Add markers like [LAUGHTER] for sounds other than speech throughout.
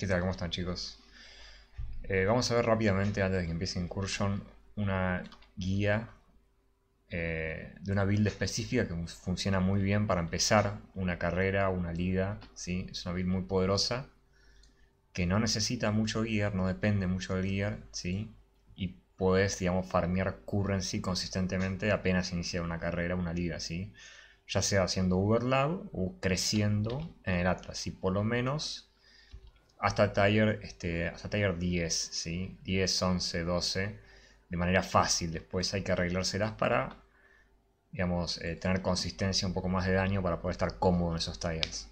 ¿Qué tal? ¿Cómo están chicos? Eh, vamos a ver rápidamente, antes de que empiece Incursion, una guía eh, de una build específica que funciona muy bien para empezar una carrera, una liga. ¿sí? Es una build muy poderosa que no necesita mucho gear, no depende mucho del gear. ¿sí? Y puedes digamos, farmear currency consistentemente apenas iniciar una carrera, una liga. ¿sí? Ya sea haciendo Lab o creciendo en el Atlas. Y por lo menos hasta tier este, 10, ¿sí? 10, 11, 12, de manera fácil. Después hay que arreglárselas para, digamos, eh, tener consistencia, un poco más de daño para poder estar cómodo en esos tallers.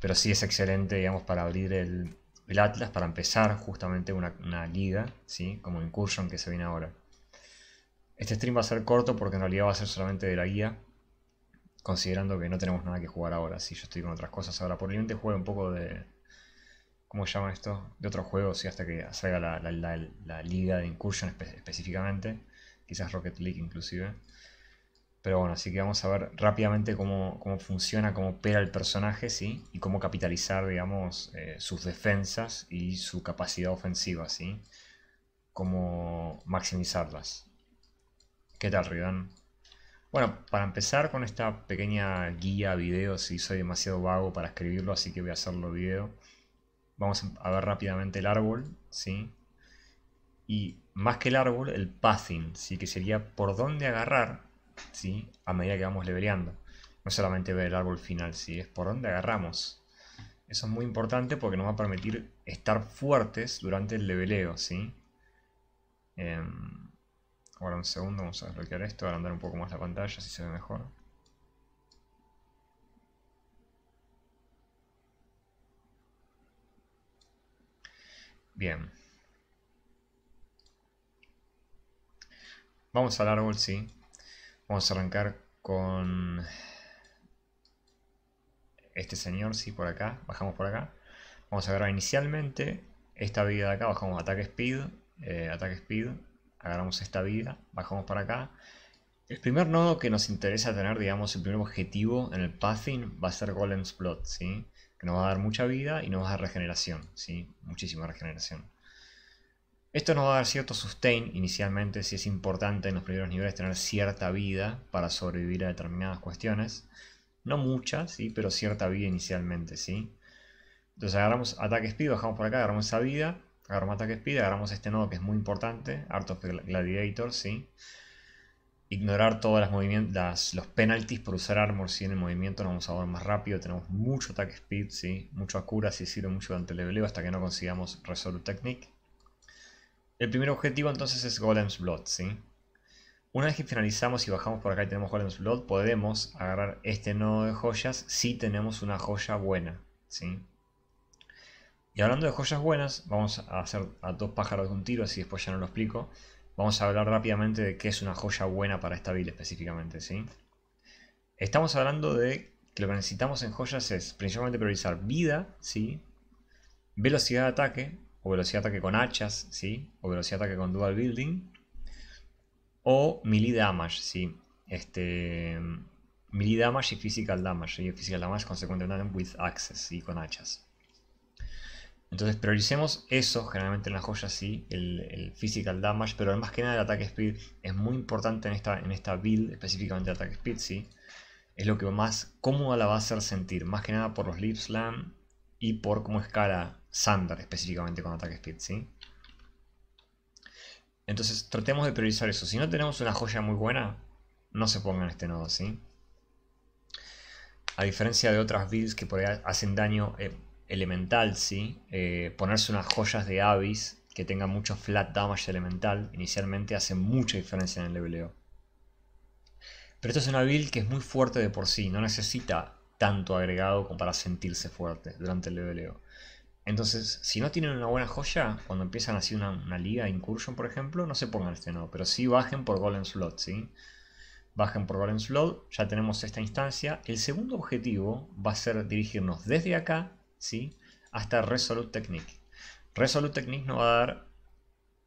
Pero sí es excelente, digamos, para abrir el, Atlas, para empezar justamente una, una liga, ¿sí? Como Incursion que se viene ahora. Este stream va a ser corto porque en realidad va a ser solamente de la guía, considerando que no tenemos nada que jugar ahora. Si yo estoy con otras cosas ahora, Por probablemente juego un poco de ¿Cómo llama esto? De otros juegos, hasta que salga la, liga de Incursion específicamente. Quizás Rocket League inclusive. Pero bueno, así que vamos a ver rápidamente cómo, funciona, cómo opera el personaje, ¿sí? Y cómo capitalizar, digamos, eh, sus defensas y su capacidad ofensiva, ¿sí? Cómo maximizarlas. ¿Qué tal, Ridan? Bueno, para empezar con esta pequeña guía video, si soy demasiado vago para escribirlo, así que voy a hacerlo video. Vamos a ver rápidamente el árbol, ¿sí? Y más que el árbol, el pathing, ¿sí? Que sería por dónde agarrar, ¿sí? A medida que vamos leveleando. No solamente ver el árbol final, ¿sí? Es por dónde agarramos. Eso es muy importante porque nos va a permitir estar fuertes durante el leveleo, ¿sí? Em, ahora un segundo, vamos a desbloquear esto, agrandar un poco más la pantalla, si se ve mejor. Bien. Vamos al árbol, sí. Vamos a arrancar con este señor, sí, por acá. Bajamos por acá. Vamos a agarrar inicialmente esta vida de acá. Bajamos ataque speed, eh, ataque speed. Agarramos esta vida, bajamos para acá. El primer nodo que nos interesa tener, digamos, el primer objetivo en el pathing va a ser Golem blood, ¿sí? que nos va a dar mucha vida y nos va a dar regeneración, ¿sí? muchísima regeneración. Esto nos va a dar cierto sustain inicialmente, si es importante en los primeros niveles tener cierta vida para sobrevivir a determinadas cuestiones. No mucha, ¿sí? pero cierta vida inicialmente. ¿sí? Entonces agarramos ataque speed, bajamos por acá, agarramos esa vida, agarramos ataque speed, agarramos este nodo que es muy importante, Art of Gladiator, ¿sí? ignorar todos los penalties por usar Armor, si en el movimiento nos vamos a mover más rápido, tenemos mucho ataque speed, ¿sí? mucho Acura, si sirve mucho durante el leveleo hasta que no consigamos Resolve Technique. El primer objetivo entonces es Golem's Blood, Una vez que finalizamos y bajamos por acá y tenemos Golem's Blood, podemos agarrar este nodo de joyas si tenemos una joya buena, ¿sí? Y hablando de joyas buenas, vamos a hacer a dos pájaros de un tiro, así después ya no lo explico. Vamos a hablar rápidamente de qué es una joya buena para esta build específicamente, ¿sí? Estamos hablando de que lo que necesitamos en joyas es principalmente priorizar vida, ¿sí? Velocidad de ataque, o velocidad de ataque con hachas, ¿sí? O velocidad de ataque con dual building. O melee damage, ¿sí? Este, melee damage y physical damage. Y physical damage consecuentemente with access, y Con hachas. Entonces prioricemos eso, generalmente en la joya sí, el, physical damage, pero más que nada el ataque speed es muy importante en esta, en esta build, específicamente Attack ataque speed sí. Es lo que más cómoda la va a hacer sentir, más que nada por los lip slam y por cómo escala Sander específicamente con ataque speed sí. Entonces tratemos de priorizar eso. Si no tenemos una joya muy buena, no se pongan este nodo sí. A diferencia de otras builds que hacen daño... Eh, elemental, sí. Eh, ponerse unas joyas de Abyss que tengan mucho flat damage elemental inicialmente hace mucha diferencia en el leveleo. Pero esto es una build que es muy fuerte de por sí, no necesita tanto agregado como para sentirse fuerte durante el leveleo. Entonces, si no tienen una buena joya, cuando empiezan así una, una liga Incursion, por ejemplo, no se pongan este no, pero sí bajen por Golem Slot, ¿sí? Bajen por Golem Slot, ya tenemos esta instancia. El segundo objetivo va a ser dirigirnos desde acá hasta Resolute Technique. Resolute Technique nos va a dar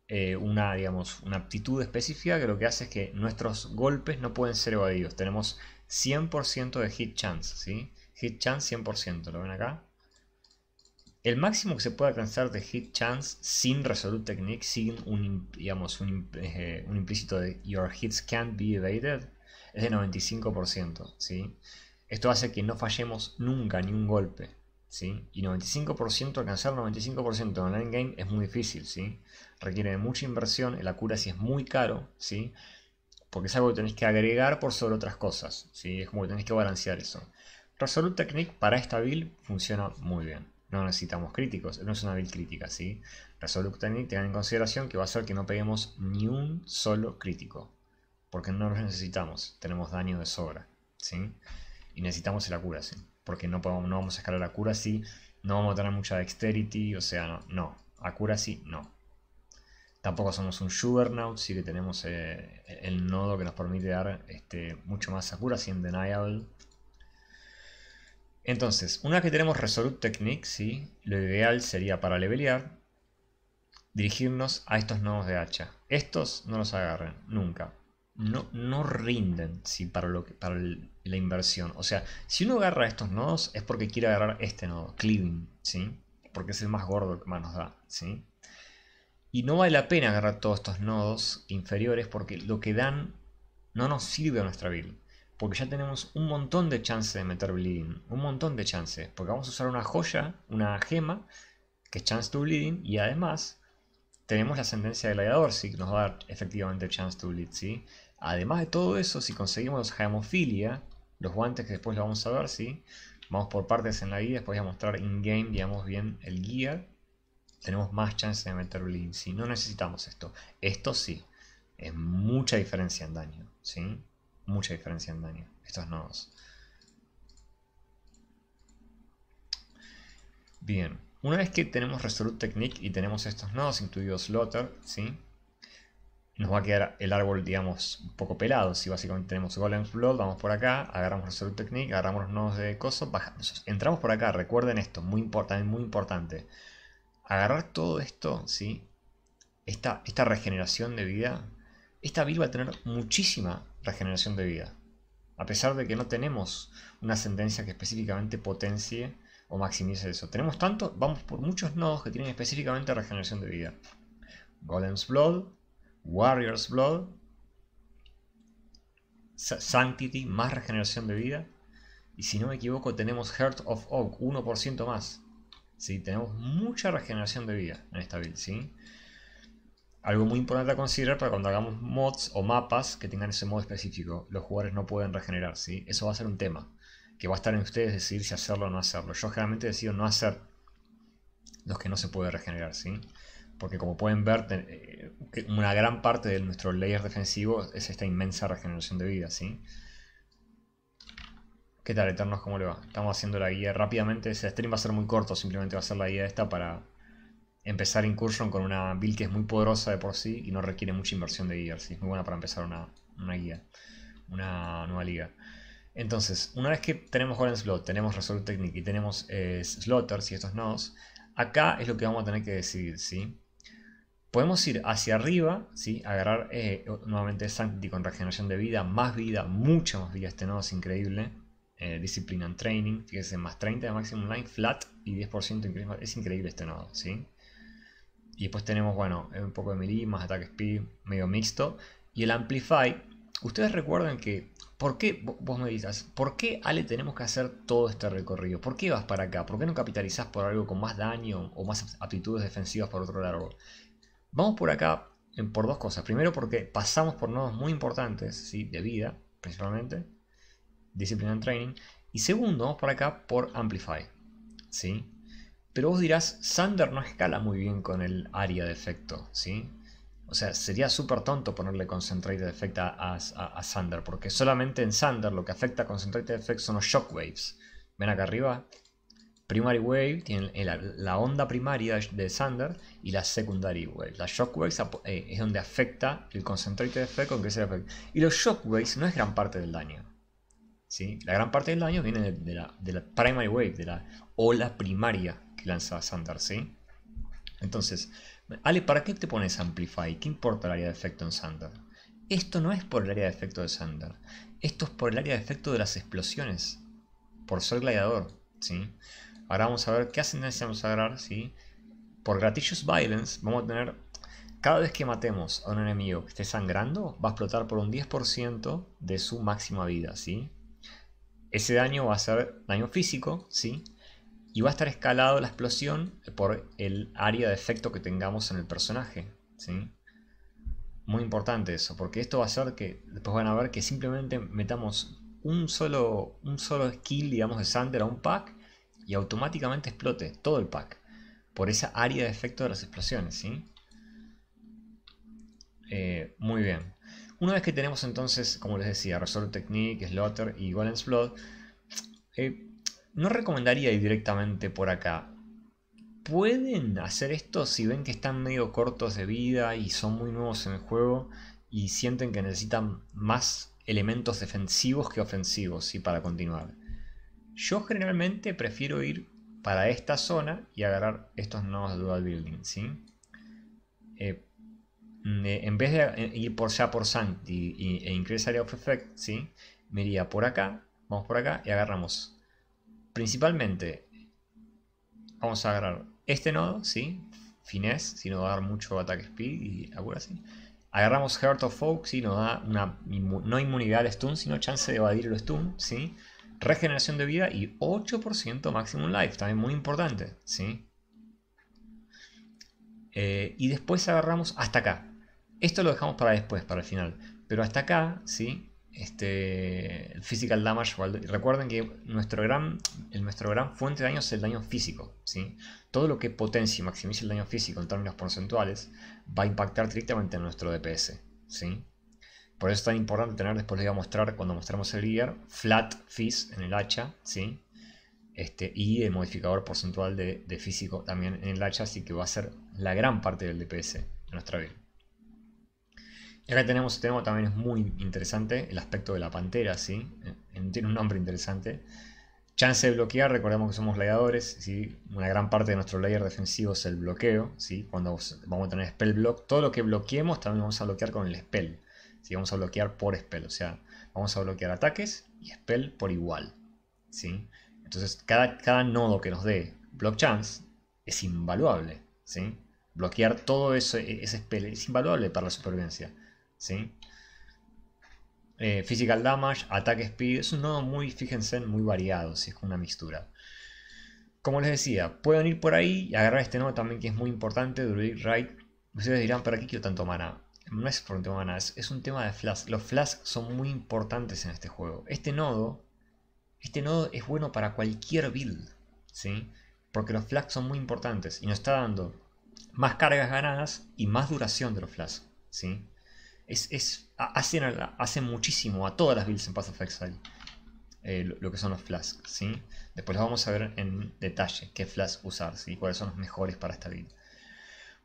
eh, una, digamos, una aptitud específica que lo que hace es que nuestros golpes no pueden ser evadidos. Tenemos 100% de hit chance, Hit chance 100%, ¿lo ven acá? El máximo que se puede alcanzar de hit chance sin Resolute Technique, sin un, digamos, eh, un, implícito de Your hits can't be evaded, es de 95%, ¿sí? Esto hace que no fallemos nunca ni un golpe. Y 95%, alcanzar 95% en online game es muy difícil, ¿sí? Requiere mucha inversión, el Accuracy es muy caro, ¿sí? Porque es algo que tenés que agregar por sobre otras cosas, ¿sí? Es como que tenés que balancear eso. Resolute Technique para esta build funciona muy bien. No necesitamos críticos, no es una build crítica, ¿sí? Resolute Technique tengan en consideración que va a ser que no peguemos ni un solo crítico. Porque no los necesitamos, tenemos daño de sobra, ¿sí? Y necesitamos el Accuracy porque no, podemos, vamos a escalar si, no vamos a tener mucha dexterity, o sea, no, no. Accuracy, no. Tampoco somos un Juggernaut, sí que tenemos eh, el nodo que nos permite dar este, mucho más accuracy en Deniable. Entonces, una vez que tenemos Resolute Technique, ¿sí? lo ideal sería para levelear, dirigirnos a estos nodos de hacha. Estos no los agarren, nunca no, rinden ¿sí? para, lo para la inversión. O sea, si uno agarra estos nodos es porque quiere agarrar este nodo, Cleaving, ¿sí? Porque es el más gordo que más nos da, ¿sí? Y no vale la pena agarrar todos estos nodos inferiores porque lo que dan no nos sirve a nuestra build. Porque ya tenemos un montón de chances de meter bleeding. Un montón de chances. Porque vamos a usar una joya, una gema, que es chance to bleeding. Y además tenemos la ascendencia del gladiador, sí, nos va a dar efectivamente chance to bleed, ¿sí? Además de todo eso, si conseguimos hemofilia, los guantes que después lo vamos a ver, ¿sí? Vamos por partes en la guía, después voy a mostrar in-game, digamos bien, el guía. Tenemos más chance de meter bleed, si No necesitamos esto. Esto sí, es mucha diferencia en daño, ¿sí? Mucha diferencia en daño, estos nodos. Bien. Una vez que tenemos Resolute Technique y tenemos estos nodos, incluido Slaughter, ¿sí? nos va a quedar el árbol, digamos, un poco pelado. Si básicamente tenemos Golem's Blood, vamos por acá, agarramos Resolute Technique, agarramos los nodos de coso, bajamos. Entramos por acá, recuerden esto, muy importante, muy importante. Agarrar todo esto, ¿sí? Esta, esta regeneración de vida, esta build va a tener muchísima regeneración de vida. A pesar de que no tenemos una sentencia que específicamente potencie o maximice eso. Tenemos tanto, vamos por muchos nodos que tienen específicamente regeneración de vida. Golem's Blood, Warrior's Blood, Sanctity, más regeneración de vida. Y si no me equivoco, tenemos Heart of Oak, 1% más. ¿Sí? Tenemos mucha regeneración de vida en esta build. ¿sí? Algo muy importante a considerar para cuando hagamos mods o mapas que tengan ese modo específico. Los jugadores no pueden regenerar. Eso va a ser un tema que va a estar en ustedes decidir si hacerlo o no hacerlo. Yo generalmente decido no hacer los que no se puede regenerar, ¿sí? Porque como pueden ver, eh, una gran parte de nuestro layer defensivo es esta inmensa regeneración de vida, ¿sí? ¿Qué tal, Eternos? ¿Cómo le va? Estamos haciendo la guía rápidamente. Ese stream va a ser muy corto, simplemente va a ser la guía esta para empezar Incursion con una build que es muy poderosa de por sí y no requiere mucha inversión de gear, Es muy buena para empezar una, una guía, una nueva liga. Entonces, una vez que tenemos Golden Slot, tenemos Resolve Technique y tenemos eh, Slotters y estos nodos, acá es lo que vamos a tener que decidir, ¿sí? Podemos ir hacia arriba, ¿sí? Agarrar eh, nuevamente Sanctity con regeneración de vida, más vida, mucha más vida, este nodo es increíble. Eh, disciplina Discipline and Training, fíjense, más 30 de máximo Line, flat y 10% es increíble este nodo, ¿sí? Y después tenemos, bueno, eh, un poco de melee, más ataque speed, medio mixto. Y el Amplify, ustedes recuerdan que ¿Por qué, vos me dirás, por qué Ale tenemos que hacer todo este recorrido? ¿Por qué vas para acá? ¿Por qué no capitalizás por algo con más daño o más aptitudes defensivas por otro largo? Vamos por acá por dos cosas. Primero porque pasamos por nodos muy importantes, ¿sí? de vida principalmente, disciplina and training. Y segundo, vamos por acá por Amplify. ¿sí? Pero vos dirás, Sander no escala muy bien con el área de efecto. ¿sí? O sea, sería súper tonto ponerle Concentrated Effect a, a, porque solamente en Sander lo que afecta a Concentrated Effect son los Shockwaves. Ven acá arriba. Primary Wave tiene la, onda primaria de Sander y la Secondary Wave. La Shockwave eh, es donde afecta el Concentrated Effect con que se Y los Shockwaves no es gran parte del daño. ¿sí? La gran parte del daño viene de, la, Primary Wave, de la ola primaria que lanza Thunder. ¿sí? Entonces, Ale, ¿para qué te pones Amplify? ¿Qué importa el área de efecto en Sander? Esto no es por el área de efecto de Sander. Esto es por el área de efecto de las explosiones. Por ser gladiador, ¿sí? Ahora vamos a ver qué ascendencia vamos a agarrar, ¿sí? Por Gratitious Violence vamos a tener... Cada vez que matemos a un enemigo que esté sangrando, va a explotar por un 10% de su máxima vida, ¿sí? Ese daño va a ser daño físico, ¿sí? y va a estar escalado la explosión por el área de efecto que tengamos en el personaje. ¿sí? Muy importante eso, porque esto va a hacer que después van a ver que simplemente metamos un solo, un solo skill, digamos, de Sander a un pack y automáticamente explote todo el pack por esa área de efecto de las explosiones. ¿sí? Eh, muy bien. Una vez que tenemos entonces, como les decía, Resolve Technique, Slaughter y Golden Blood, eh, no recomendaría ir directamente por acá. Pueden hacer esto si ven que están medio cortos de vida y son muy nuevos en el juego y sienten que necesitan más elementos defensivos que ofensivos y para continuar. Yo generalmente prefiero ir para esta zona y agarrar estos nuevos de dual building, eh, eh, en vez de eh, ir por ya por Sancti e Increase Area of Effect, me iría por acá, vamos por acá y agarramos principalmente vamos a agarrar este nodo, ¿sí? Finesse, si nos va a dar mucho ataque speed y así. Agarramos Heart of Oak, si nos da una, no inmunidad al stun, sino chance de evadir el stun, ¿sí? Regeneración de vida y 8% maximum life, también muy importante, ¿sí? Eh, y después agarramos hasta acá. Esto lo dejamos para después, para el final. Pero hasta acá, ¿sí? este, el physical damage. Recuerden que nuestro gran, nuestro gran fuente de daño es el daño físico. ¿sí? Todo lo que potencia y maximice el daño físico en términos porcentuales va a impactar directamente en nuestro DPS. ¿sí? Por eso es tan importante tener, después les voy a mostrar cuando mostramos el gear, flat fees en el hacha. ¿sí? Este, y el modificador porcentual de, físico también en el hacha, así que va a ser la gran parte del DPS de nuestra build. Y acá tenemos, un este tema también es muy interesante, el aspecto de la pantera, ¿sí? Eh, tiene un nombre interesante. Chance de bloquear, recordemos que somos leadores, Una gran parte de nuestro layer defensivo es el bloqueo, ¿sí? Cuando vamos a tener spell block, todo lo que bloqueemos también vamos a bloquear con el spell. Vamos a bloquear por spell, o sea, vamos a bloquear ataques y spell por igual, ¿sí? Entonces, cada, cada nodo que nos dé block chance es invaluable, ¿sí? Bloquear todo e, ese spell es invaluable para la supervivencia. ¿sí? Eh, physical Damage, Attack Speed, es un nodo muy, fíjense, muy variado, si es una mixtura. Como les decía, pueden ir por ahí y agarrar este nodo también que es muy importante, Druid Right. Ustedes dirán, ¿para qué quiero tanto mana? No es por un tema de mana, es, un tema de flash. Los flash son muy importantes en este juego. Este nodo, este nodo es bueno para cualquier build, ¿sí? Porque los flash son muy importantes y nos está dando más cargas ganadas y más duración de los flash, ¿sí? Es, hacen, muchísimo a todas las builds en Path of Exile. Eh, lo, que son los flasks, Después los vamos a ver en detalle qué flasks usar, y Cuáles son los mejores para esta build.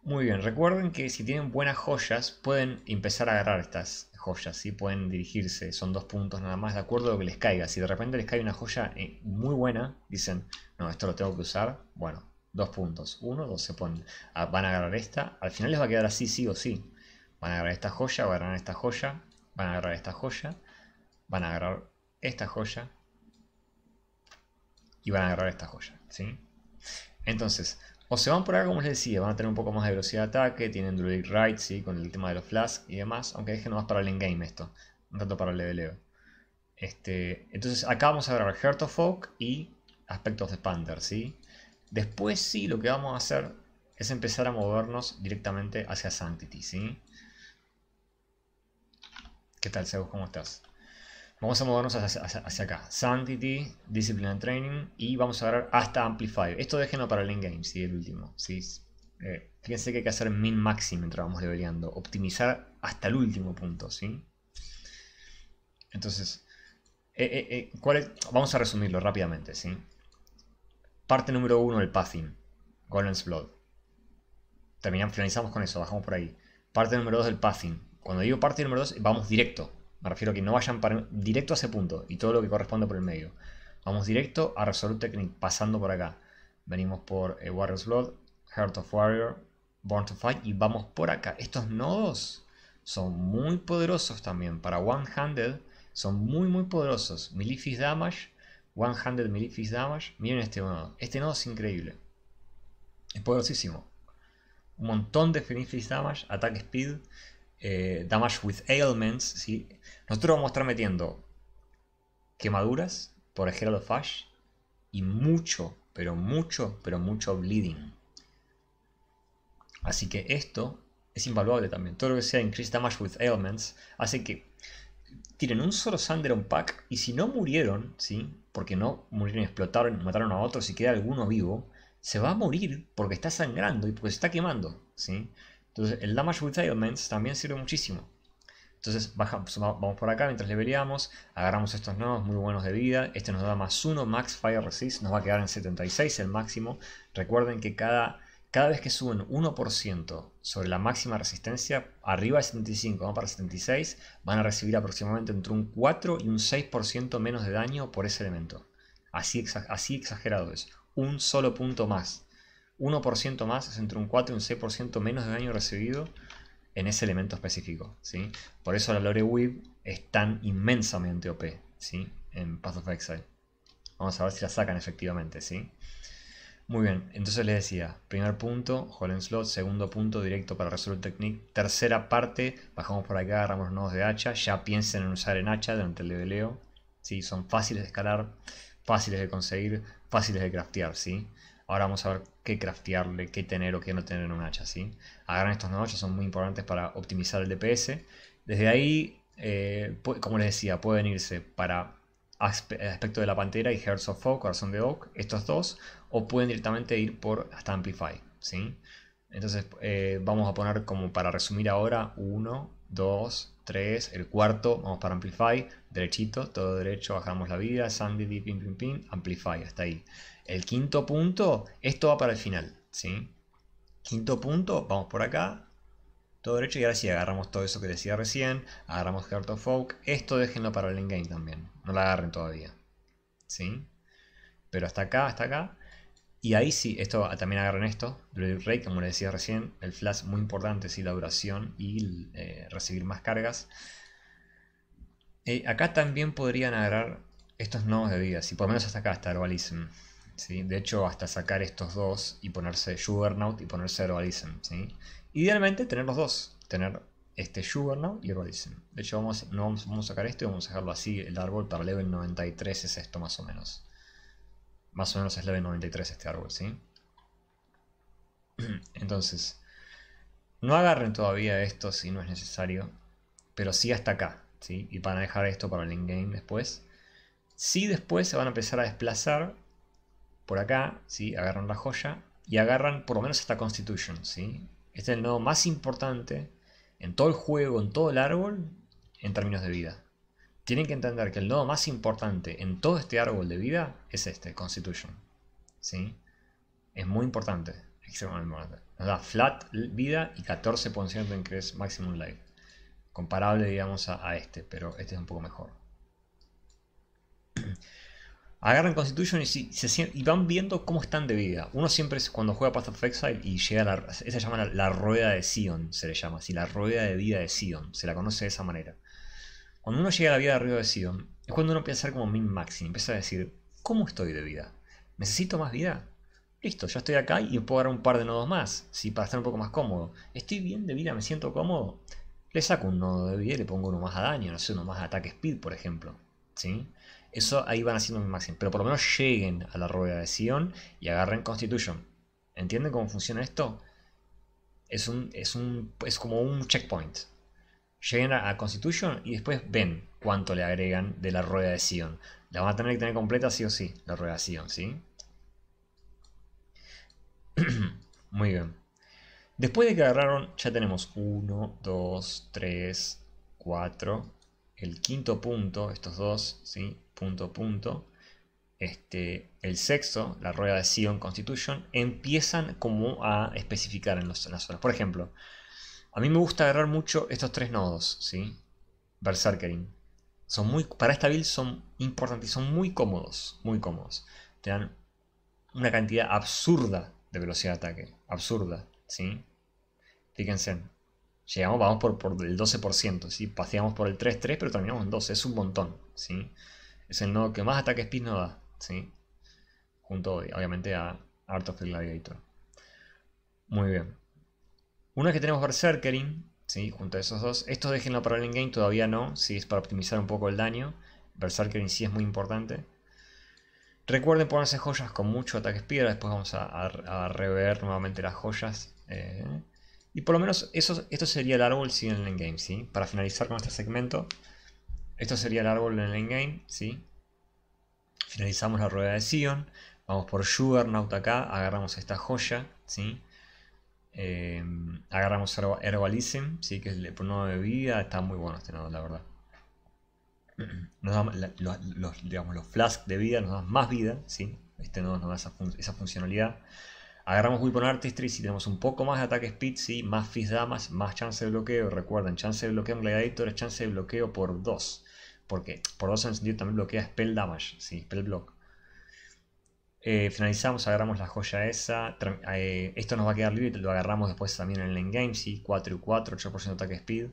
Muy bien, recuerden que si tienen buenas joyas pueden empezar a agarrar estas joyas, Pueden dirigirse, son dos puntos nada más, de acuerdo a lo que les caiga. Si de repente les cae una joya eh, muy buena, dicen, no, esto lo tengo que usar, bueno, dos puntos. Uno, dos, se ponen, ah, van a agarrar esta. Al final les va a quedar así sí o sí, Van a agarrar esta joya, van a agarrar esta joya, van a agarrar esta joya, van a agarrar esta joya y van a agarrar esta joya, ¿sí? Entonces, o se van por acá, como les decía, van a tener un poco más de velocidad de ataque, tienen Druid Right, ¿sí? Con el tema de los flasks y demás, aunque dejen más para el endgame esto, un tanto para el leveleo. Este, entonces acá vamos a agarrar Heart of Oak y Aspectos de Panther, ¿sí? Después sí, lo que vamos a hacer es empezar a movernos directamente hacia Sanctity, ¿sí? ¿Qué tal, Zeus? ¿Cómo estás? Vamos a movernos hacia, acá. Sanctity, Discipline and Training y vamos a agarrar hasta Amplify. Esto déjenlo para el game, sí, el último. Sí. Eh, fíjense que hay que hacer min máximo mientras vamos leveleando. Optimizar hasta el último punto, ¿sí? Entonces, eh, eh, ¿cuál vamos a resumirlo rápidamente, ¿sí? Parte número uno, el pathing. Golden's Blood. Terminamos, finalizamos con eso, bajamos por ahí. Parte número 2 del pathing cuando digo parte número 2, vamos directo. Me refiero a que no vayan directo a ese punto y todo lo que corresponde por el medio. Vamos directo a Resolute Technique, pasando por acá. Venimos por eh, Warrior's Blood, Heart of Warrior, Born to Fight y vamos por acá. Estos nodos son muy poderosos también. Para One-Handed son muy muy poderosos. Milifis Damage, One-Handed Milifis Damage. Miren este nodo. Este nodo es increíble. Es poderosísimo. Un montón de Milifis Damage, Attack Speed. Eh, damage with ailments, ¿sí? Nosotros vamos a estar metiendo quemaduras por ejemplo of Fash y mucho, pero mucho, pero mucho bleeding. Así que esto es invaluable también. Todo lo que sea increase damage with ailments hace que tiren un solo Sander un pack y si no murieron, ¿sí? Porque no murieron, explotaron, mataron a otros, si queda alguno vivo, se va a morir porque está sangrando y porque se está quemando, ¿sí? Entonces el Damage Retailment también sirve muchísimo. Entonces pues, vamos por acá mientras veríamos, agarramos estos nodos muy buenos de vida, este nos da más 1, Max Fire Resist, nos va a quedar en 76 el máximo. Recuerden que cada, cada vez que suben 1% sobre la máxima resistencia, arriba de 75, vamos para 76, van a recibir aproximadamente entre un 4 y un 6% menos de daño por ese elemento. Así, exagerado es, un solo punto más. 1% más es entre un 4 y un 6% menos de daño recibido en ese elemento específico. ¿sí? Por eso la Lore Weave es tan inmensamente OP ¿sí? en Path of Exile. Vamos a ver si la sacan efectivamente. ¿sí? Muy bien, entonces les decía, primer punto, Holland Slot, segundo punto, directo para resolver Technique, tercera parte, bajamos por acá, agarramos nodos de hacha, ya piensen en usar en hacha durante el leveleo, ¿sí? son fáciles de escalar, fáciles de conseguir, fáciles de craftear, ¿sí? Ahora vamos a ver qué craftearle, qué tener o qué no tener en un hacha. ¿sí? Agarran estos nodos, son muy importantes para optimizar el DPS. Desde ahí, eh, como les decía, pueden irse para aspecto de la pantera y Hearts of Oak, Corazón de Oak, estos dos, o pueden directamente ir por hasta Amplify. ¿sí? Entonces eh, vamos a poner como para resumir ahora 1, 2, 3, el cuarto, vamos para Amplify, derechito, todo derecho, bajamos la vida, Sandy, pin, pim pin, Amplify, hasta ahí. El quinto punto, esto va para el final, ¿sí? Quinto punto, vamos por acá, todo derecho y ahora sí agarramos todo eso que decía recién, agarramos Heart of folk esto déjenlo para el endgame también, no lo agarren todavía, ¿sí? Pero hasta acá, hasta acá, y ahí sí, esto ah, también agarren esto, rey Ray, como le decía recién, el flash muy importante, sí, la duración y eh, recibir más cargas. Eh, acá también podrían agarrar estos nodos de vida, si por lo menos hasta acá, hasta Herbalism. De hecho, hasta sacar estos dos y ponerse Juggernaut y ponerse Herbalism, Idealmente tener los dos, tener este Juggernaut y Herbalism. De hecho, vamos, no vamos, a sacar esto y vamos a dejarlo así. El árbol para level 93 es esto más o menos. Más o menos es level 93 este árbol, ¿sí? [CLEARS THROAT] Entonces, no agarren todavía esto si no es necesario, pero sí hasta acá, ¿sí? Y para dejar esto para el in-game después. Sí después se van a empezar a desplazar por acá, ¿sí? agarran la joya y agarran por lo menos esta Constitution. ¿sí? Este es el nodo más importante en todo el juego, en todo el árbol, en términos de vida. Tienen que entender que el nodo más importante en todo este árbol de vida es este, Constitution. ¿sí? Es muy importante, extremadamente Nos da flat vida y 14% de increase maximum life. Comparable, digamos, a este, pero este es un poco mejor agarran Constitution y, van viendo cómo están de vida. Uno siempre es cuando juega Path of Exile y llega a la. Esa se llama la, rueda de Sion, se le llama así, la rueda de vida de Sion, se la conoce de esa manera. Cuando uno llega a la vida de rueda de Sion, es cuando uno empieza a ser como min maxing empieza a decir, ¿cómo estoy de vida? ¿Necesito más vida? Listo, ya estoy acá y puedo agarrar un par de nodos más, ¿sí? para estar un poco más cómodo. ¿Estoy bien de vida? ¿Me siento cómodo? Le saco un nodo de vida y le pongo uno más a daño, no sé, uno más a ataque speed, por ejemplo. ¿Sí? Eso ahí van haciendo mi máximo. Pero por lo menos lleguen a la rueda de Sion y agarren Constitution. ¿Entienden cómo funciona esto? Es, un, es, un, como un checkpoint. Lleguen a, Constitution y después ven cuánto le agregan de la rueda de Sion. La van a tener que tener completa sí o sí, la rueda de Sion, ¿sí? [CLEARS THROAT] Muy bien. Después de que agarraron, ya tenemos 1, 2, 3, 4. El quinto punto, estos dos, ¿sí? punto, punto, este, el sexto, la rueda de Sion Constitution, empiezan como a especificar en, las zonas. Por ejemplo, a mí me gusta agarrar mucho estos tres nodos, ¿sí? Berserkering. Son muy, para esta build son importantes, son muy cómodos, muy cómodos. Te dan una cantidad absurda de velocidad de ataque, absurda, ¿sí? Fíjense, llegamos, vamos por, por el 12%, ¿sí? Paseamos por el 3-3, pero terminamos en 12, es un montón, ¿sí? sí es el nodo que más ataque speed nos da, ¿sí? Junto, obviamente, a Art of the Gladiator. Muy bien. Una vez que tenemos Berserkering, ¿sí? Junto a esos dos. Esto déjenlo para el endgame, todavía no. Si es para optimizar un poco el daño. Berserkering sí es muy importante. Recuerden ponerse joyas con mucho ataque speed. Después vamos a, rever nuevamente las joyas. Eh. Y por lo menos eso, esto sería el árbol sin en el endgame, ¿sí? Para finalizar con este segmento. Esto sería el árbol en el endgame, ¿sí? Finalizamos la rueda de Sion. Vamos por Juggernaut acá, agarramos esta joya, ¿sí? Eh, agarramos Herbalism, ¿sí? que es el nodo de vida. Está muy bueno este nodo, la verdad. [CLEARS THROAT] los, flasks de vida nos dan más vida, ¿sí? Este nodo nos da esa, funcionalidad. Agarramos Weapon Artistry si tenemos un poco más de ataque speed, más Fizz Damas, más chance de bloqueo. Recuerden, chance de bloqueo en Gladiator es chance de bloqueo por 2 porque por dos en sentido también bloquea spell damage, sí, spell block. Eh, finalizamos, agarramos la joya esa. Eh, esto nos va a quedar libre, lo agarramos después también en el endgame, 4 y 4, 8% de ataque speed.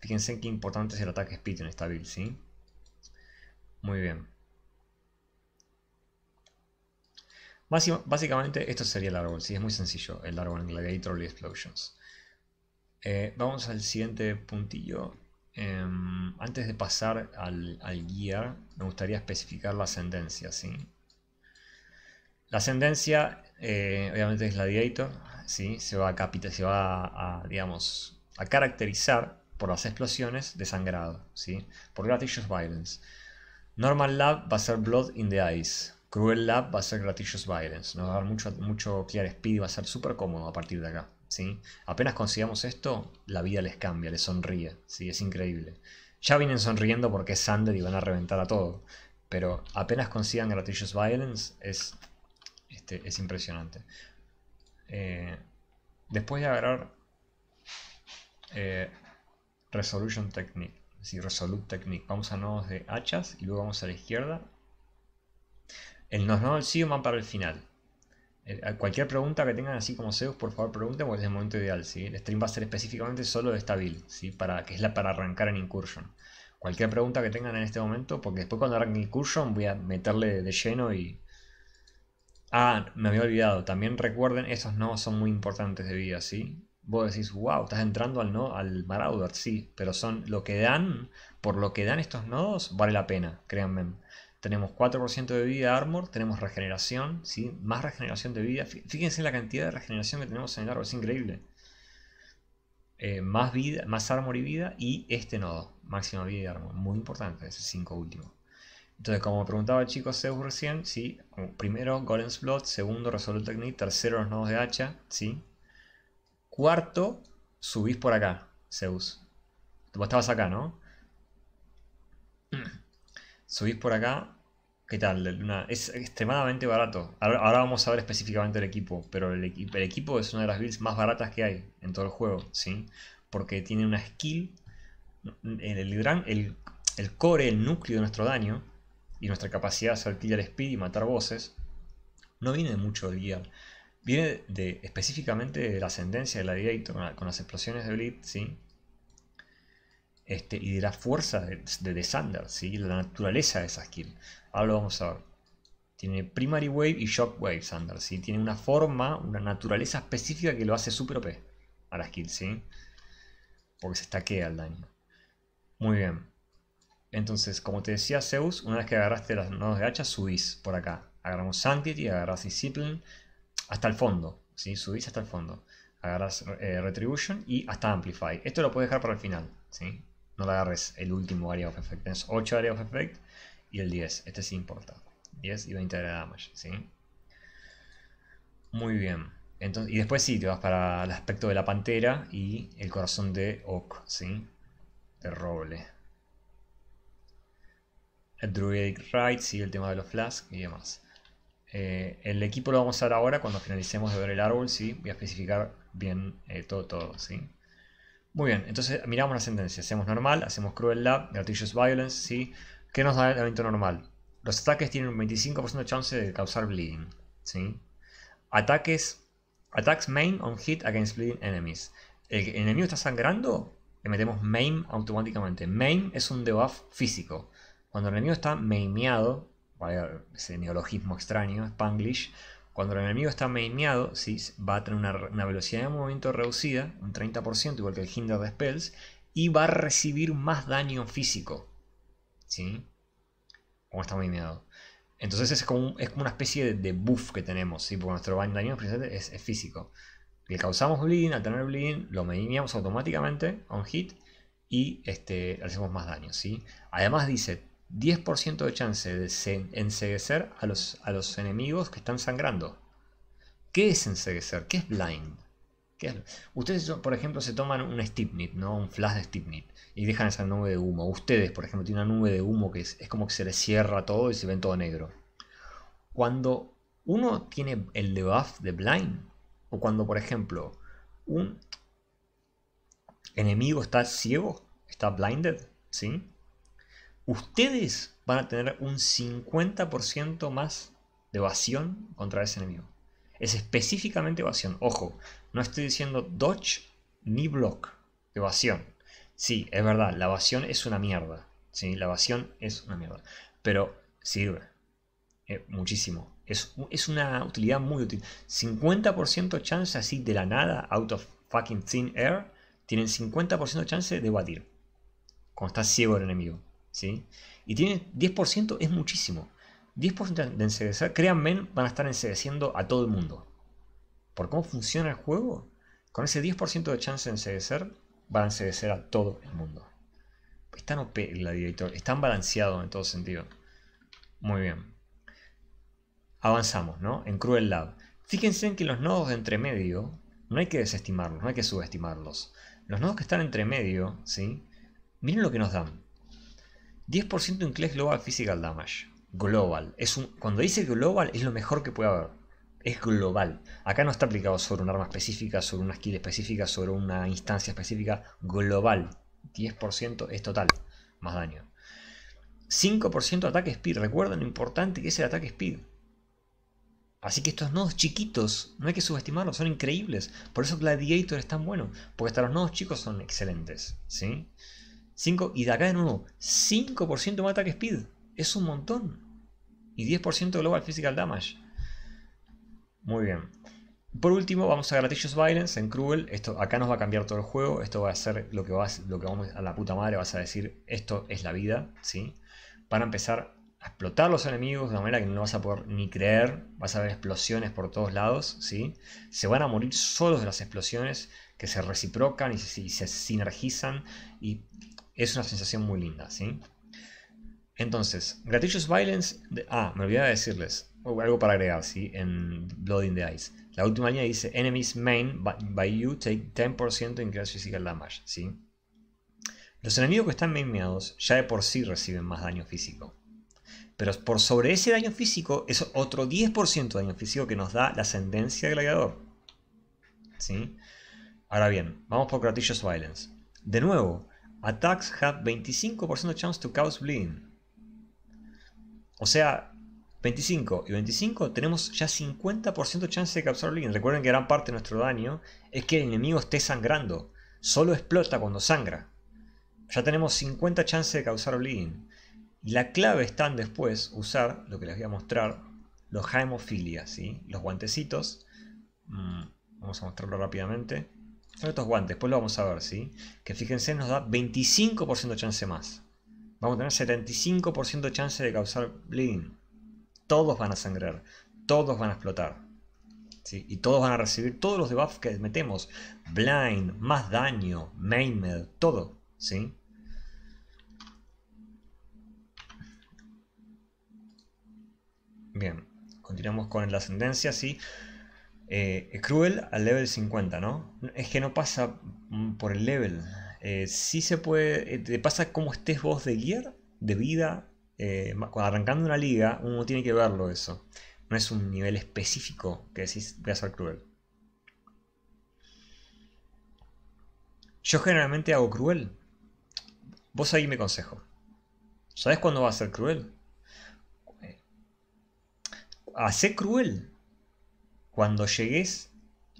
Fíjense qué importante es el ataque speed en esta build, sí. Muy bien. básicamente esto sería el árbol, sí, es muy sencillo el árbol en Gladiator Explosions. Eh, vamos al siguiente puntillo. Em, antes de pasar al, gear, guía, me gustaría especificar la ascendencia. ¿sí? La ascendencia, eh, obviamente, es gladiator. ¿sí? Se va, a, se va a, digamos, a caracterizar por las explosiones de sangrado, ¿sí? por gratuitous violence. Normal Lab va a ser Blood in the Ice Cruel Lab va a ser Gratitious violence. Nos va a dar mucho, mucho clear speed y va a ser súper cómodo a partir de acá. Apenas consigamos esto, la vida les cambia, les sonríe, ¿sí? Es increíble. Ya vienen sonriendo porque es Sander y van a reventar a todo, pero apenas consigan Gratuitous Violence es, este, es impresionante. Eh, después de agarrar eh, Resolution Technique, Resolute Technique, vamos a nodos de hachas y luego vamos a la izquierda. El, nos no del sigma para el final. Eh, cualquier pregunta que tengan así como Zeus, por favor pregunten porque es el momento ideal. ¿sí? El stream va a ser específicamente solo de esta build, ¿sí? para, que es la para arrancar en Incursion. Cualquier pregunta que tengan en este momento, porque después cuando arranque Incursion voy a meterle de lleno y... Ah, me había olvidado. También recuerden, esos nodos son muy importantes de vida, ¿sí? Vos decís, wow, estás entrando al, no, al Marauder, sí, pero son lo que dan, por lo que dan estos nodos, vale la pena, créanme. Tenemos 4% de vida armor, tenemos regeneración, ¿sí? más regeneración de vida. Fíjense la cantidad de regeneración que tenemos en el árbol, es increíble. Eh, más vida, más armor y vida y este nodo, máxima vida y armor, muy importante, ese 5 último. Entonces, como preguntaba el chico Zeus recién, ¿sí? primero Golem's Blood, segundo Resolute Technique, tercero los nodos de hacha, ¿sí? cuarto subís por acá, Zeus. tú estabas acá, ¿no? subís por acá, ¿qué tal? es extremadamente barato. Ahora, vamos a ver específicamente el equipo, pero el, equipo es una de las builds más baratas que hay en todo el juego, ¿sí? Porque tiene una skill, el, el, el, core, el núcleo de nuestro daño y nuestra capacidad de hacer speed y matar voces no viene de mucho del guía. Viene de, específicamente de la ascendencia de la Gladiator con, las explosiones de Blitz, ¿sí? Este, y de la fuerza de, de, la naturaleza de esa skill. Ahora lo vamos a ver. Tiene Primary Wave y Shock Wave Sander, ¿sí? tiene una forma, una naturaleza específica que lo hace super OP a la skill, ¿sí? porque se estaquea el daño. Muy bien. Entonces, como te decía Zeus, una vez que agarraste las nodos de hacha, subís por acá. Agarramos Sanctity, agarras Discipline, hasta el fondo, ¿sí? Subís hasta el fondo. Agarras eh, Retribution y hasta Amplify. Esto lo puedes dejar para el final, ¿sí? No le agarres el último Area of Effect. Tienes 8 Area of Effect y el 10. Este sí importa. 10 y 20 de damage, ¿sí? Muy bien. Entonces, y después sí, te vas para el aspecto de la pantera y el corazón de Oak, ¿sí? De roble. El Druidic Rite, sí, el tema de los flasks y demás. Eh, el equipo lo vamos a dar ahora cuando finalicemos de ver el árbol, ¿sí? Voy a especificar bien eh, todo, todo, ¿sí? Muy bien, entonces miramos la sentencia. Hacemos normal, hacemos Cruel Lab, gratuitous violence, ¿sí? ¿Qué nos da el evento normal? Los ataques tienen un 25% de chance de causar bleeding, ¿sí? Ataques, attacks main on hit against bleeding enemies. El enemigo está sangrando, le metemos main automáticamente. main es un debuff físico. Cuando el enemigo está maimeado, vaya ese neologismo extraño, spanglish, cuando el enemigo está maimeado, ¿sí? va a tener una, velocidad de movimiento reducida, un 30%, igual que el Hinder de Spells, y va a recibir más daño físico. ¿Sí? Como está maimeado. Entonces es como, es una especie de, buff que tenemos, ¿sí? porque nuestro daño es, es físico. Le causamos bleeding, al tener bleeding, lo mediamos automáticamente on hit y este, hacemos más daño. ¿sí? Además dice, 10% de chance de enseguecer a los, a los enemigos que están sangrando. ¿Qué es enseguecer? ¿Qué es blind? Ustedes, por ejemplo, se toman un Stipnit, ¿no? Un flash de Stipnit. Y dejan esa nube de humo. Ustedes, por ejemplo, tienen una nube de humo que es, es como que se les cierra todo y se ven todo negro. Cuando uno tiene el debuff de blind, o cuando, por ejemplo, un enemigo está ciego, está blinded, ¿sí? ustedes van a tener un 50% más de evasión contra ese enemigo. Es específicamente evasión. Ojo, no estoy diciendo dodge ni block. Evasión. Sí, es verdad, la evasión es una mierda. Sí, la evasión es una mierda. Pero sirve. Eh, muchísimo. Es, una utilidad muy útil. 50% chance así de la nada, out of fucking thin air, tienen 50% chance de batir. Cuando estás ciego el enemigo. ¿sí? Y tiene 10%, es muchísimo. 10% de enseguecer, créanme, van a estar encedeciendo a todo el mundo. Por cómo funciona el juego, con ese 10% de chance de enseguecer, van a enseguecer a todo el mundo. Están OP la director, Están balanceado en todo sentido. Muy bien. Avanzamos, ¿no? En Cruel Lab. Fíjense en que los nodos de entre medio, no hay que desestimarlos, no hay que subestimarlos. Los nodos que están entre medio, ¿sí? Miren lo que nos dan. 10% Inclés Global Physical Damage. Global. Es un, cuando dice global es lo mejor que puede haber. Es global. Acá no está aplicado sobre un arma específica, sobre una skill específica, sobre una instancia específica. Global. 10% es total. Más daño. 5% ataque speed. Recuerden lo importante que es el ataque speed. Así que estos nodos chiquitos, no hay que subestimarlos, son increíbles. Por eso Gladiator es tan bueno. Porque hasta los nodos chicos son excelentes. ¿Sí? y de acá de nuevo, 5% más ataque speed. Es un montón. Y 10% global physical damage. Muy bien. Por último, vamos a Gratitious Violence en Cruel. Esto, acá nos va a cambiar todo el juego. Esto va a ser lo que, vas, lo que vamos a la puta madre. Vas a decir, esto es la vida. ¿sí? Van a empezar a explotar los enemigos de una manera que no vas a poder ni creer. Vas a ver explosiones por todos lados. ¿sí? Se van a morir solos de las explosiones que se reciprocan y se, y se sinergizan. Y es una sensación muy linda, ¿sí? Entonces, Gratuitous Violence. ah, me olvidaba de decirles. Algo para agregar, ¿sí? En Blood in the Ice. La última línea dice: Enemies main by, you take 10% increase physical damage, ¿sí? Los enemigos que están meados ya de por sí reciben más daño físico. Pero por sobre ese daño físico es otro 10% de daño físico que nos da la ascendencia del gladiador. ¿Sí? Ahora bien, vamos por Gratuitous Violence. De nuevo, Attacks have 25% chance to cause bleeding. O sea, 25 y 25 tenemos ya 50% chance de causar bleeding. Recuerden que gran parte de nuestro daño es que el enemigo esté sangrando. Solo explota cuando sangra. Ya tenemos 50 chance de causar bleeding. Y la clave está en después usar lo que les voy a mostrar, los haemophilia, ¿sí? los guantecitos. Mm, vamos a mostrarlo rápidamente. Son estos guantes, después lo vamos a ver, ¿sí? Que fíjense, nos da 25% de chance más. Vamos a tener 75% de chance de causar bleeding. Todos van a sangrar, todos van a explotar. ¿sí? Y todos van a recibir todos los debuffs que metemos. Blind, más daño, med, todo, ¿sí? Bien, continuamos con la ascendencia, ¿sí? Eh, cruel al level 50, ¿no? Es que no pasa mm, por el level. Eh, si se puede. Eh, te pasa como estés vos de gear, de vida. cuando arrancando una liga, uno tiene que verlo eso. No es un nivel específico que decís voy a ser cruel. Yo generalmente hago cruel. Vos ahí me consejo. sabes cuándo va a ser cruel? Hacé cruel cuando llegues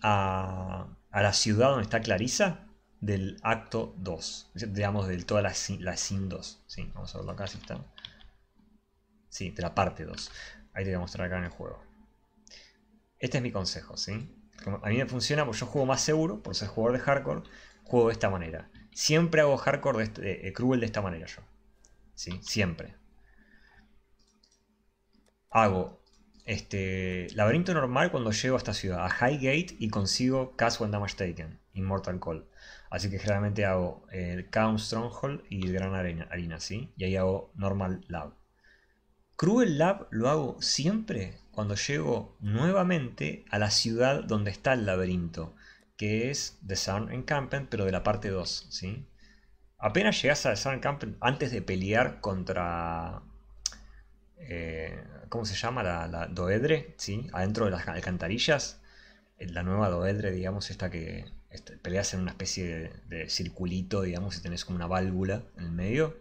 a, la ciudad donde está Clarisa, del acto 2, digamos, de toda la, sin 2. vamos a verlo acá si está. Sí, de la parte 2. Ahí te voy a mostrar acá en el juego. Este es mi consejo, ¿sí? a mí me funciona porque yo juego más seguro, por ser jugador de hardcore, juego de esta manera. Siempre hago hardcore este, eh, cruel de esta manera yo. ¿Sí? Siempre. Hago este, laberinto normal cuando llego a esta ciudad, a Highgate, y consigo Castle Damage Taken, Immortal Call. Así que generalmente hago el eh, Count Stronghold y el Gran Arena, ¿sí? Y ahí hago Normal Lab. Cruel Lab lo hago siempre cuando llego nuevamente a la ciudad donde está el laberinto, que es The Sun Encampment, pero de la parte 2, ¿sí? Apenas llegas a The Sun Encampment, antes de pelear contra eh, ¿cómo se llama? La, doedre, ¿sí? Adentro de las alcantarillas, eh, la nueva doedre, digamos, esta que este, peleas en una especie de, circulito, digamos, y tenés como una válvula en el medio.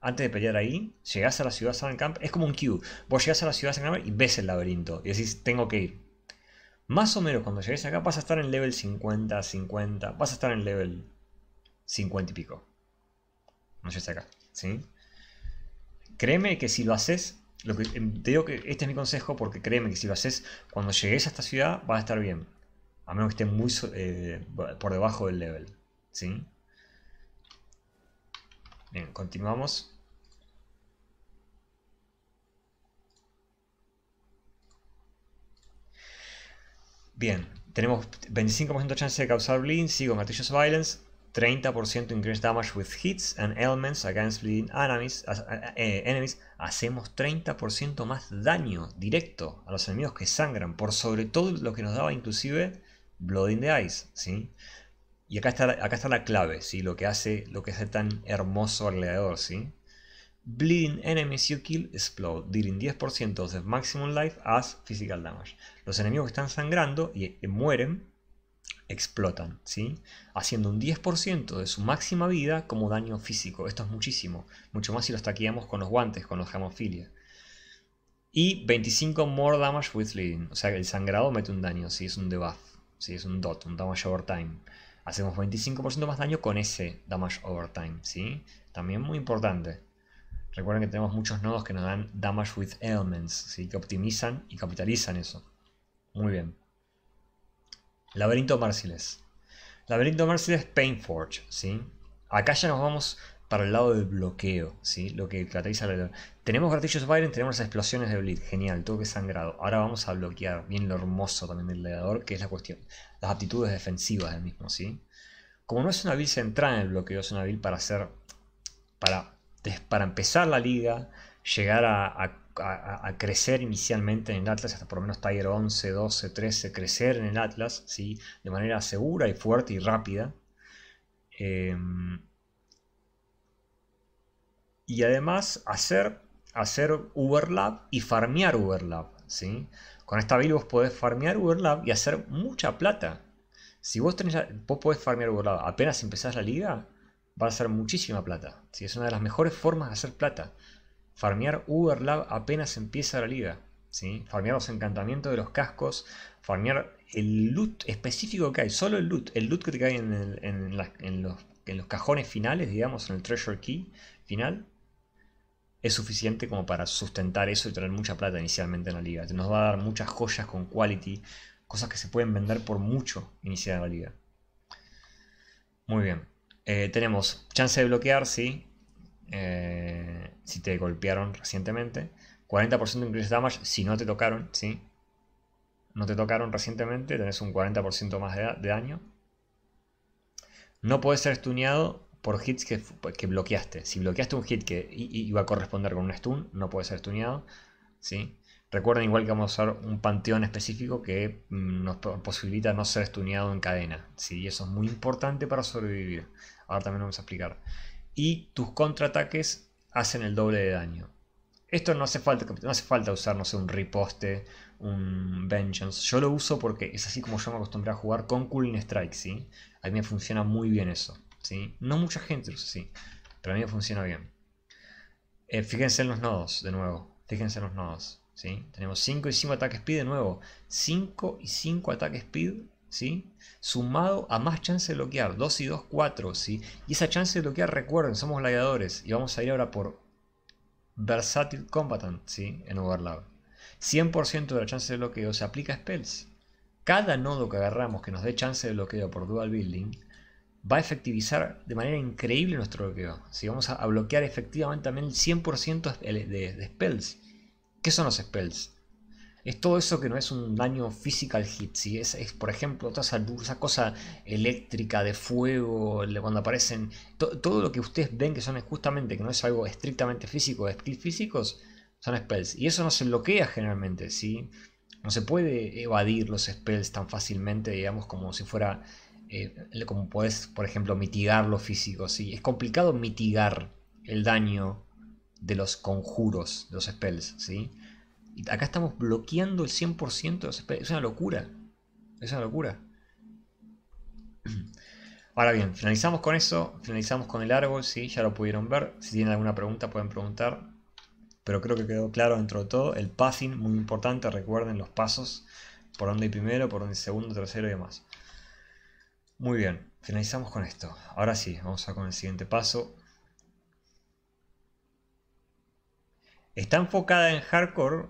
Antes de pelear ahí, llegás a la ciudad San Camp, es como un queue. Vos llegás a la ciudad San Camp y ves el laberinto y decís, tengo que ir. Más o menos cuando llegues acá vas a estar en level 50, 50, vas a estar en level 50 y pico. No llegues acá, ¿sí? Créeme que si lo haces, lo que, em, te que este es mi consejo porque créeme que si lo haces, cuando llegues a esta ciudad va a estar bien. A menos que esté muy eh, por debajo del level. ¿Sí? Bien, continuamos. Bien, tenemos 25% de chance de causar bleed, sigo Matrix violence, 30% increased damage with hits and elements against bleeding enemies, eh, Hacemos 30% más daño directo a los enemigos que sangran, por sobre todo lo que nos daba inclusive Blood in the Ice. ¿sí? Y acá está, acá está la clave, ¿sí? lo, que hace, lo que hace tan hermoso alrededor ¿sí? Bleeding enemies you kill explode, dealing 10% of maximum life as physical damage. Los enemigos que están sangrando y mueren explotan, ¿sí? haciendo un 10% de su máxima vida como daño físico. Esto es muchísimo, mucho más si los taqueamos con los guantes, con los hemofilia. Y 25 more damage with leading, o sea que el sangrado mete un daño, si es un debuff, si es un dot, un damage over time. Hacemos 25% más daño con ese damage over time, ¿sí? También muy importante. Recuerden que tenemos muchos nodos que nos dan damage with elements, ¿sí? que optimizan y capitalizan eso. Muy bien. Laberinto Marciles. Laberinto Merciless Painforge, ¿sí? Acá ya nos vamos para el lado del bloqueo, ¿sí? Lo que caracteriza alrededor. Tenemos gatillos Byron, tenemos las explosiones de Bleed, genial, todo que es sangrado. Ahora vamos a bloquear bien lo hermoso también del legador que es la cuestión. Las aptitudes defensivas del mismo, ¿sí? Como no es una build central en el bloqueo, es una build para hacer... Para, para empezar la liga, llegar a a, crecer inicialmente en el Atlas, hasta por lo menos Tiger 11, 12, 13, crecer en el Atlas, ¿sí? de manera segura y fuerte y rápida. Em, y además hacer, hacer Uberlab y farmear Uberlab. ¿sí? Con esta build vos podés farmear Uberlab y hacer mucha plata. Si vos, tenés, vos podés farmear Uberlab apenas empezás la liga, va a ser muchísima plata. si Es una de las mejores formas de hacer plata farmear Uberlab apenas empieza la liga. ¿sí? Farmear los encantamientos de los cascos, farmear el loot específico que hay, solo el loot, el loot que te cae en, los, cajones finales, digamos, en el treasure key final, es suficiente como para sustentar eso y tener mucha plata inicialmente en la liga. Nos va a dar muchas joyas con quality, cosas que se pueden vender por mucho iniciar la liga. Muy bien. Eh, tenemos chance de bloquear, sí. Eh, si te golpearon recientemente. 40% de increase damage si no te tocaron, ¿sí? No te tocaron recientemente, tenés un 40% más de, daño. No puedes ser stuneado por hits que, bloqueaste. Si bloqueaste un hit que iba a corresponder con un stun, no puedes ser stuneado, ¿sí? Recuerden igual que vamos a usar un panteón específico que mm, nos posibilita no ser stuneado en cadena. ¿sí? Y eso es muy importante para sobrevivir. Ahora también lo vamos a explicar y tus contraataques hacen el doble de daño. Esto no hace falta, no hace falta usar, no sé, un riposte, un vengeance. Yo lo uso porque es así como yo me acostumbré a jugar con cooling strike, ¿sí? A mí me funciona muy bien eso, ¿sí? No mucha gente lo usa así, pero a mí me funciona bien. Eh, fíjense en los nodos, de nuevo. Fíjense en los nodos, ¿sí? Tenemos 5 y 5 ataques speed de nuevo. 5 y 5 ataques speed Sumado a más chance de bloquear, 2 y 2, 4, ¿sí? Y esa chance de bloquear, recuerden, somos gladiadores y vamos a ir ahora por Versatile Combatant, ¿sí? En Overlap. 100% de la chance de bloqueo se aplica a spells. Cada nodo que agarramos que nos dé chance de bloqueo por dual building va a efectivizar de manera increíble nuestro bloqueo. Si vamos a, bloquear efectivamente también el 100% de, de, de spells. ¿Qué son los spells? es todo eso que no es un daño physical hit, es, es por ejemplo toda esa, cosa eléctrica de fuego, cuando aparecen, todo lo que ustedes ven que son justamente, que no es algo estrictamente físico, de skills físicos, son spells. Y eso no se bloquea generalmente, ¿sí? No se puede evadir los spells tan fácilmente, digamos, como si fuera, eh, como puedes, por ejemplo, mitigar los físicos, ¿sí? Es complicado mitigar el daño de los conjuros, de los spells, ¿sí? acá estamos bloqueando el 100% Es una locura. Es una locura. [CLEARS THROAT] Ahora bien, finalizamos con eso. Finalizamos con el árbol, sí, ya lo pudieron ver. Si tienen alguna pregunta pueden preguntar. Pero creo que quedó claro dentro de todo. El passing, muy importante. Recuerden los pasos. Por donde hay primero, por donde hay segundo, tercero y demás. Muy bien, finalizamos con esto. Ahora sí, vamos a con el siguiente paso. Está enfocada en hardcore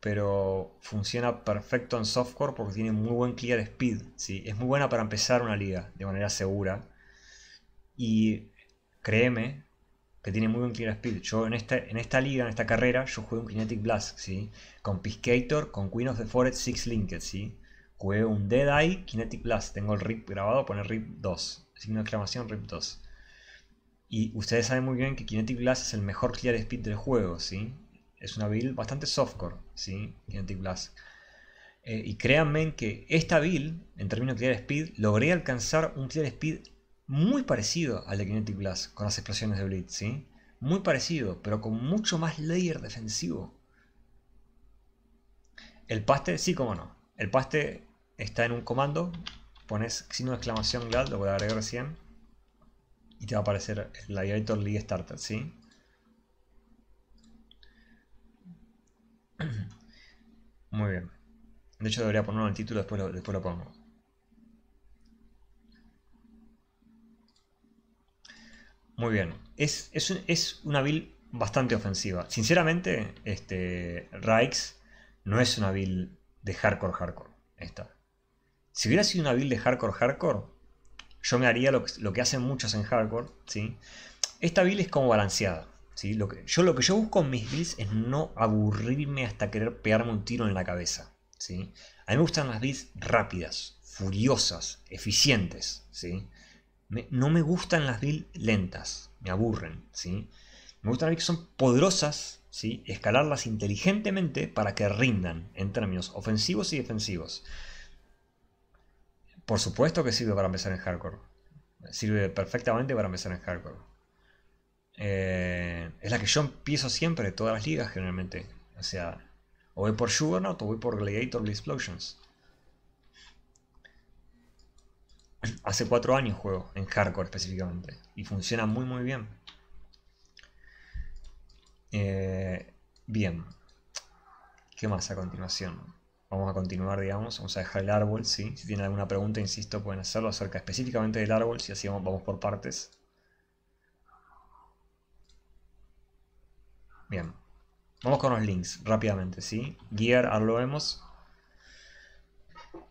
pero funciona perfecto en software porque tiene muy buen clear speed. ¿sí? Es muy buena para empezar una liga de manera segura. Y créeme que tiene muy buen clear speed. Yo en esta, en esta liga, en esta carrera, yo juego un Kinetic Blast, ¿sí? Con Piscator, con Queen of the Forest, Six Linked, ¿sí? Jugué un Dead Eye, Kinetic Blast. Tengo el RIP grabado, poner RIP 2. Signo de exclamación, RIP 2. Y ustedes saben muy bien que Kinetic Blast es el mejor clear speed del juego, ¿sí? Es una build bastante softcore, ¿sí? Kinetic Blast. Eh, y créanme que esta build, en términos de clear speed, logré alcanzar un clear speed muy parecido al de Kinetic Blast con las explosiones de Blitz, ¿sí? Muy parecido, pero con mucho más layer defensivo. El paste, sí, cómo no. El paste está en un comando. Pones signo de exclamación glad, lo voy a agregar recién. Y te va a aparecer el director League Starter, ¿sí? [CLEARS THROAT] Muy bien. De hecho debería ponerlo en el título, después lo, después lo pongo. Muy bien. Es, es, una build bastante ofensiva. Sinceramente, este, Rikes no es una build de hardcore hardcore. Si hubiera sido una build de hardcore hardcore, yo me haría lo que, hacen muchos en hardcore. ¿sí? Esta build es como balanceada. Lo que, yo lo que yo busco en mis builds es no aburrirme hasta querer pegarme un tiro en la cabeza. A mí me gustan las builds rápidas, furiosas, eficientes. no me gustan las builds lentas, me aburren. Me gustan las builds que son poderosas, escalarlas inteligentemente para que rindan en términos ofensivos y defensivos. Por supuesto que sirve para empezar en hardcore. Sirve perfectamente para empezar en hardcore. Eh, es la que yo empiezo siempre, todas las ligas generalmente. O sea, o voy por Juggernaut o voy por Gladiator Explosions. Hace cuatro años juego en hardcore específicamente y funciona muy muy bien. Eh, bien, ¿qué más a continuación? Vamos a continuar, digamos, vamos a dejar el árbol, Si tienen alguna pregunta, insisto, pueden hacerlo acerca específicamente del árbol, si así vamos por partes. Bien. Vamos con los links rápidamente, ¿sí? Gear, ahora lo vemos.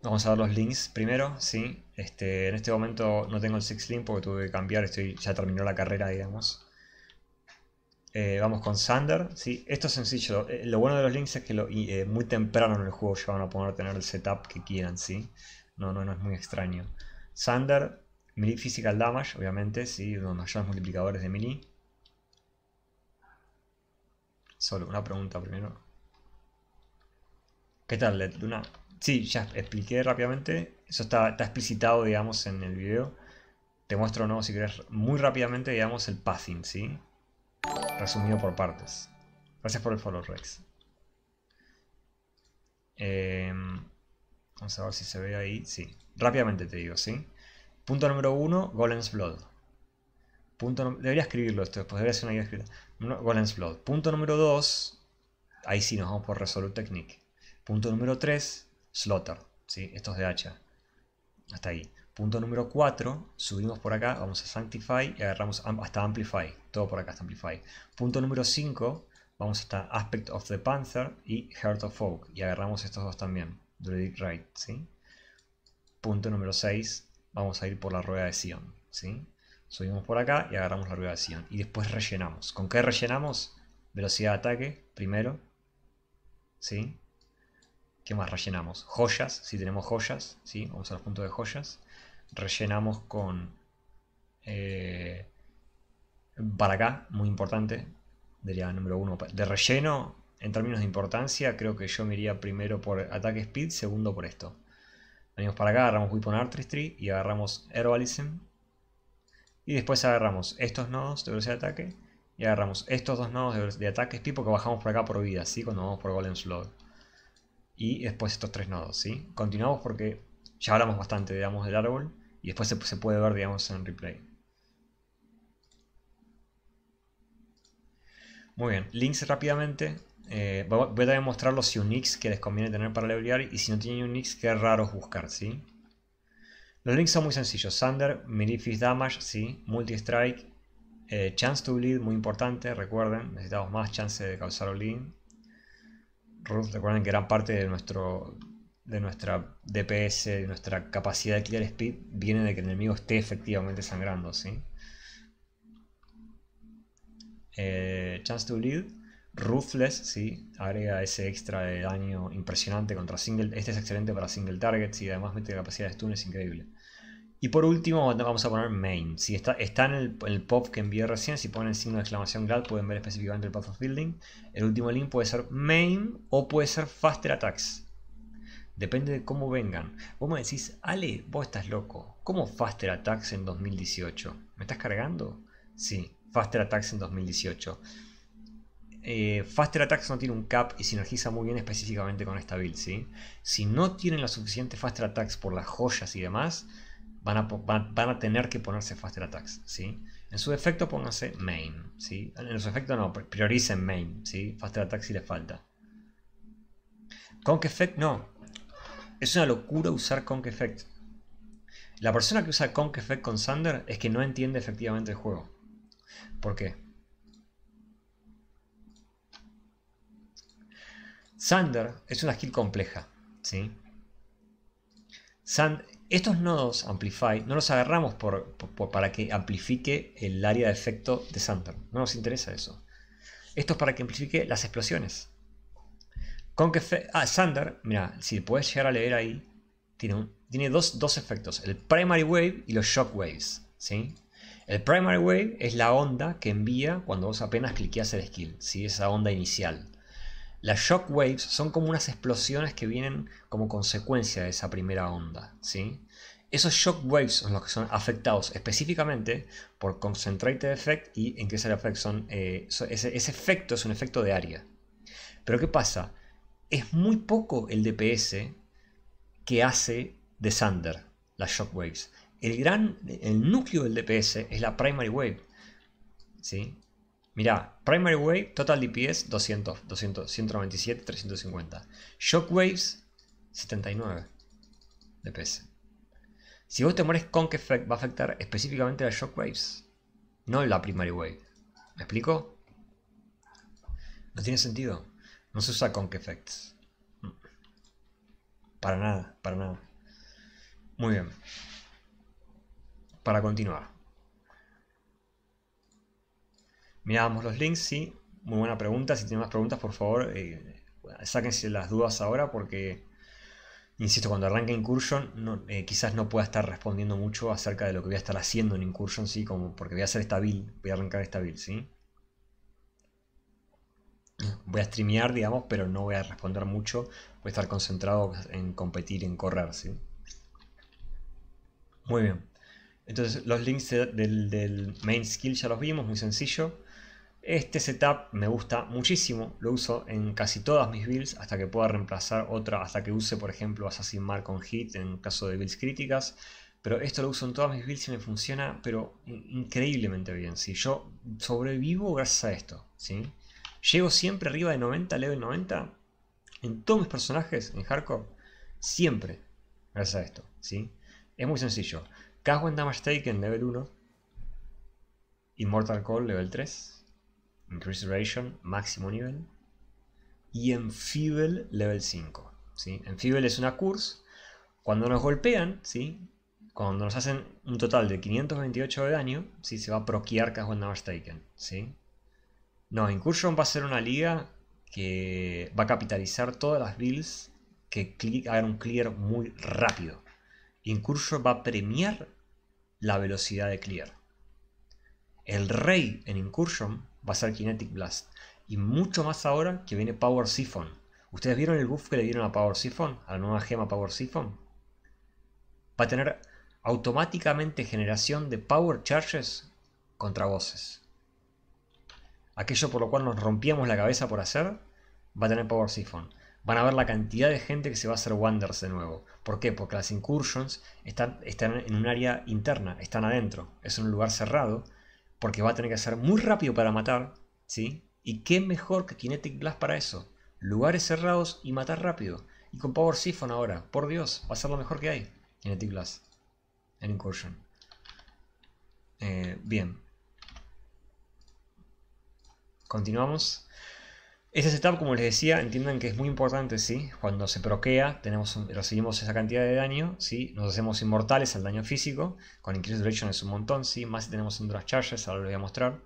Vamos a ver los links primero, ¿sí? Este, en este momento no tengo el six link porque tuve que cambiar, estoy, ya terminó la carrera, digamos. Eh, vamos con Sander, ¿sí? Esto es sencillo, eh, lo bueno de los links es que eh, muy temprano en el juego ya van a poder tener el setup que quieran, ¿sí? No, no, no es muy extraño. Sander, melee physical damage, obviamente, ¿sí? Los mayores multiplicadores de melee. Solo una pregunta primero. ¿Qué tal, Luna? Sí, ya expliqué rápidamente. Eso está, explicitado, digamos, en el video. Te muestro, ¿no? Si quieres, muy rápidamente, digamos, el passing, ¿sí? Resumido por partes. Gracias por el follow, Rex. Em, vamos a ver si se ve ahí. Sí, rápidamente te digo, ¿sí? Punto número uno, Golem's Blood. Punto, debería escribirlo esto, después debería ser una guía escrita. Golden Slot. Punto número 2, ahí sí nos vamos por Resolute Technique. Punto número 3, Slaughter. ¿sí? Estos de hacha. Hasta ahí. Punto número 4, subimos por acá, vamos a Sanctify y agarramos hasta Amplify. Todo por acá hasta Amplify. Punto número 5, vamos hasta Aspect of the Panther y Heart of Folk. Y agarramos estos dos también. Druidic Right, ¿sí? Punto número 6, vamos a ir por la rueda de Sion, ¿sí? Subimos por acá y agarramos la rueda de Y después rellenamos. ¿Con qué rellenamos? Velocidad de ataque, primero. ¿Sí? ¿Qué más rellenamos? Joyas, si tenemos joyas. ¿Sí? Vamos a los puntos de joyas. Rellenamos con... Eh, para acá, muy importante. Diría número uno. De relleno, en términos de importancia, creo que yo me iría primero por ataque speed, segundo por esto. Venimos para acá, agarramos Weapon Artistry y agarramos Herbalism y después agarramos estos nodos de velocidad de ataque. Y agarramos estos dos nodos de, de ataque tipo que bajamos por acá por vida, ¿sí? Cuando vamos por Golem Slow. Y después estos tres nodos, ¿sí? Continuamos porque ya hablamos bastante, digamos, del árbol. Y después se, puede ver, digamos, en replay. Muy bien, links rápidamente. Eh, voy a demostrar los si Unix que les conviene tener para levelear y si no tienen Unix, qué raro buscar, ¿sí? Los links son muy sencillos. Sander, Minifish, Damage, sí. Multi-Strike. Eh, chance to bleed, muy importante. Recuerden, necesitamos más chance de causar all Ruth, recuerden que gran parte de nuestro de nuestra DPS, de nuestra capacidad de clear speed, viene de que el enemigo esté efectivamente sangrando, ¿sí? Eh, chance to bleed. Ruthless, ¿sí? agrega ese extra de daño impresionante contra single. Este es excelente para single targets y además mete capacidad de stun, es increíble. Y por último vamos a poner main. Si está, está en, el, pop que envié recién, si ponen el signo de exclamación glad pueden ver específicamente el path of building. El último link puede ser main o puede ser faster attacks. Depende de cómo vengan. Vos me decís, Ale, vos estás loco. ¿Cómo faster attacks en 2018? ¿Me estás cargando? Sí, faster attacks en 2018. Eh, faster Attacks no tiene un cap y sinergiza muy bien específicamente con esta build, ¿sí? Si no tienen la suficiente Faster Attacks por las joyas y demás, van a, tener que ponerse faster attacks, ¿sí? En su defecto pónganse main, ¿sí? En su efecto no, prioricen main, ¿sí? Faster Attacks si le falta. Conk Effect no. Es una locura usar Conk Effect. La persona que usa Conk Effect con Sander es que no entiende efectivamente el juego. ¿Por qué? Sander es una skill compleja, ¿sí? Estos nodos Amplify no los agarramos para que amplifique el área de efecto de Sander. No nos interesa eso. Esto es para que amplifique las explosiones. Con que ah, Sander, mira, si puedes llegar a leer ahí, tiene, dos, efectos, el primary wave y los shock waves. El primary wave es la onda que envía cuando vos apenas cliqueas el skill, ¿sí? esa onda inicial. Las waves son como unas explosiones que vienen como consecuencia de esa primera onda, ¿sí? Esos shockwaves son los que son afectados específicamente por Concentrated Effect y Increased Effect. Eh, ese, efecto es un efecto de área. Pero ¿qué pasa? Es muy poco el DPS que hace de Sander, las shockwaves. El gran, el núcleo del DPS es la primary wave. ¿sí? Mirá, Primary Wave, Total DPS 200, 200 197, 350. Shockwaves 79 DPS. Si vos te mueres, con que va a afectar específicamente las Shockwaves, no la Primary Wave. ¿Me explico? No tiene sentido. No se usa con que Effects. Mm. Para nada, para nada. Muy bien. Para continuar. Mirábamos los links, sí. Muy buena pregunta. Si tienen más preguntas, por favor, eh, sáquense las dudas ahora porque, insisto, cuando arranque Incursion, eh, quizás no pueda estar respondiendo mucho acerca de lo que voy a estar haciendo en Incursion, sí, como porque voy a ser esta voy a arrancar esta sí. Voy a streamear, digamos, pero no voy a responder mucho. Voy a estar concentrado en competir, en correr, sí. Muy bien. Entonces los links del, main skill ya los vimos, muy sencillo. Este setup me gusta muchísimo, lo uso en casi todas mis builds hasta que pueda reemplazar otra, hasta que use por ejemplo Assassin's Mark con Hit en caso de builds críticas, pero esto lo uso en todas mis builds y me funciona pero increíblemente bien, yo sobrevivo gracias a esto, ¿sí? Llego siempre arriba de 90, level 90, en todos mis personajes en hardcore, siempre gracias a esto, ¿sí? Es muy sencillo, Cast Damage Taken level 1, Immortal Call level 3, Increase máximo nivel. Y Enfeeble, level 5. ¿sí? Enfeeble es una curse. Cuando nos golpean, ¿sí? cuando nos hacen un total de 528 de daño, ¿sí? se va a proquear Casual Taken. ¿sí? No, Incursion va a ser una liga que va a capitalizar todas las builds que hagan un clear muy rápido. Incursion va a premiar la velocidad de clear. El rey en Incursion va a ser Kinetic Blast. Y mucho más ahora que viene Power Siphon. ¿Ustedes vieron el buff que le dieron a Power Siphon? A la nueva gema Power Siphon. Va a tener automáticamente generación de Power Charges contra voces. Aquello por lo cual nos rompíamos la cabeza por hacer, va a tener Power Siphon. Van a ver la cantidad de gente que se va a hacer Wonders de nuevo. ¿Por qué? Porque las Incursions están, están en un área interna, están adentro. Es un lugar cerrado porque va a tener que ser muy rápido para matar, ¿sí? Y qué mejor que Kinetic Blast para eso. Lugares cerrados y matar rápido. Y con Power Siphon ahora, por Dios, va a ser lo mejor que hay. Kinetic Blast. En Incursion. Eh, bien. Continuamos. Ese setup, como les decía, entiendan que es muy importante, ¿sí? Cuando se proquea, tenemos, recibimos esa cantidad de daño, ¿sí? Nos hacemos inmortales al daño físico, con Increase Duration es un montón, ¿sí? Más si tenemos un Charges, ahora lo voy a mostrar.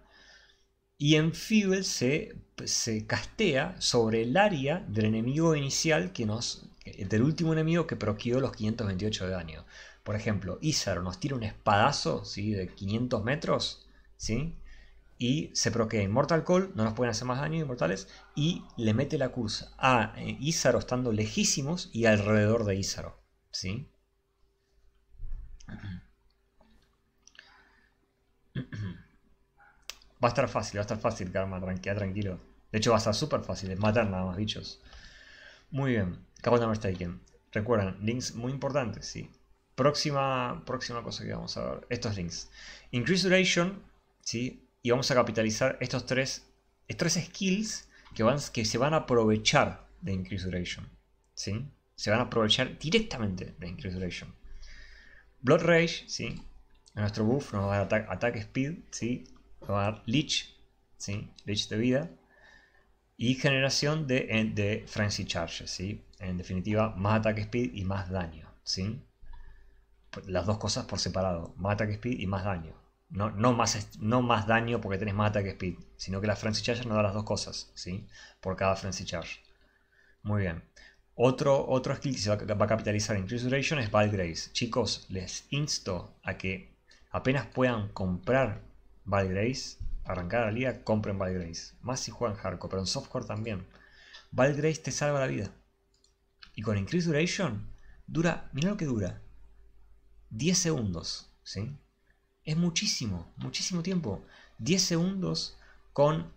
Y en Feeble se, se castea sobre el área del enemigo inicial que nos... del último enemigo que proqueó los 528 de daño. Por ejemplo, Izar nos tira un espadazo, ¿sí? De 500 metros, ¿sí? y se proquea Immortal Call, no nos pueden hacer más daño inmortales, y le mete la cursa a eh, Ísaro estando lejísimos y alrededor de Ísaro. ¿Sí? [CLEARS THROAT] Va a estar fácil, va a estar fácil, Karma, tranquila, tranquilo. De hecho, va a estar súper fácil, es matar nada más bichos. Muy bien, de de Mistaken. Recuerdan, links muy importantes, sí. Próxima, próxima cosa que vamos a ver, estos links. Increase Duration, sí, y vamos a capitalizar estos tres, tres skills que, van, que se van a aprovechar de Increase Duration. Se van a aprovechar directamente de Increase Duration. Blood Rage, ¿sí? nuestro buff nos va a dar ataque, speed, ¿sí? Nos va a dar leech, ¿sí? Leech de vida. Y generación de, de frenzy charges, ¿sí? En definitiva, más ataque speed y más daño, ¿sí? Las dos cosas por separado, más ataque speed y más daño. No, más, no más daño porque tenés más ataque speed, sino que la frenzy Charge nos da las dos cosas, ¿sí? Por cada frenzy charge. Muy bien. Otro, otro skill que se va, a capitalizar en Increase Duration es Valgrace Grace. Chicos, les insto a que apenas puedan comprar Valgrace Grace, arrancar la liga, compren Valgrace Grace. Más si juegan hardcore, pero en softcore también. Valgrace Grace te salva la vida. Y con Increase Duration, dura, mirá lo que dura. 10 segundos, ¿sí? Es muchísimo, muchísimo tiempo. 10 segundos con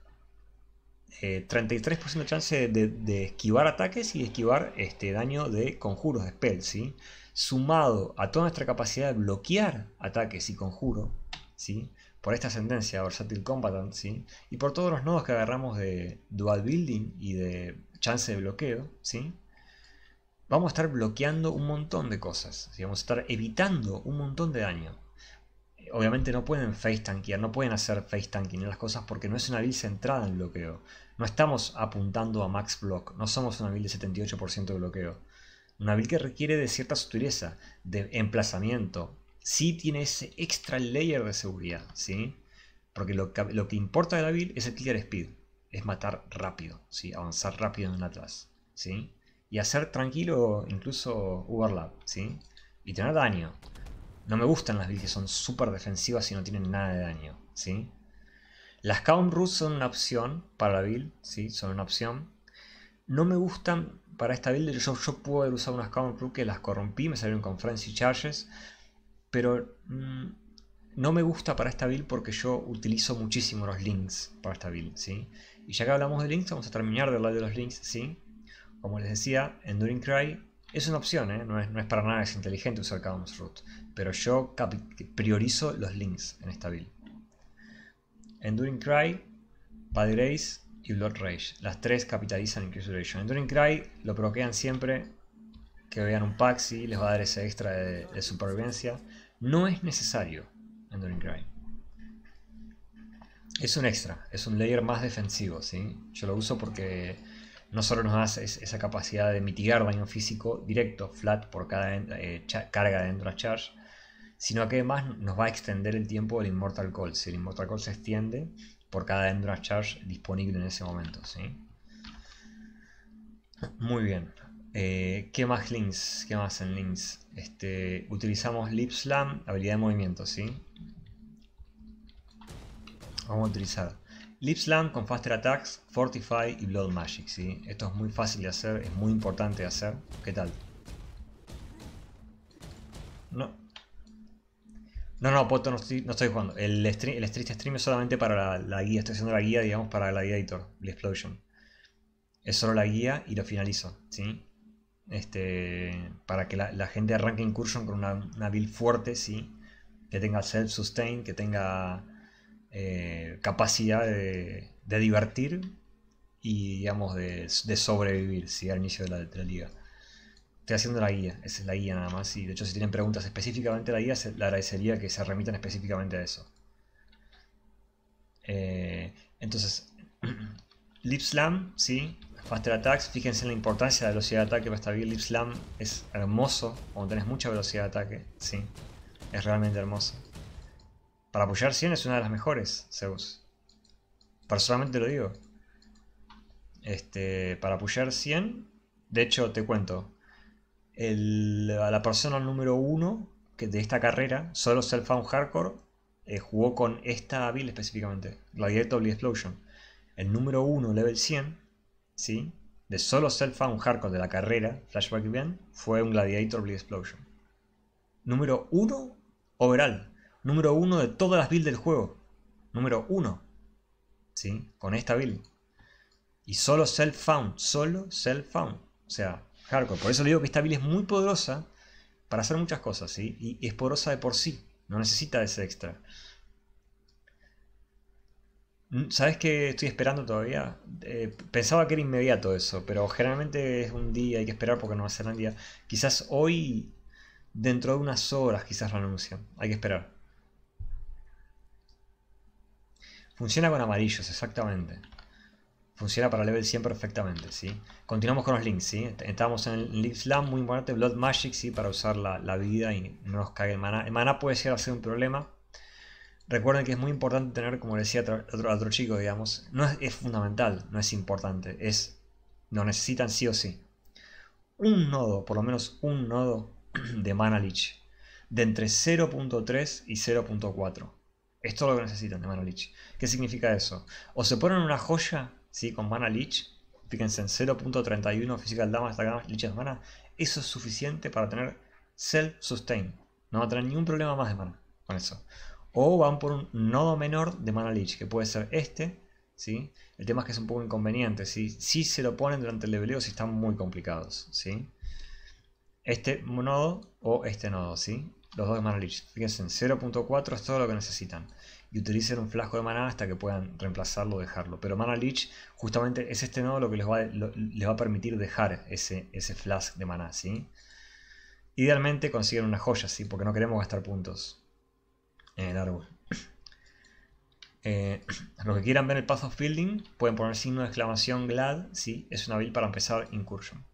33% eh, de chance de, esquivar ataques y esquivar este daño de conjuros de spell, Sumado a toda nuestra capacidad de bloquear ataques y conjuros ¿sí? Por esta ascendencia, Versatile Combatant, Y por todos los nodos que agarramos de Dual Building y de chance de bloqueo, ¿sí? Vamos a estar bloqueando un montón de cosas, Vamos a estar evitando un montón de daño obviamente no pueden face tankear, no pueden hacer face tanking en las cosas porque no es una build centrada en bloqueo. No estamos apuntando a max block, no somos una build de 78% de bloqueo. Una build que requiere de cierta sutileza, de emplazamiento. Sí tiene ese extra layer de seguridad, ¿sí? Porque lo que, importa de la build es el clear speed, es matar rápido, ¿sí? Avanzar rápido en un atrás, ¿sí? Y hacer tranquilo incluso overlap, ¿sí? Y tener daño. No me gustan las builds que son súper defensivas y no tienen nada de daño, ¿sí? Las Count Roots son una opción para la build, ¿sí? Son una opción. No me gustan para esta build, yo, puedo haber usado unas Count Roots que las corrompí, me salieron con Frenzy Charges, pero mm, no me gusta para esta build porque yo utilizo muchísimo los links para esta build, ¿sí? Y ya que hablamos de links, vamos a terminar de hablar de los links, ¿sí? Como les decía, Enduring Cry es una opción, ¿eh? no, es, para nada es inteligente usar Cadmus Root, pero yo priorizo los links en esta build. Enduring Cry, Bad Race y Blood Rage. Las tres capitalizan Increase Duration. Enduring Cry lo provoquean siempre que vean un Paxi, les va a dar ese extra de, de supervivencia. No es necesario Enduring Cry. Es un extra, es un layer más defensivo, ¿sí? Yo lo uso porque no solo nos hace esa capacidad de mitigar daño físico directo, flat, por cada eh, carga de una charge, sino que además nos va a extender el tiempo del Immortal Call. Si el Immortal Call se extiende por cada Endurance Charge disponible en ese momento. ¿sí? Muy bien. Eh, ¿Qué más links? ¿Qué más en links? Este, utilizamos Lip Slam, habilidad de movimiento, ¿sí? Vamos a utilizar Lipslam con Faster Attacks, Fortify y Blood Magic, ¿sí? Esto es muy fácil de hacer, es muy importante de hacer. ¿Qué tal? No. No, no, Poto, no estoy, jugando. El stream, este stream, es solamente para la, la, guía. Estoy haciendo la guía, digamos, para Gladiator, the Explosion. Es solo la guía y lo finalizo, ¿sí? Este, para que la, gente arranque Incursion con una, una build fuerte, ¿sí? Que tenga Self-Sustain, que tenga eh, capacidad de, divertir y, digamos, de, sobrevivir, si Al inicio de la, liga. Estoy haciendo la guía, esa es la guía nada más. Y de hecho, si tienen preguntas específicamente la guía, se, le agradecería que se remitan específicamente a eso. Eh, entonces, [CLEARS THROAT] Lip Slam, ¿sí? Faster Attacks, fíjense en la importancia de la velocidad de ataque para esta Lip Slam es hermoso cuando tenés mucha velocidad de ataque, ¿sí? Es realmente hermoso. Para apoyar 100 es una de las mejores, Zeus. Personalmente lo digo. Este, para apoyar 100, de hecho te cuento, el, la persona número 1 de esta carrera, solo Self-Found Hardcore, eh, jugó con esta build específicamente, Gladiator Bleed Explosion. El número 1, level 100, ¿sí? de solo Self-Found Hardcore de la carrera, Flashback Bien, fue un Gladiator Bleed Explosion. Número 1, overall, número uno de todas las builds del juego. Número uno. ¿Sí? Con esta build. Y solo self-found, solo self-found. O sea, hardcore. Por eso le digo que esta build es muy poderosa para hacer muchas cosas, ¿sí? Y es poderosa de por sí. No necesita ese extra. Mm, ¿Sabes qué estoy esperando todavía? Eh, pensaba que era inmediato eso, pero generalmente es un día, hay que esperar porque no va a ser un día. Quizás hoy, dentro de unas horas, quizás lo anuncian. Hay que esperar. Funciona con amarillos, exactamente. Funciona para level 100 perfectamente, ¿sí? Continuamos con los links, ¿sí? Estamos en el Link Slam, muy importante, Blood Magic, ¿sí? Para usar la, vida y no nos cague el maná. El maná puede ser un problema. Recuerden que es muy importante tener, como decía otro, chico, digamos, no es, fundamental, no es importante, es lo necesitan sí o sí. Un nodo, por lo menos un nodo [CLEARS THROAT] de mana lich. de entre 0.3 y 0.4. Es lo que necesitan de Mana leach. ¿Qué significa eso? O se ponen una joya, ¿sí? Con Mana Leech. Fíjense, en 0.31 Physical Damage, Damage, de Mana. Eso es suficiente para tener Self Sustain. No va a tener ningún problema más de mana con eso. O van por un nodo menor de Mana Leech, que puede ser este, ¿sí? El tema es que es un poco inconveniente, Si se lo ponen durante el leveleo, si están muy complicados, ¿sí? Este nodo o este nodo, ¿sí? Los dos de mana leech. Fíjense, 0.4 es todo lo que necesitan. Y utilicen un flasco de maná hasta que puedan reemplazarlo o dejarlo. Pero mana leech, justamente es este nodo lo que les va, a permitir dejar ese, ese flask de maná, Idealmente consiguen una joya, Porque no queremos gastar puntos en el árbol. [CLEARS THROAT] Eh, [CLEARS THROAT] los que quieran ver el Path of Building pueden poner signo de exclamación GLAD, ¿sí? Es una build para empezar Incursion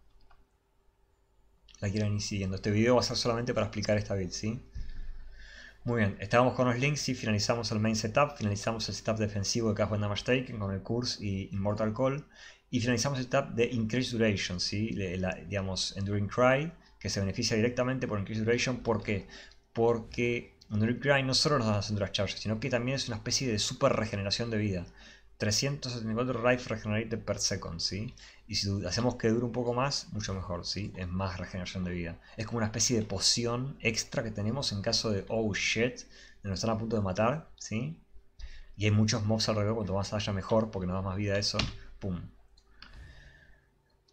la quieran ir siguiendo. Este video va a ser solamente para explicar esta build, ¿sí? Muy bien, estábamos con los links y finalizamos el main setup, finalizamos el setup defensivo de Cash Damage Taken con el Curse y Immortal Call y finalizamos el setup de Increase Duration, ¿sí? digamos Enduring Cry, que se beneficia directamente por Increase Duration, ¿por qué? Porque Enduring Cry no solo nos da las Charges, sino que también es una especie de super regeneración de vida. 374 life Regenerated per second, ¿sí? Y si hacemos que dure un poco más, mucho mejor, ¿sí? Es más regeneración de vida. Es como una especie de poción extra que tenemos en caso de, oh shit, nos están a punto de matar, ¿sí? Y hay muchos mobs alrededor, cuanto más haya mejor, porque nos da más vida eso. ¡Pum!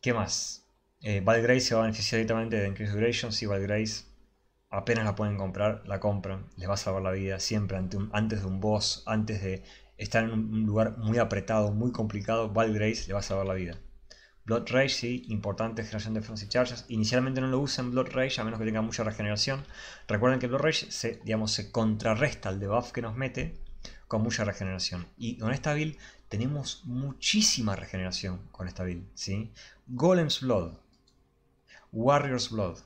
¿Qué más? Eh, Bad Grace se va a beneficiar directamente de Increase Duration, Si Bad Grace apenas la pueden comprar, la compran, les va a salvar la vida siempre antes de un boss, antes de están en un lugar muy apretado, muy complicado. Val Grace le va a salvar la vida. Blood Rage, sí, importante generación de Francis Charges. Inicialmente no lo usan Blood Rage a menos que tenga mucha regeneración. Recuerden que Blood Rage se, digamos, se contrarresta al debuff que nos mete con mucha regeneración. Y con esta build tenemos muchísima regeneración con esta build. ¿sí? Golem's Blood, Warrior's Blood.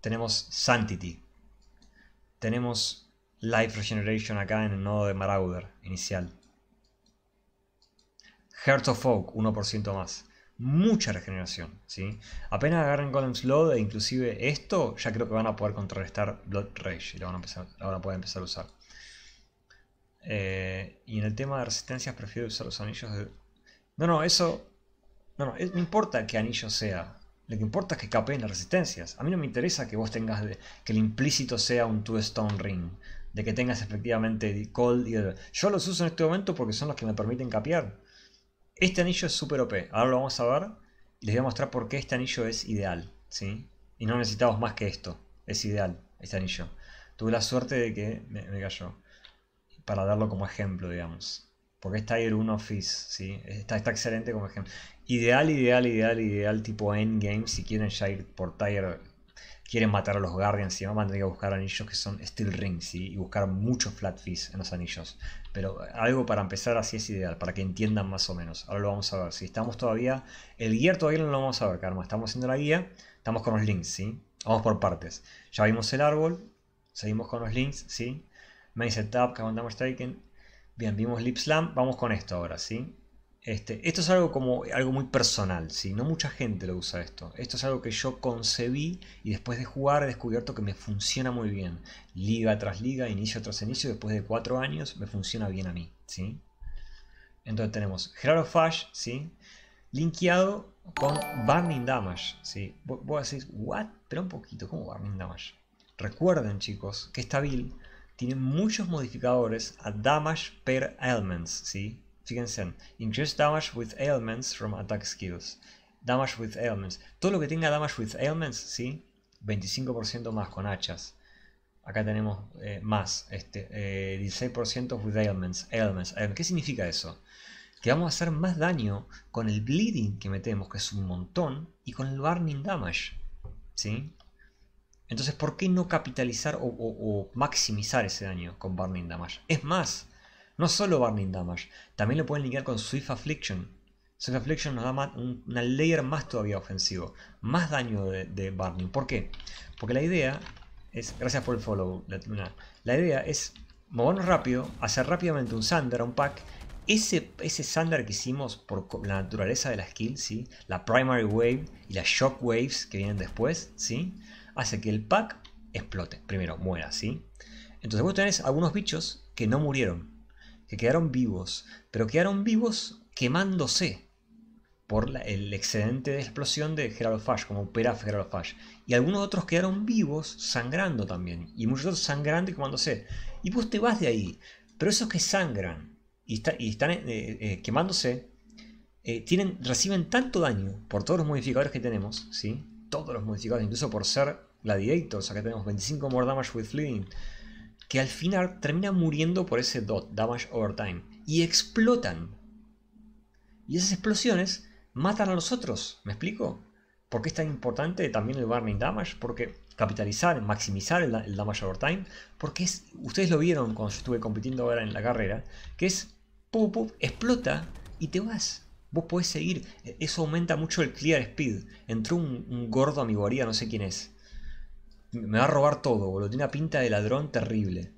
Tenemos Sanctity. Tenemos Life Regeneration acá en el nodo de Marauder inicial. Heart of Oak, 1% más. Mucha regeneración, ¿sí? Apenas agarren Golem's Load, e inclusive esto, ya creo que van a poder contrarrestar Blood Rage y lo van a, empezar, poder empezar a usar. Eh, y en el tema de resistencias prefiero usar los anillos de... No, no, eso... No, no, no importa qué anillo sea. Lo que importa es que capeen las resistencias. A mí no me interesa que vos tengas... que el implícito sea un Two Stone Ring de que tengas efectivamente cold y Yo los uso en este momento porque son los que me permiten capear. Este anillo es súper OP. Ahora lo vamos a ver les voy a mostrar por qué este anillo es ideal. ¿sí? Y no necesitamos más que esto. Es ideal este anillo. Tuve la suerte de que me, cayó. Para darlo como ejemplo, digamos. Porque está Tiger 1 office ¿sí? Está, excelente como ejemplo. Ideal, ideal, ideal, ideal tipo endgame si quieren ya ir por Tier quieren matar a los Guardians y van a tener que buscar anillos que son Steel Rings ¿sí? y buscar muchos Flat Fees en los anillos. Pero eh, algo para empezar así es ideal, para que entiendan más o menos. Ahora lo vamos a ver. Si estamos todavía. El guía todavía no lo vamos a ver, Karma. Estamos haciendo la guía, estamos con los links, ¿sí? Vamos por partes. Ya vimos el árbol, seguimos con los links, ¿sí? Main Setup, Count Damage Taken. Bien, vimos Lip Slam, vamos con esto ahora, ¿sí? Este, esto es algo como algo muy personal, si no mucha gente lo usa esto. Esto es algo que yo concebí y después de jugar he descubierto que me funciona muy bien. Liga tras liga, inicio tras inicio, después de cuatro años me funciona bien a mí. ¿sí? Entonces tenemos Gerardo Fash, ¿sí? linkeado con Burning Damage. ¿sí? Vos, decís, ¿what? Pero un poquito, ¿cómo Burning Damage? Recuerden chicos que esta build tiene muchos modificadores a Damage per Elements. ¿sí? Fíjense, increase damage with ailments from attack skills. Damage with ailments. Todo lo que tenga damage with ailments, ¿sí? 25% más con hachas. Acá tenemos eh, más, este, 16% eh, with ailments, ¿Qué significa eso? Que vamos a hacer más daño con el bleeding que metemos, que es un montón, y con el burning damage. ¿Sí? Entonces, ¿por qué no capitalizar o, o maximizar ese daño con burning damage? Es más, no solo Burning Damage, también lo pueden ligar con Swift Affliction. Swift Affliction nos da un, una layer más todavía ofensivo, más daño de, de, Burning. ¿Por qué? Porque la idea es, gracias por el follow, la, idea es movernos rápido, hacer rápidamente un Sander, un pack. Ese, ese que hicimos por la naturaleza de la skill, la Primary Wave y las Shock Waves que vienen después, hace que el pack explote, primero muera, Entonces vos tenés algunos bichos que no murieron, quedaron vivos, pero quedaron vivos quemándose por el excedente de explosión de Gerald Fash, como opera Gerald Fash. Y algunos otros quedaron vivos sangrando también, y muchos otros sangrando y quemándose. Y vos te vas de ahí, pero esos que sangran y, están eh, eh, quemándose, eh, tienen, reciben tanto daño por todos los modificadores que tenemos, ¿sí? Todos los modificadores, incluso por ser gladiators, acá tenemos 25 more damage with fleeing, que al final termina muriendo por ese DOT, Damage Over Time, y explotan. Y esas explosiones matan a los otros, ¿me explico? ¿Por qué es tan importante también el Burning Damage? Porque capitalizar, maximizar el, Damage Over Time, porque es, ustedes lo vieron cuando yo estuve compitiendo ahora en la carrera, que es, pum, explota y te vas. Vos podés seguir, e-, eso aumenta mucho el clear speed. Entró un, gordo a mi no sé quién es me va a robar todo, boludo. Tiene una pinta de ladrón terrible.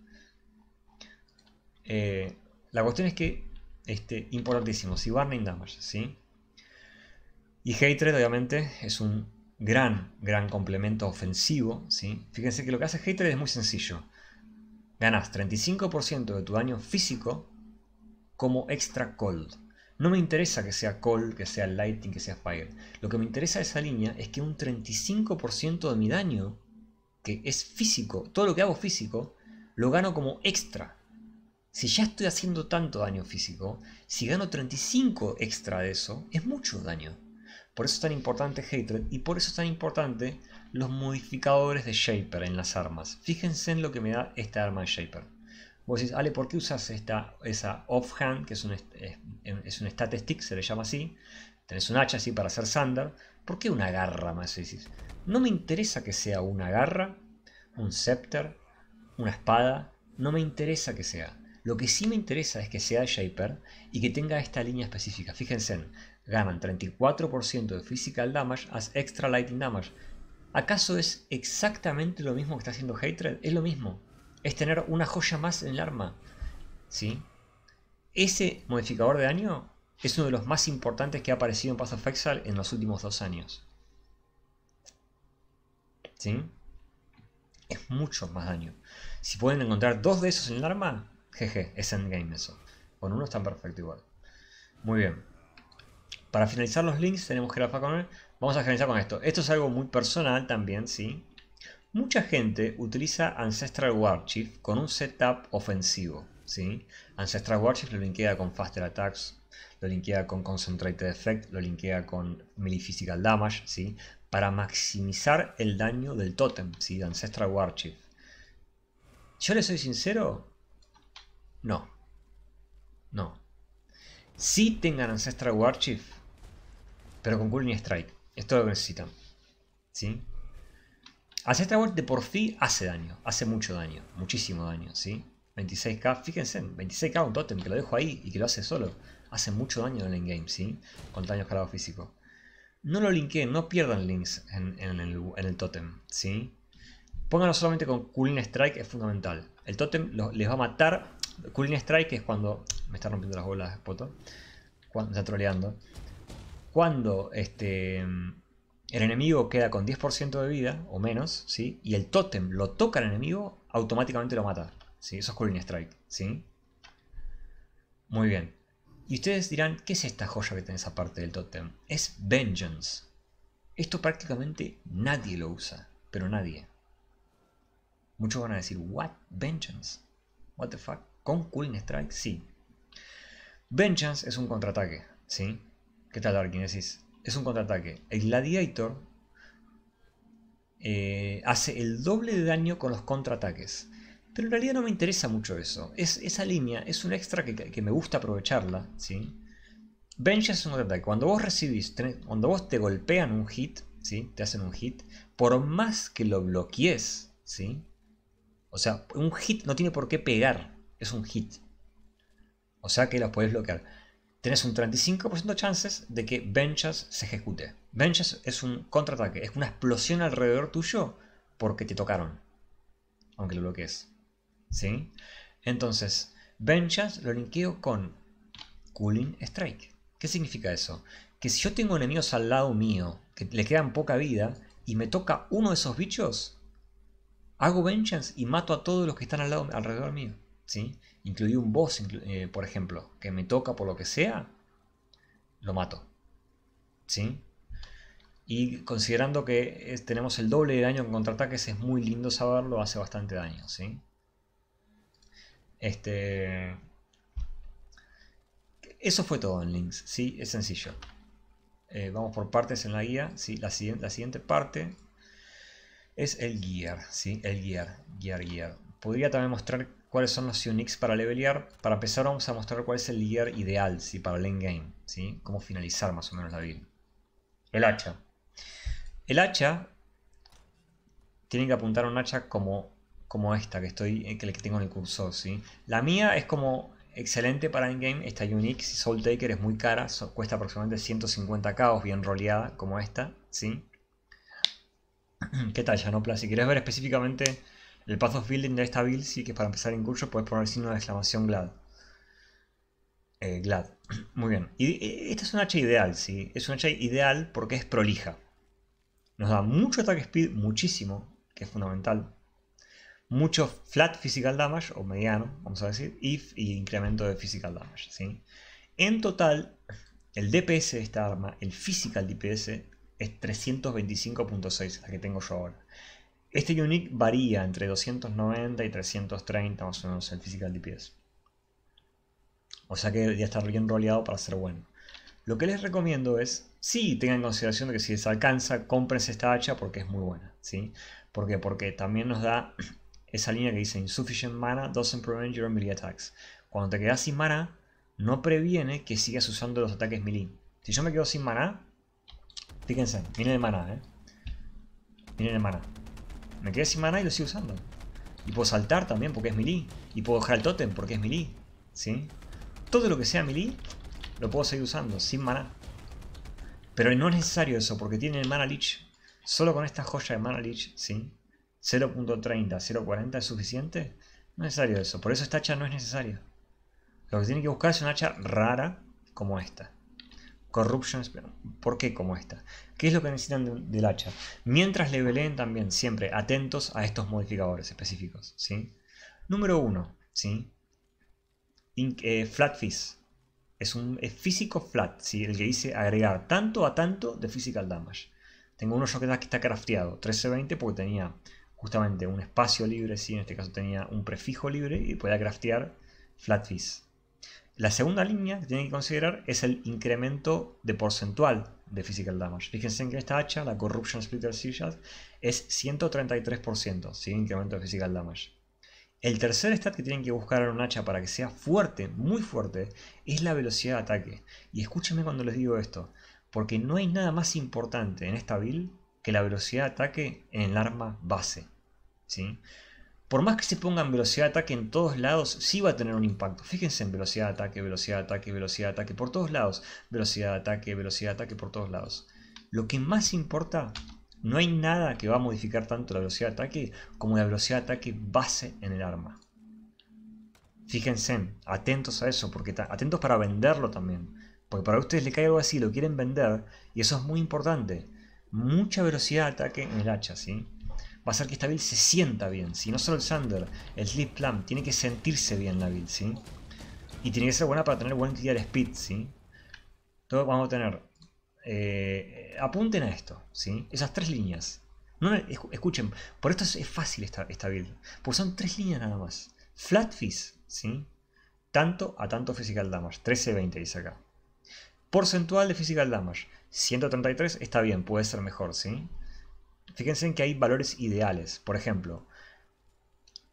Eh, la cuestión es que, este, importantísimo, si Warning Damage, ¿sí? Y Hatred, obviamente, es un gran, gran complemento ofensivo, ¿sí? Fíjense que lo que hace Hatred es muy sencillo. Ganas 35% de tu daño físico como extra cold. No me interesa que sea cold, que sea lighting, que sea fire. Lo que me interesa de esa línea es que un 35% de mi daño que es físico, todo lo que hago físico, lo gano como extra. Si ya estoy haciendo tanto daño físico, si gano 35 extra de eso, es mucho daño. Por eso es tan importante Hatred y por eso es tan importante los modificadores de Shaper en las armas. Fíjense en lo que me da esta arma de Shaper. Vos decís, Ale, ¿por qué usas esta, esa offhand, que es un, es, stat stick, se le llama así? Tenés un hacha así para hacer Sander. ¿Por qué una garra más? Decís, no me interesa que sea una garra, un scepter, una espada, no me interesa que sea. Lo que sí me interesa es que sea Shaper y que tenga esta línea específica. Fíjense, ganan 34% de physical damage as extra lighting damage. ¿Acaso es exactamente lo mismo que está haciendo Hatred? Es lo mismo. Es tener una joya más en el arma. ¿Sí? Ese modificador de daño es uno de los más importantes que ha aparecido en Path of Exile en los últimos dos años. ¿sí? Es mucho más daño. Si pueden encontrar dos de esos en el arma, jeje, es endgame eso. Con uno están perfecto igual. Muy bien. Para finalizar los links tenemos que ir a Vamos a finalizar con esto. Esto es algo muy personal también, ¿sí? Mucha gente utiliza Ancestral Warchief con un setup ofensivo. ¿sí? Ancestral Warchief lo linkea con Faster Attacks, lo linkea con Concentrated Effect, lo linkea con Physical Damage. ¿sí? para maximizar el daño del tótem, Si, De Ancestral Warchief. Yo le soy sincero, no. No. Si sí tengan Ancestral Warchief, pero con Cooling Strike. Es lo que necesitan. ¿Sí? Ancestral Warchief de por fin hace daño. Hace mucho daño. Muchísimo daño, ¿sí? 26k, fíjense, 26k un totem que lo dejo ahí y que lo hace solo. Hace mucho daño en el endgame, ¿sí? Con daño escalado físico no lo linkeen, no pierdan links en, el, tótem, ¿sí? Pónganlo solamente con Cooling Strike, es fundamental. El tótem les va a matar. Cooling Strike es cuando... Me está rompiendo las bolas, poto. Cuando, está troleando. Cuando este, el enemigo queda con 10% de vida o menos, ¿sí? Y el tótem lo toca al enemigo, automáticamente lo mata. ¿sí? Eso es Cooling Strike, ¿sí? Muy bien. Y ustedes dirán, ¿qué es esta joya que esa parte del tótem? Es Vengeance. Esto prácticamente nadie lo usa, pero nadie. Muchos van a decir, ¿What? Vengeance? ¿What the fuck? ¿Con Cooling Strike? Sí. Vengeance es un contraataque, ¿sí? ¿Qué tal Arquinesis? Es un contraataque. El Gladiator eh, hace el doble de daño con los contraataques. Pero en realidad no me interesa mucho eso. Es, esa línea es un extra que, me gusta aprovecharla, ¿sí? es un ataque. Cuando vos recibís, cuando vos te golpean un hit, ¿sí? Te hacen un hit, por más que lo bloquees, ¿sí? O sea, un hit no tiene por qué pegar, es un hit. O sea que los podés bloquear. Tenés un 35% de chances de que Benchas se ejecute. Benchas es un contraataque, es una explosión alrededor tuyo porque te tocaron, aunque lo bloquees. ¿sí? Entonces, Vengeance lo linkeo con Cooling Strike. ¿Qué significa eso? Que si yo tengo enemigos al lado mío, que le quedan poca vida, y me toca uno de esos bichos, hago Vengeance y mato a todos los que están al lado, alrededor mío. ¿sí? Incluí un boss, eh, por ejemplo, que me toca por lo que sea, lo mato. ¿Sí? Y considerando que eh, tenemos el doble de daño en contraataques, es muy lindo saberlo, hace bastante daño, ¿sí? Este, eso fue todo en links, ¿sí? es sencillo. Eh, vamos por partes en la guía, ¿sí? la, siguiente parte es el gear, ¿sí? el gear, Podría también mostrar cuáles son los Unix para levelear. Para empezar vamos a mostrar cuál es el gear ideal ¿sí? para el endgame, ¿sí? cómo finalizar más o menos la build. El hacha. El hacha, tienen que apuntar un hacha como como esta que estoy eh, que tengo en el cursor, ¿sí? La mía es como excelente para endgame, esta Unix Soul Taker es muy cara, cuesta aproximadamente 150k, bien roleada como esta, ¿sí? [CLEARS THROAT] ¿Qué tal, Janopla? Si quieres ver específicamente el path of building de esta build, sí que para empezar en curso puedes poner el signo de exclamación GLAD. Eh, GLAD. [CLEARS THROAT] Muy bien. Y, eh, esta es una h ideal, ¿sí? Es una h ideal porque es prolija. Nos da mucho attack speed, muchísimo, que es fundamental mucho flat physical damage, o mediano, vamos a decir, y, incremento de physical damage. ¿sí? En total, el DPS de esta arma, el physical DPS, es 325.6, la que tengo yo ahora. Este unique varía entre 290 y 330 más o menos el physical DPS. O sea que ya estar bien roleado para ser bueno. Lo que les recomiendo es, sí, tengan en consideración de que si les alcanza, cómprense esta hacha porque es muy buena. ¿sí? ¿Por qué? Porque también nos da esa línea que dice Insufficient Mana doesn't prevent your melee attacks. Cuando te quedas sin mana, no previene que sigas usando los ataques melee. Si yo me quedo sin mana, fíjense, miren el mana, eh. Miren el mana. Me quedé sin mana y lo sigo usando. Y puedo saltar también porque es melee. Y puedo dejar el totem porque es melee. ¿Sí? Todo lo que sea melee lo puedo seguir usando sin mana. Pero no es necesario eso porque tiene el mana leech. Solo con esta joya de mana leech, ¿sí? 0.30, 0.40 es suficiente, no es necesario eso. Por eso esta hacha no es necesaria. Lo que tiene que buscar es una hacha rara como esta. Corruption ¿Por qué como esta? ¿Qué es lo que necesitan de, del hacha? Mientras le también, siempre atentos a estos modificadores específicos. ¿sí? Número 1. ¿sí? Eh, flat Fizz. Es un físico flat, ¿sí? el que dice agregar tanto a tanto de physical damage. Tengo uno yo que está crafteado, 1320 porque tenía justamente un espacio libre, ¿sí? en este caso tenía un prefijo libre y podía craftear flat fees. La segunda línea que tienen que considerar es el incremento de porcentual de physical damage. Fíjense en que esta hacha, la Corruption Splitter Seashells, es 133%, sin incremento de physical damage. El tercer stat que tienen que buscar en un hacha para que sea fuerte, muy fuerte, es la velocidad de ataque. Y escúchenme cuando les digo esto, porque no hay nada más importante en esta build que la velocidad de ataque en el arma base. Por más que se ponga velocidad de ataque en todos lados, sí va a tener un impacto. Fíjense en velocidad de ataque, velocidad de ataque, velocidad de ataque por todos lados. Velocidad de ataque, velocidad de ataque por todos lados. Lo que más importa, no hay nada que va a modificar tanto la velocidad de ataque como la velocidad de ataque base en el arma. Fíjense, atentos a eso, porque atentos para venderlo también. Porque para ustedes le cae algo así, lo quieren vender, y eso es muy importante. Mucha velocidad de ataque en el hacha, ¿sí? va a ser que esta build se sienta bien. Si no solo el Sander, el Sleep Plum, tiene que sentirse bien la build, ¿sí? Y tiene que ser buena para tener buen de speed, ¿sí? Entonces vamos a tener... Eh, apunten a esto, ¿sí? Esas tres líneas. No, escuchen, por esto es, fácil esta, build. Porque son tres líneas nada más. Flat Fizz, ¿sí? Tanto a tanto Physical Damage. 13-20 dice acá. Porcentual de Physical Damage. 133 está bien, puede ser mejor, ¿sí? Fíjense en que hay valores ideales. Por ejemplo,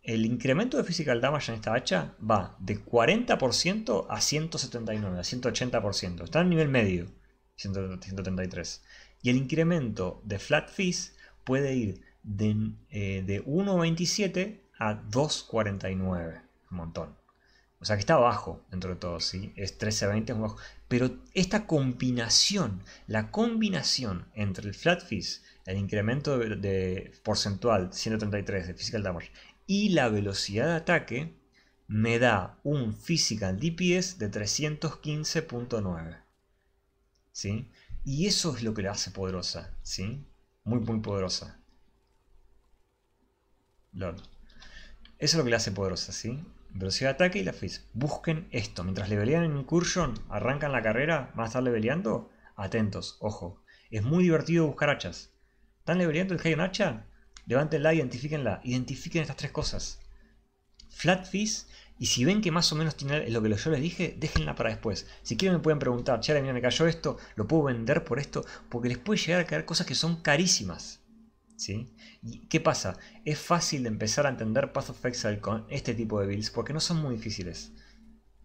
el incremento de physical damage en esta hacha va de 40% a 179, a 180%. Está en nivel medio, 133. Y el incremento de flat fees puede ir de, 1.27 eh, a 2.49. Un montón. O sea que está bajo dentro de todo, ¿sí? Es 13.20, es bajo. Pero esta combinación, la combinación entre el flat fees el incremento de, porcentual 133 de physical damage y la velocidad de ataque me da un physical DPS de 315.9. ¿Sí? Y eso es lo que la hace poderosa, ¿sí? Muy, muy poderosa. Lord. Eso es lo que la hace poderosa, ¿sí? Velocidad de ataque y la Fizz. Busquen esto. Mientras levelean en Incursion, arrancan la carrera, van a estar leveleando. Atentos, ojo. Es muy divertido buscar hachas. ¿Están que el High Archa? levantenla, identifiquenla, Identifiquen estas tres cosas. Flatfish. Y si ven que más o menos tiene lo que yo les dije, déjenla para después. Si quieren me pueden preguntar, Chara, mira, me cayó esto, lo puedo vender por esto, porque les puede llegar a caer cosas que son carísimas. ¿Sí? qué pasa? Es fácil de empezar a entender Path of Exile con este tipo de builds, porque no son muy difíciles.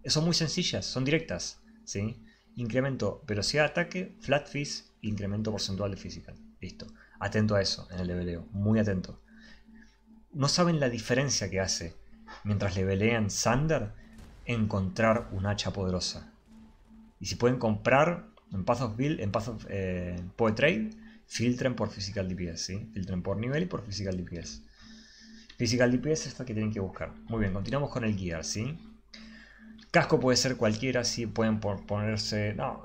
Son muy sencillas, son directas. ¿Sí? Incremento velocidad de ataque, flat fees, incremento porcentual de física. Listo. Atento a eso en el leveleo, muy atento. No saben la diferencia que hace mientras levelean Sander encontrar un hacha poderosa. Y si pueden comprar en Path of Build, en Path of eh, Poetrade, filtren por Physical DPS, ¿sí? Filtren por nivel y por Physical DPS. Physical DPS es esta que tienen que buscar. Muy bien, continuamos con el Gear, ¿sí? Casco puede ser cualquiera, si pueden ponerse... No,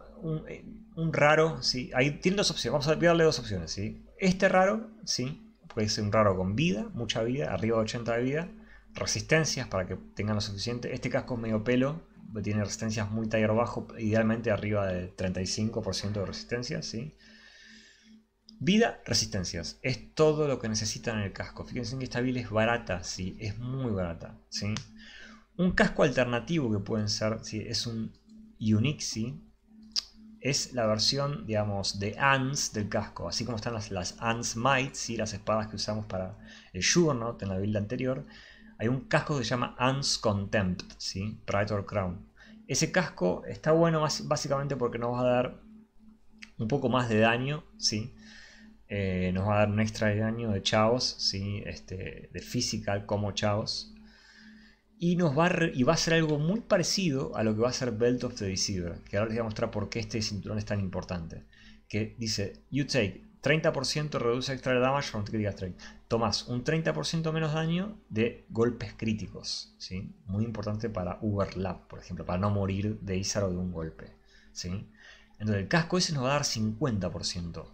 eh, un, raro, sí. Ahí tienen dos opciones, vamos a darle dos opciones, ¿sí? Este raro, sí, puede ser un raro con vida, mucha vida, arriba de 80 de vida. Resistencias para que tengan lo suficiente. Este casco es medio pelo, tiene resistencias muy taller bajo, idealmente arriba del 35% de resistencia, sí. Vida, resistencias. Es todo lo que necesitan en el casco. Fíjense que esta build es barata, sí, es muy barata, sí. Un casco alternativo que pueden ser, si es un Unixi, es la versión, digamos, de ANS del casco. Así como están las, ANS Might, las espadas que usamos para el Juggernaut en la build anterior, hay un casco que se llama ANS Contempt, ¿sí? or Crown. Ese casco está bueno básicamente porque nos va a dar un poco más de daño, ¿sí? Eh, nos va a dar un extra de daño de Chaos, ¿sí? este, de física como Chaos y, nos va a y va a ser algo muy parecido a lo que va a ser Belt of the Deceiver, que ahora les voy a mostrar por qué este cinturón es tan importante. Que dice, you take 30% reduce extra damage from critical strike. Tomás un 30% menos daño de golpes críticos. ¿sí? Muy importante para Uberlap, por ejemplo, para no morir de Izar o de un golpe. ¿sí? Entonces el casco ese nos va a dar 50%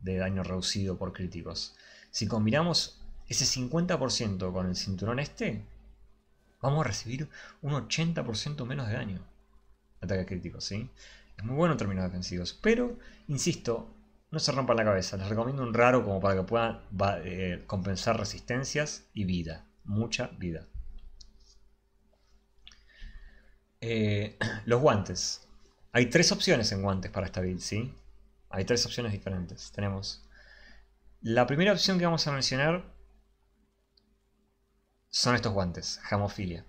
de daño reducido por críticos. Si combinamos ese 50% con el cinturón este, vamos a recibir un 80% menos de daño. Ataque crítico, ¿sí? Es muy bueno en términos defensivos. Pero, insisto, no se rompan la cabeza. Les recomiendo un raro como para que puedan eh, compensar resistencias y vida. Mucha vida. Eh, [CLEARS THROAT] los guantes. Hay tres opciones en guantes para esta build, ¿sí? Hay tres opciones diferentes. Tenemos... La primera opción que vamos a mencionar son estos guantes, jamofilia.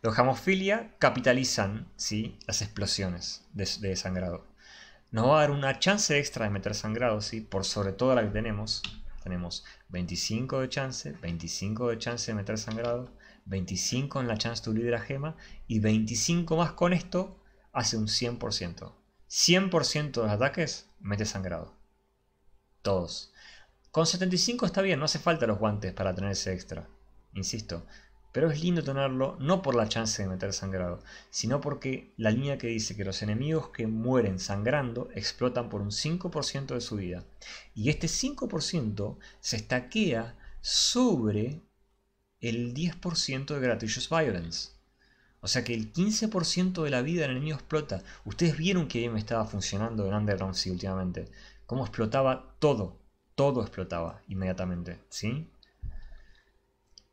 Los jamofilia capitalizan ¿sí? las explosiones de, sangrado. Nos va a dar una chance extra de meter sangrado, ¿sí? por sobre todo la que tenemos. Tenemos 25 de chance, 25 de chance de meter sangrado, 25 en la chance de líder la gema y 25 más con esto hace un 100%. 100% de los ataques mete sangrado. Todos. Con 75 está bien, no hace falta los guantes para tener ese extra insisto. Pero es lindo tenerlo no por la chance de meter sangrado, sino porque la línea que dice que los enemigos que mueren sangrando explotan por un 5% de su vida. Y este 5% se estaquea sobre el 10% de Gratuitous Violence. O sea que el 15% de la vida del enemigo explota. Ustedes vieron que me estaba funcionando en Underground sí últimamente. Cómo explotaba todo. Todo explotaba inmediatamente. ¿Sí?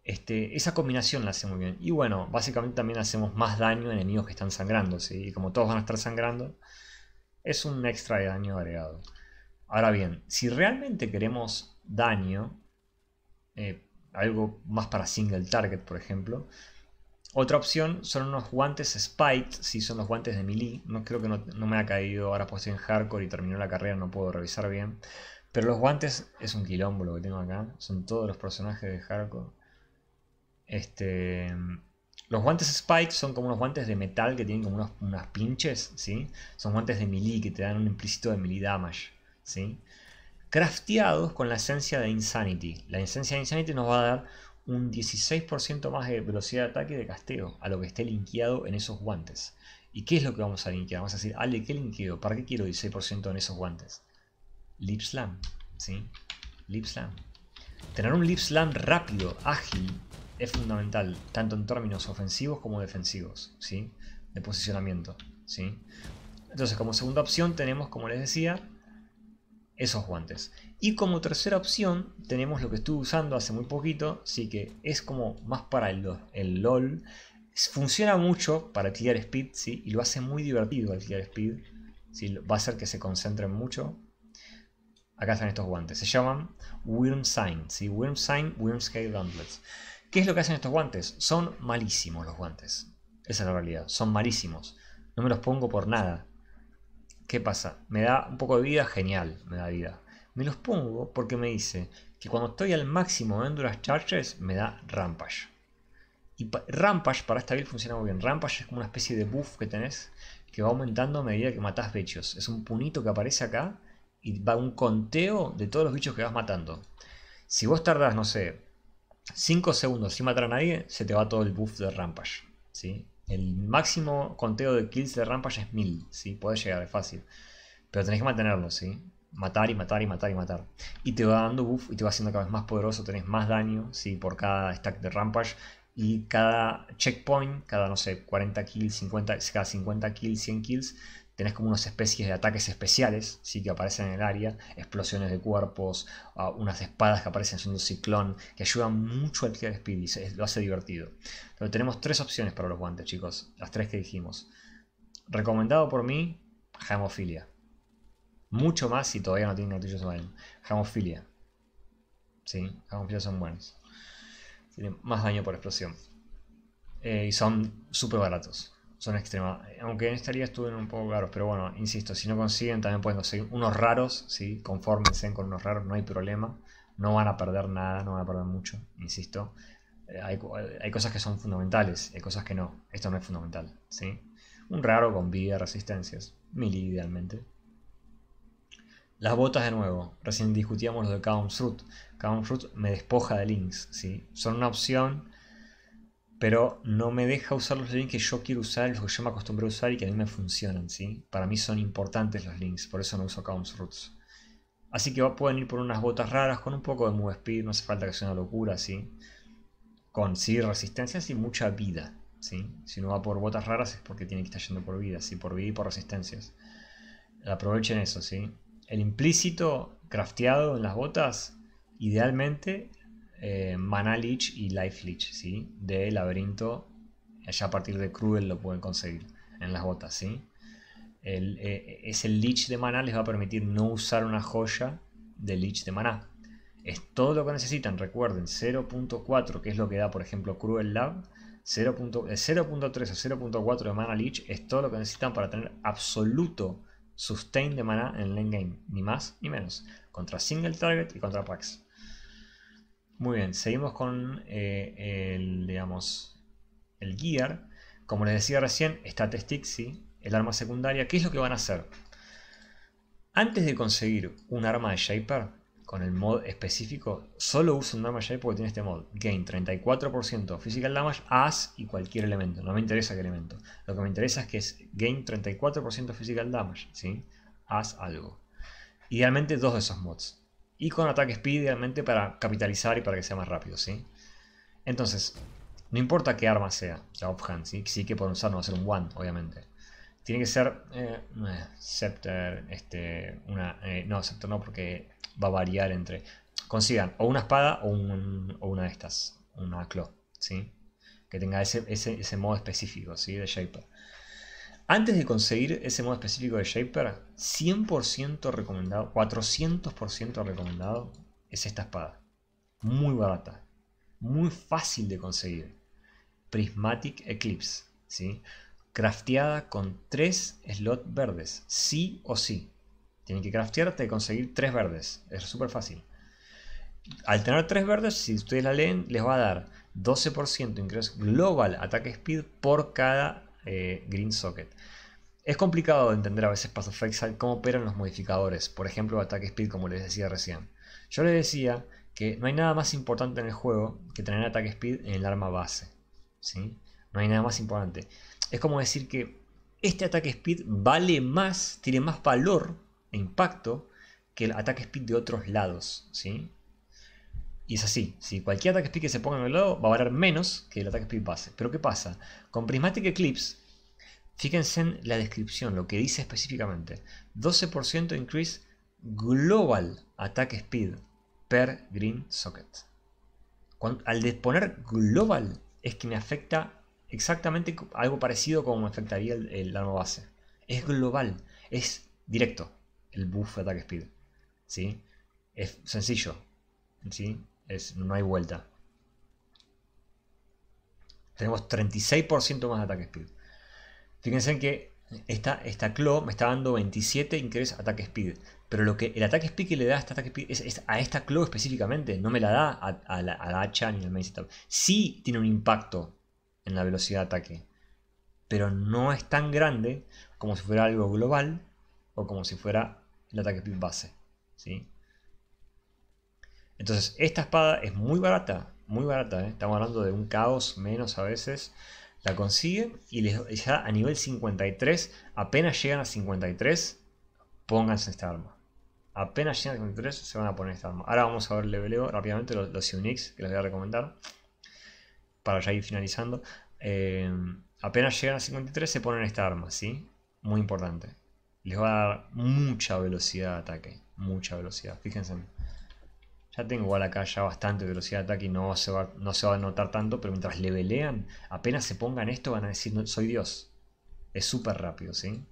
Este, esa combinación la hace muy bien. Y bueno, básicamente también hacemos más daño a enemigos que están sangrando. Y como todos van a estar sangrando, es un extra de daño agregado. Ahora bien, si realmente queremos daño, eh, algo más para single target, por ejemplo, otra opción son unos guantes Spite, si son los guantes de melee. No creo que no, me ha caído, ahora puesto en hardcore y terminó la carrera, no puedo revisar bien. Pero los guantes es un quilombo lo que tengo acá, son todos los personajes de hardcore. Este, los guantes Spike son como unos guantes de metal que tienen como unas pinches, ¿sí? Son guantes de melee que te dan un implícito de melee damage, ¿sí? Crafteados con la esencia de Insanity. La esencia de Insanity nos va a dar un 16% más de velocidad de ataque de casteo a lo que esté linkeado en esos guantes. ¿Y qué es lo que vamos a linkear? Vamos a decir, Ale, ¿qué linkeo? ¿Para qué quiero 16% en esos guantes? Lip Slam, ¿sí? Lip Slam. Tener un Lip Slam rápido, ágil, es fundamental, tanto en términos ofensivos como defensivos, ¿sí? De posicionamiento, ¿sí? Entonces, como segunda opción tenemos, como les decía, esos guantes. Y como tercera opción tenemos lo que estuve usando hace muy poquito, sí que es como más para el, el LOL. Funciona mucho para clear speed, Y lo hace muy divertido el clear speed. ¿sí? Va a hacer que se concentren mucho. Acá están estos guantes. Se llaman Worm Sign, ¿sí? Worm Sign, Worm Scale Gauntlets. ¿Qué es lo que hacen estos guantes? Son malísimos los guantes. Esa es la realidad. Son malísimos. No me los pongo por nada. ¿Qué pasa? Me da un poco de vida, genial, me da vida. Me los pongo porque me dice que cuando estoy al máximo de las Charges me da Rampage. Y Rampage para esta build funciona muy bien. Rampage es como una especie de buff que tenés que va aumentando a medida que matás bichos. Es un punito que aparece acá y va un conteo de todos los bichos que vas matando. Si vos tardás, no sé, 5 segundos sin matar a nadie, se te va todo el buff de Rampage. ¿sí? El máximo conteo de kills de Rampage es 1000. ¿sí? puedes llegar, es fácil. Pero tenés que mantenerlo, ¿sí? Matar y matar y matar y matar. Y te va dando buff y te va haciendo cada vez más poderoso. Tenés más daño, ¿sí? Por cada stack de Rampage. Y cada checkpoint, cada, no sé, 40 kills, 50, cada 50 kills, 100 kills, tenés como unas especies de ataques especiales, ¿sí? que aparecen en el área, explosiones de cuerpos, ah, unas espadas que aparecen siendo ciclón, que ayudan mucho al Killer Speed y lo hace divertido. Pero tenemos tres opciones para los guantes, chicos, las tres que dijimos. Recomendado por mí, Jamofilia. Mucho más si todavía no tienen gatillos online. Jamofilia. Sí, jamofilia son buenos. Tienen más daño por explosión. Eh, y son súper baratos son extremas. Eh, aunque en esta liga en un poco caros, pero bueno, insisto, si no consiguen, también pueden conseguir unos raros, ¿sí? Confórmense con unos raros, no hay problema. No van a perder nada, no van a perder mucho, insisto. Eh, eh, hay, cosas que son fundamentales, hay cosas que no. Esto no es fundamental, ¿sí? Un raro con vida, resistencias. mil idealmente. Las botas de nuevo. Recién discutíamos lo de Count Fruit. Fruit me despoja de links, ¿sí? Son una opción pero no me deja usar los links que yo quiero usar, los que yo me acostumbré a usar y que a mí me funcionan, ¿sí? Para mí son importantes los links, por eso no uso accounts roots. Así que pueden ir por unas botas raras con un poco de move speed, no hace falta que sea una locura, ¿sí? Con sí resistencias y mucha vida, ¿sí? Si no va por botas raras es porque tiene que estar yendo por vida, ¿sí? Por vida y por resistencias. Aprovechen eso, ¿sí? El implícito crafteado en las botas, idealmente eh, mana Leech y Life Leech, De Laberinto, ya a partir de Cruel lo pueden conseguir en las botas, ¿sí? El, eh, ese Leech de Mana les va a permitir no usar una joya de Leech de Mana. Es todo lo que necesitan, recuerden, 0.4, que es lo que da, por ejemplo, Cruel Lab. 0.3 eh, o 0.4 de Mana Leech es todo lo que necesitan para tener absoluto sustain de mana en el endgame, ni más ni menos, contra single target y contra packs. Muy bien, seguimos con eh, el, digamos, el gear. Como les decía recién, está Testixi, el arma secundaria. ¿Qué es lo que van a hacer? Antes de conseguir un arma de Shaper, con el mod específico, solo uso un arma Shaper porque tiene este mod. Gain 34% physical damage, as y cualquier elemento. No me interesa qué elemento. Lo que me interesa es que es gain 34% physical damage, ¿sí? Haz algo. Idealmente dos de esos mods y con ataque speed idealmente para capitalizar y para que sea más rápido, ¿sí? Entonces, no importa qué arma sea, la offhand, ¿sí? Sí que por usar no va a ser un one, obviamente. Tiene que ser eh, Scepter, este, una, eh, no, Scepter no, porque va a variar entre... Consigan o una espada o, una de estas, una claw, ¿sí? Que tenga ese, ese, modo específico, ¿sí? De Shaper. Antes de conseguir ese modo específico de Shaper, 100% recomendado, 400% recomendado es esta espada. Muy barata, muy fácil de conseguir. Prismatic Eclipse, ¿sí? Crafteada con 3 slots verdes, sí o sí. Tienen que craftearte y conseguir 3 verdes, es súper fácil. Al tener 3 verdes, si ustedes la leen, les va a dar 12% ingreso global ataque speed por cada eh, Green Socket Es complicado de entender a veces Path cómo operan los modificadores, por ejemplo ataque Speed como les decía recién. Yo les decía que no hay nada más importante en el juego que tener ataque Speed en el arma base. ¿sí? No hay nada más importante. Es como decir que este ataque speed vale más, tiene más valor e impacto que el ataque speed de otros lados, ¿sí? Y es así, si cualquier ataque speed que se ponga en el lado va a valer menos que el ataque speed base. Pero ¿qué pasa? Con Prismatic Eclipse Fíjense en la descripción, lo que dice específicamente. 12% increase global attack speed per green socket. al poner global es que me afecta exactamente algo parecido como me afectaría el, base. Es global, es directo el buff attack speed. ¿sí? Es sencillo. ¿sí? Es, no hay vuelta. Tenemos 36% más de attack speed. Fíjense que esta, esta claw me está dando 27 increase attack speed. Pero lo que el ataque speed que le da a esta ataque a esta claw específicamente. No me la da a, la, hacha ni al main setup. Sí tiene un impacto en la velocidad de ataque. Pero no es tan grande como si fuera algo global. O como si fuera el ataque speed base. Entonces, esta espada es muy barata. Muy barata. ¿eh? Estamos hablando de un caos menos a veces la consiguen y les, ya a nivel 53, apenas llegan a 53, pónganse esta arma. Apenas llegan a 53 se van a poner esta arma. Ahora vamos a ver leveleo rápidamente los, Unix que les voy a recomendar. Para ya ir finalizando. Eh, apenas llegan a 53 se ponen esta arma, ¿sí? Muy importante. Les va a dar mucha velocidad de ataque. Mucha velocidad. Fíjense. Ya tengo igual acá ya bastante velocidad de ataque y no se va, no se va a notar tanto, pero mientras le apenas se pongan esto van a decir, soy Dios. Es súper rápido, ¿sí?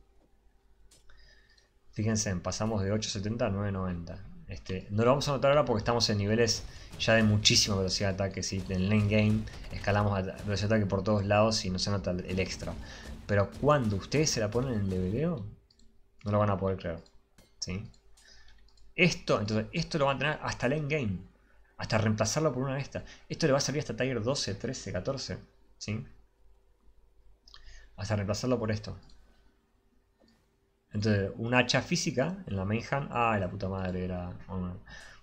Fíjense, pasamos de 8.70 a 9.90. Este, no lo vamos a notar ahora porque estamos en niveles ya de muchísima velocidad de ataque. ¿sí? En lane game escalamos a velocidad de ataque por todos lados y no se nota el extra. Pero cuando ustedes se la ponen en leveleo, no lo van a poder creer. ¿sí? Esto, entonces, esto lo van a tener hasta el endgame. Hasta reemplazarlo por una de estas. Esto le va a salir hasta Tiger 12, 13, 14. ¿Sí? Hasta reemplazarlo por esto. Entonces, un hacha física en la main hand. Ah, la puta madre, era.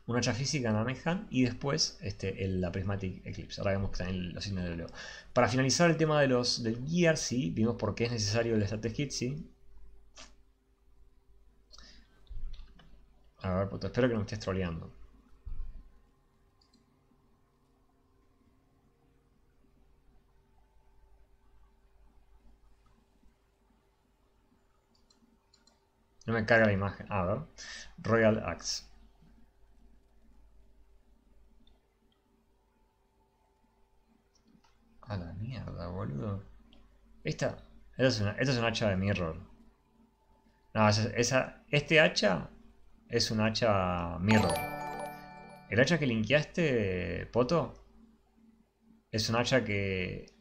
un hacha física en la main hand. Y después este, el, la Prismatic Eclipse. Ahora vemos que también los signos de Leo. Para finalizar el tema de los, del Gear, sí. Vimos por qué es necesario el Status Kit, sí. A ver, puto, pues, espero que no me estés troleando. No me carga la imagen. A ver. Royal Axe. A la mierda, boludo. Esta. Esta es una, es hacha de mirror. No, esa, esa, este hacha es un hacha mirror. El hacha que linkeaste, Poto, es un hacha que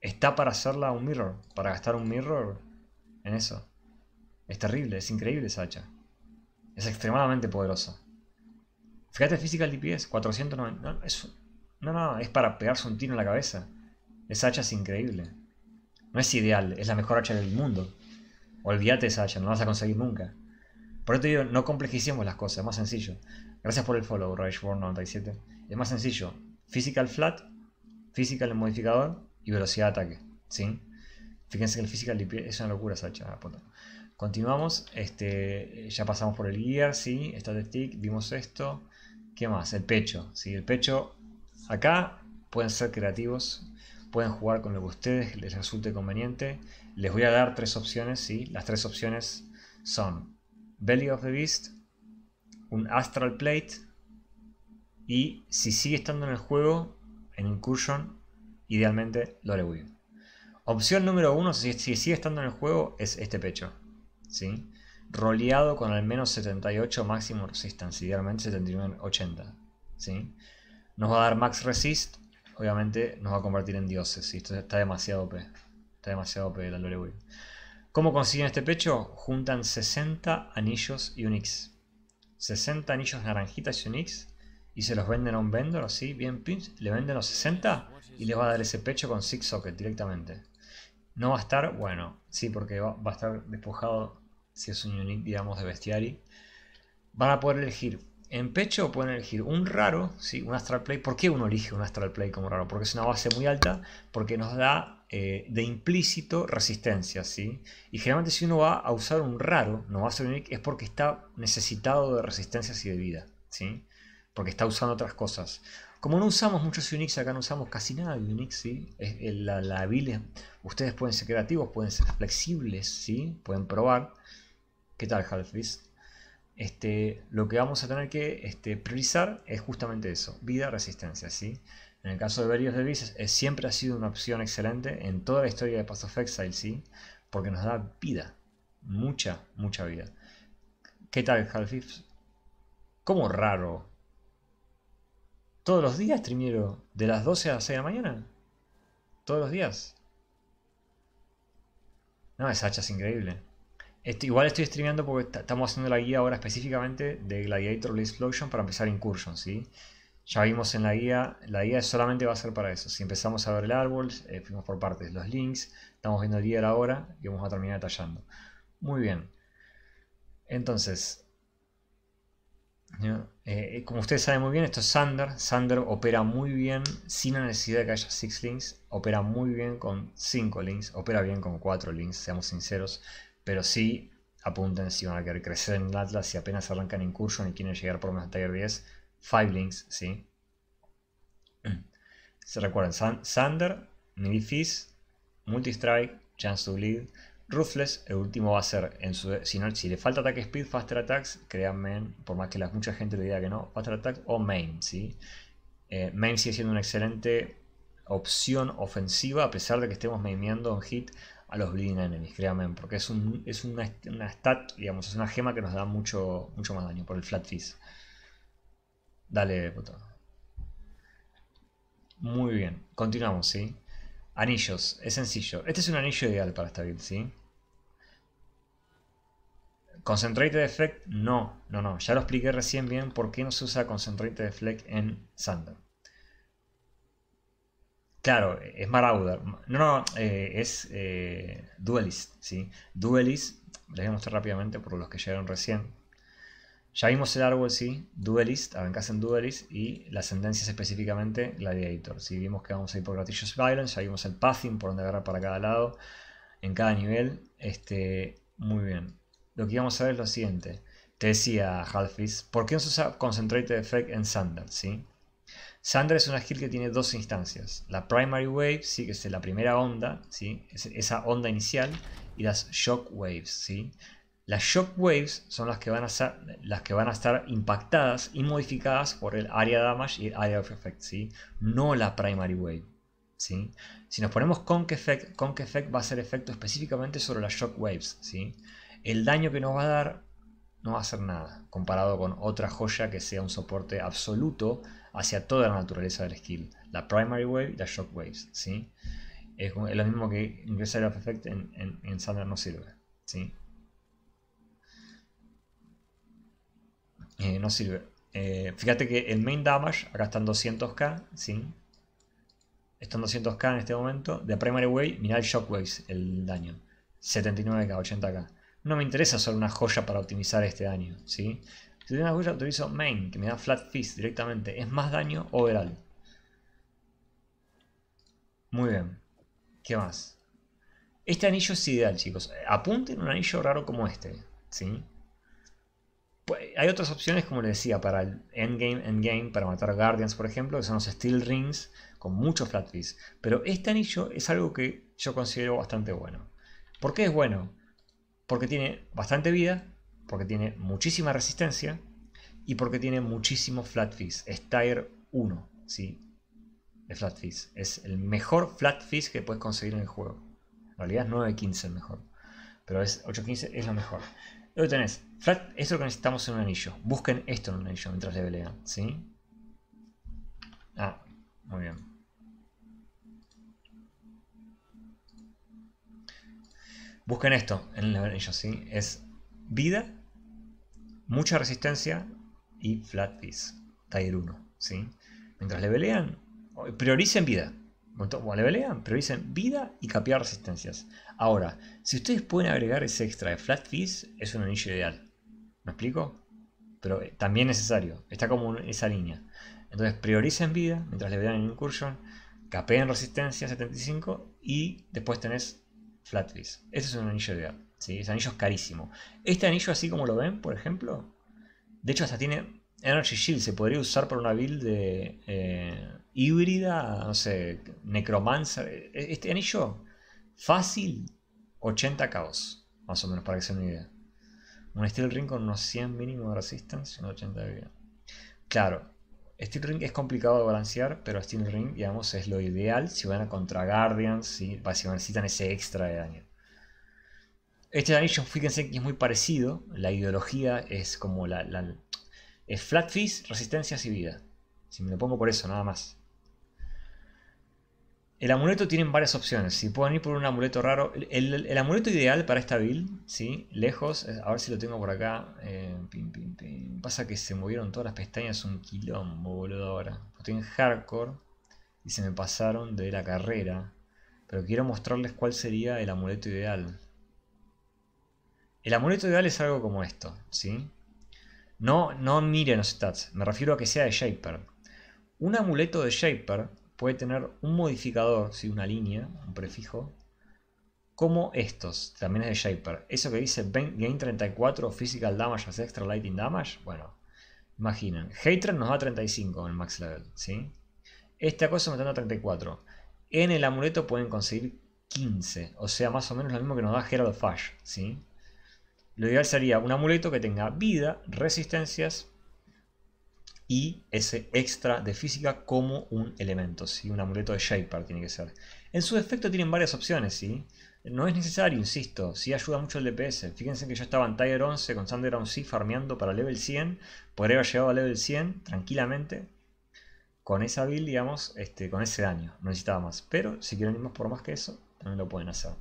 está para hacerla un mirror, para gastar un mirror en eso. Es terrible, es increíble esa hacha. Es extremadamente poderosa. Fíjate, Physical DPS, 490. No, es, no, no, es para pegarse un tiro en la cabeza. Esa hacha es increíble. No es ideal, es la mejor hacha del mundo. Olvídate esa hacha, no la vas a conseguir nunca. Por eso te digo, no complejicemos las cosas, es más sencillo. Gracias por el follow, Rageborn97. Es más sencillo. Physical flat, physical el modificador y velocidad de ataque. ¿sí? Fíjense que el physical es una locura Sacha. Continuamos, este, ya pasamos por el gear, sí, static, vimos esto. ¿Qué más? El pecho, sí, el pecho. Acá pueden ser creativos, pueden jugar con lo que a ustedes les resulte conveniente. Les voy a dar tres opciones, sí, las tres opciones son Belly of the Beast, un Astral Plate y si sigue estando en el juego, en Incursion, idealmente Loreweave. Opción número uno, si, sigue estando en el juego, es este pecho. ¿sí? Roleado con al menos 78 máximo resistance, idealmente 79, 80. ¿sí? Nos va a dar max resist, obviamente nos va a convertir en dioses. Esto está demasiado OP. Está demasiado OP la Loreweave. ¿Cómo consiguen este pecho? Juntan 60 anillos Unix. 60 anillos naranjitas Unix y se los venden a un vendor así, bien pinch. Le venden los 60 y les va a dar ese pecho con six socket directamente. No va a estar, bueno, sí, porque va, a estar despojado si es un Unix, digamos, de bestiari. Van a poder elegir en pecho pueden elegir un raro, ¿sí? un Astral Play. ¿Por qué uno elige un Astral Play como raro? Porque es una base muy alta, porque nos da eh, de implícito resistencia, ¿sí? Y generalmente si uno va a usar un raro, no va a ser unique, es porque está necesitado de resistencias y de vida, ¿sí? Porque está usando otras cosas. Como no usamos muchos Unix, acá no usamos casi nada de Unix, ¿sí? Eh, la, la ustedes pueden ser creativos, pueden ser flexibles, ¿sí? Pueden probar. ¿Qué tal, Halfis? Este, lo que vamos a tener que este, priorizar es justamente eso, vida, resistencia, ¿sí? En el caso de Various Devices, es, eh, siempre ha sido una opción excelente en toda la historia de Path of Exile, sí, porque nos da vida, mucha, mucha vida. ¿Qué tal, half ¿Cómo raro? ¿Todos los días, Trimiero? ¿De las 12 a las 6 de la mañana? ¿Todos los días? No, esa hacha es increíble. igual estoy streameando porque estamos haciendo la guía ahora específicamente de Gladiator Explosion para empezar Incursion, ¿sí? sí ya vimos en la guía, la guía solamente va a ser para eso. Si empezamos a ver el árbol, eh, fuimos por partes, los links, estamos viendo el día ahora y vamos a terminar detallando. Muy bien. Entonces, eh, eh, como ustedes saben muy bien, esto es Sander. Sander opera muy bien sin la necesidad de que haya 6 links. Opera muy bien con 5 links, opera bien con 4 links, seamos sinceros. Pero sí, apunten si van a querer crecer en el Atlas, y apenas arrancan Incursion y quieren llegar por más de Tiger 10 Five Links, sí. Mm. Se recuerdan, San Sander, multi Multistrike, Chance to Bleed, Ruthless, el último va a ser, en su, si, si le falta ataque speed, Faster Attacks, créanme, por más que la, mucha gente le diga que no, Faster Attacks o Main, ¿sí? Eh, main sigue siendo una excelente opción ofensiva a pesar de que estemos maineando un hit a los Bleeding Enemies, créanme, porque es, una, una, stat, digamos, es una gema que nos da mucho, mucho más daño por el Flat Fist. Dale, puto. Muy bien, continuamos, ¿sí? Anillos, es sencillo. Este es un anillo ideal para esta build, ¿sí? Concentrated Effect, no, no, no. Ya lo expliqué recién bien por qué no se usa Concentrated Effect en Sander. Claro, es Marauder. No, no, eh, es eh, Duelist, ¿sí? Duelist, les voy a mostrar rápidamente por los que llegaron recién. Ya vimos el árbol, sí, Duelist, arrancás en Duelist y la sentencia específicamente Gladiator. Si vimos que vamos a ir por Gratillos Violence, ya vimos el Pathing, por donde agarrar para cada lado, en cada nivel. Este, muy bien. Lo que íbamos a ver es lo siguiente. Te decía Halfis, ¿por qué no se usa Concentrated Effect en Sander? ¿sí? Sander es una skill que tiene dos instancias. La Primary Wave, ¿sí? que es la primera onda, ¿sí? esa onda inicial, y las Shock Waves. ¿sí? Las Waves son las que, van a las que van a estar impactadas y modificadas por el area damage y el area of effect, ¿sí? no la primary wave. ¿sí? Si nos ponemos conk effect, conk effect va a ser efecto específicamente sobre las Shock Waves, ¿sí? El daño que nos va a dar no va a ser nada, comparado con otra joya que sea un soporte absoluto hacia toda la naturaleza del skill, la primary wave y las Waves, ¿sí? Es, lo mismo que ingresar Area of Effect en, en, en no sirve. ¿sí? Eh, no sirve. Eh, fíjate que el main damage, acá están 200k, ¿sí? Están 200k en este momento. De primary wave, mirá el shockwaves, el daño. 79k, 80k. No me interesa solo una joya para optimizar este daño, ¿sí? Si tengo una joya, utilizo main, que me da flat fist directamente. Es más daño overall. Muy bien. ¿Qué más? Este anillo es ideal, chicos. Apunten un anillo raro como este, ¿sí? sí pues, hay otras opciones, como les decía, para el endgame, endgame, para matar Guardians, por ejemplo, que son los Steel Rings con mucho flatfish. Pero este anillo es algo que yo considero bastante bueno. ¿Por qué es bueno? Porque tiene bastante vida, porque tiene muchísima resistencia y porque tiene muchísimo flatfish. Es tier 1, ¿sí? De flatfish. Es el mejor flatfish que puedes conseguir en el juego. En realidad es 9.15 el mejor. Pero es 8.15 es lo mejor. Luego tenés, flat, eso que necesitamos en un anillo. Busquen esto en un anillo mientras le pelean, ¿sí? Ah, muy bien. Busquen esto en el anillo, ¿sí? Es vida, mucha resistencia y flat piece, tier 1, ¿sí? Mientras le pelean, prioricen vida. Cuando le pelean, prioricen vida y capear resistencias. Ahora, si ustedes pueden agregar ese extra de flat fees, es un anillo ideal. ¿Me explico? Pero eh, también necesario, está como esa línea. Entonces prioricen vida mientras le vean el incursion, capeen resistencia 75 y después tenés flat fees. Ese es un anillo ideal. Ese anillo es carísimo. Este anillo así como lo ven, por ejemplo, de hecho hasta tiene Energy Shield, se podría usar para una build de eh, híbrida, no sé, necromancer. E, este anillo Fácil, 80 caos, más o menos, para que se den una idea. Un Steel Ring con unos 100 mínimo de resistance, unos 80 de vida. Claro, Steel Ring es complicado de balancear, pero Steel Ring, digamos, es lo ideal si van a contra Guardians, si, necesitan ese extra de daño. Este anillo, fíjense que es muy parecido. La ideología es como la. es flat fees, resistencias y vida. Si me lo pongo por eso, nada más. El amuleto tiene varias opciones. Si puedo ir por un amuleto raro. El, amuleto ideal para esta build, ¿sí? Lejos. A ver si lo tengo por acá. Eh, Pasa que se movieron todas las pestañas un quilombo, boludo, ahora. Estoy en hardcore y se me pasaron de la carrera. Pero quiero mostrarles cuál sería el amuleto ideal. El amuleto ideal es algo como esto, ¿sí? No, no miren los stats. Me refiero a que sea de Shaper. Un amuleto de Shaper puede tener un modificador, si una línea, un prefijo, como estos, también es de Shaper. Eso que dice Gain 34, Physical Damage hace Extra Lighting Damage, bueno, imaginen. hater nos da 35 en el max level, ¿sí? Este cosa me da 34. En el amuleto pueden conseguir 15, o sea, más o menos lo mismo que nos da Herald Fash. ¿sí? Lo ideal sería un amuleto que tenga vida, resistencias, y ese extra de física como un elemento, ¿sí? un amuleto de Shaper tiene que ser. En su defecto tienen varias opciones, ¿sí? no es necesario, insisto, si ayuda mucho el DPS. Fíjense que yo estaba en tiger 11 con on y farmeando para level 100, podría haber llegado a level 100 tranquilamente, con esa build, digamos, este, con ese daño, no necesitaba más. Pero si quieren ir más por más que eso, también lo pueden hacer.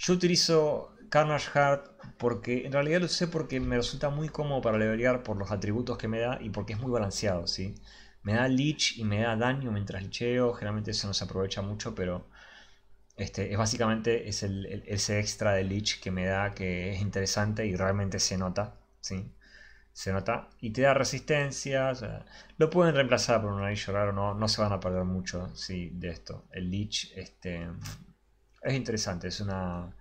Yo utilizo Carnage Heart porque en realidad lo sé porque me resulta muy cómodo para levelear por los atributos que me da y porque es muy balanceado, ¿sí? Me da leech y me da daño mientras licheo, generalmente eso no se aprovecha mucho, pero este, es básicamente es el, ese extra de leech que me da que es interesante y realmente se nota, ¿sí? Se nota y te da resistencia, o sea, lo pueden reemplazar por un anillo raro, no, no se van a perder mucho, ¿sí? De esto, el leech, este, es interesante, es una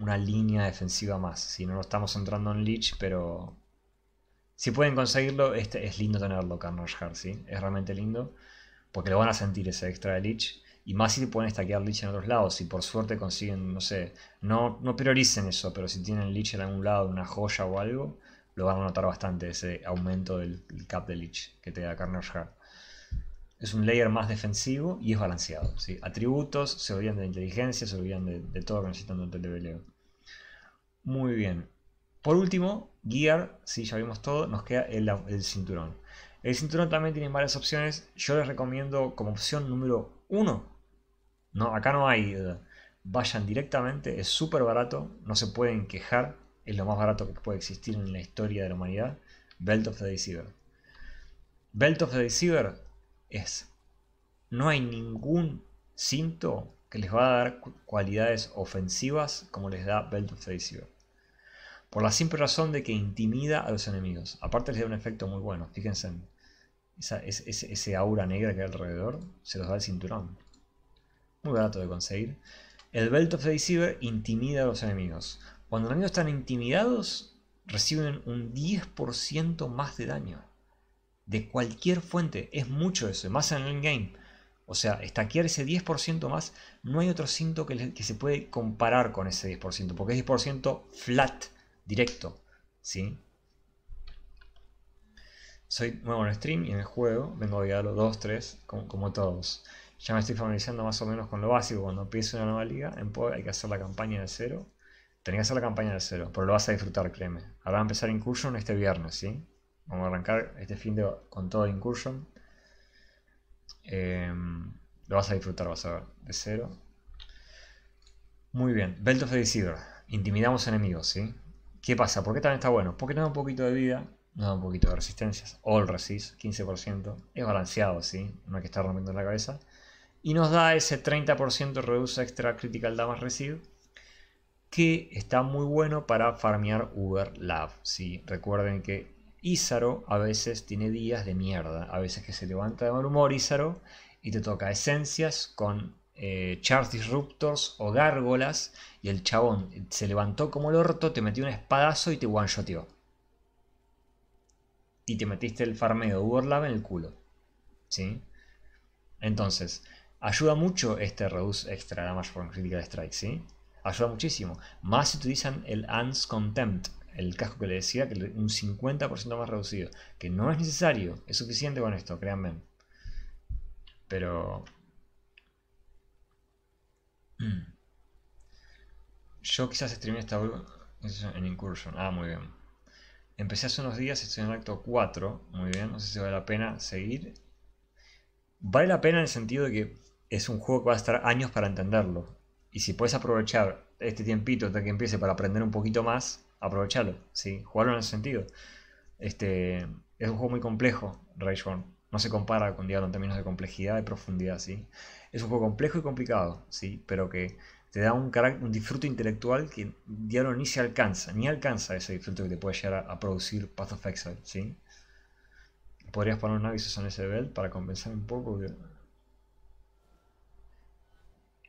una línea defensiva más. Si no, lo estamos entrando en Leech, pero si pueden conseguirlo, este, es lindo tenerlo, Carnage Heart, Es realmente lindo, porque lo van a sentir ese extra de Leech. Y más si pueden stackear Leech en otros lados, si por suerte consiguen, no sé, no, no prioricen eso, pero si tienen Leech en algún lado, una joya o algo, lo van a notar bastante ese aumento del cap de Leech que te da Carnage Heart es un layer más defensivo y es balanceado. ¿sí? Atributos, se olvidan de inteligencia, se olvidan de, de todo que necesitan durante el Muy bien. Por último, Gear, si ya vimos todo, nos queda el, cinturón. El cinturón también tiene varias opciones. Yo les recomiendo como opción número uno. No, acá no hay. vayan directamente, es súper barato, no se pueden quejar. Es lo más barato que puede existir en la historia de la humanidad. Belt of the Deceiver. Belt of the Deceiver es, no hay ningún cinto que les va a dar cualidades ofensivas como les da Belt of the Deceiver. Por la simple razón de que intimida a los enemigos. Aparte les da un efecto muy bueno. Fíjense ese, ese, aura negra que hay alrededor. Se los da el cinturón. Muy barato de conseguir. El Belt of the Deceiver intimida a los enemigos. Cuando los enemigos están intimidados, reciben un 10% más de daño de cualquier fuente. Es mucho eso, más en el game. O sea, aquí ese 10% más, no hay otro cinto que, que, se puede comparar con ese 10%, porque es 10% flat, directo. ¿sí? Soy nuevo en stream y en el juego, vengo a los 2, 3, como, todos. Ya me estoy familiarizando más o menos con lo básico. Cuando empiezo una nueva liga, en POE hay que hacer la campaña de cero. Tenía que hacer la campaña de cero, pero lo vas a disfrutar, créeme. Ahora va a empezar Incursion este viernes, ¿sí? Vamos a arrancar este fin de con todo Incursion. Em, lo vas a disfrutar, vas a ver, de cero. Muy bien, Belt of the Deceiver. Intimidamos enemigos, ¿sí? ¿Qué pasa? ¿Por qué también está bueno? Porque nos da un poquito de vida, nos da un poquito de resistencias. All resist, 15%. Es balanceado, ¿sí? No hay que estar rompiendo la cabeza. Y nos da ese 30% reduce extra critical damage resist, que está muy bueno para farmear Uber Lab. ¿sí? Recuerden que Ízaro a veces tiene días de mierda, a veces que se levanta de mal humor Ízaro y te toca esencias con eh, charge Disruptors o gárgolas y el chabón se levantó como el orto, te metió un espadazo y te one-shoteó. Y te metiste el farmeo Urlab en el culo. ¿Sí? Entonces, ayuda mucho este Reduce Extra Damage crítica Critical Strike, ¿sí? Ayuda muchísimo. Más si utilizan el Ans Contempt, el casco que le decía, que un 50% más reducido. Que no es necesario, es suficiente con esto, créanme. Pero... [CLEARS THROAT] Yo quizás streamé esta en Incursion. Ah, muy bien. Empecé hace unos días, estoy en el acto 4. Muy bien, no sé si vale la pena seguir. Vale la pena en el sentido de que es un juego que va a estar años para entenderlo. Y si puedes aprovechar este tiempito hasta que empiece para aprender un poquito más, aprovechalo, ¿sí? jugarlo en ese sentido. Este, es un juego muy complejo, Ragehorn. No se compara con Diablo en términos de complejidad y profundidad, ¿sí? Es un juego complejo y complicado, ¿sí? Pero que te da un, un disfrute intelectual que Diablo ni se alcanza, ni alcanza ese disfrute que te puede llegar a, producir Path of Exile, ¿sí? ¿Podrías poner un aviso en ese belt para compensar un poco?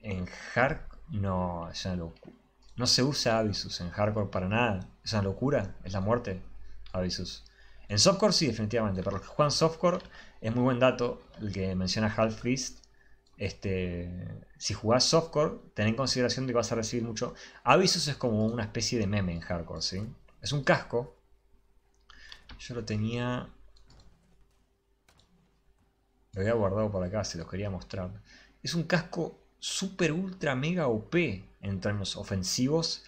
En Hark, no, ya locura. No se usa Avisus en hardcore para nada. Es una locura, es la muerte. Avisus. En softcore sí, definitivamente. Pero los que juegan softcore, es muy buen dato el que menciona Half Fist. Este, si jugás softcore, ten en consideración de que vas a recibir mucho. Avisus es como una especie de meme en hardcore, ¿sí? Es un casco. Yo lo tenía... Lo había guardado por acá, se los quería mostrar. Es un casco super ultra mega OP en términos ofensivos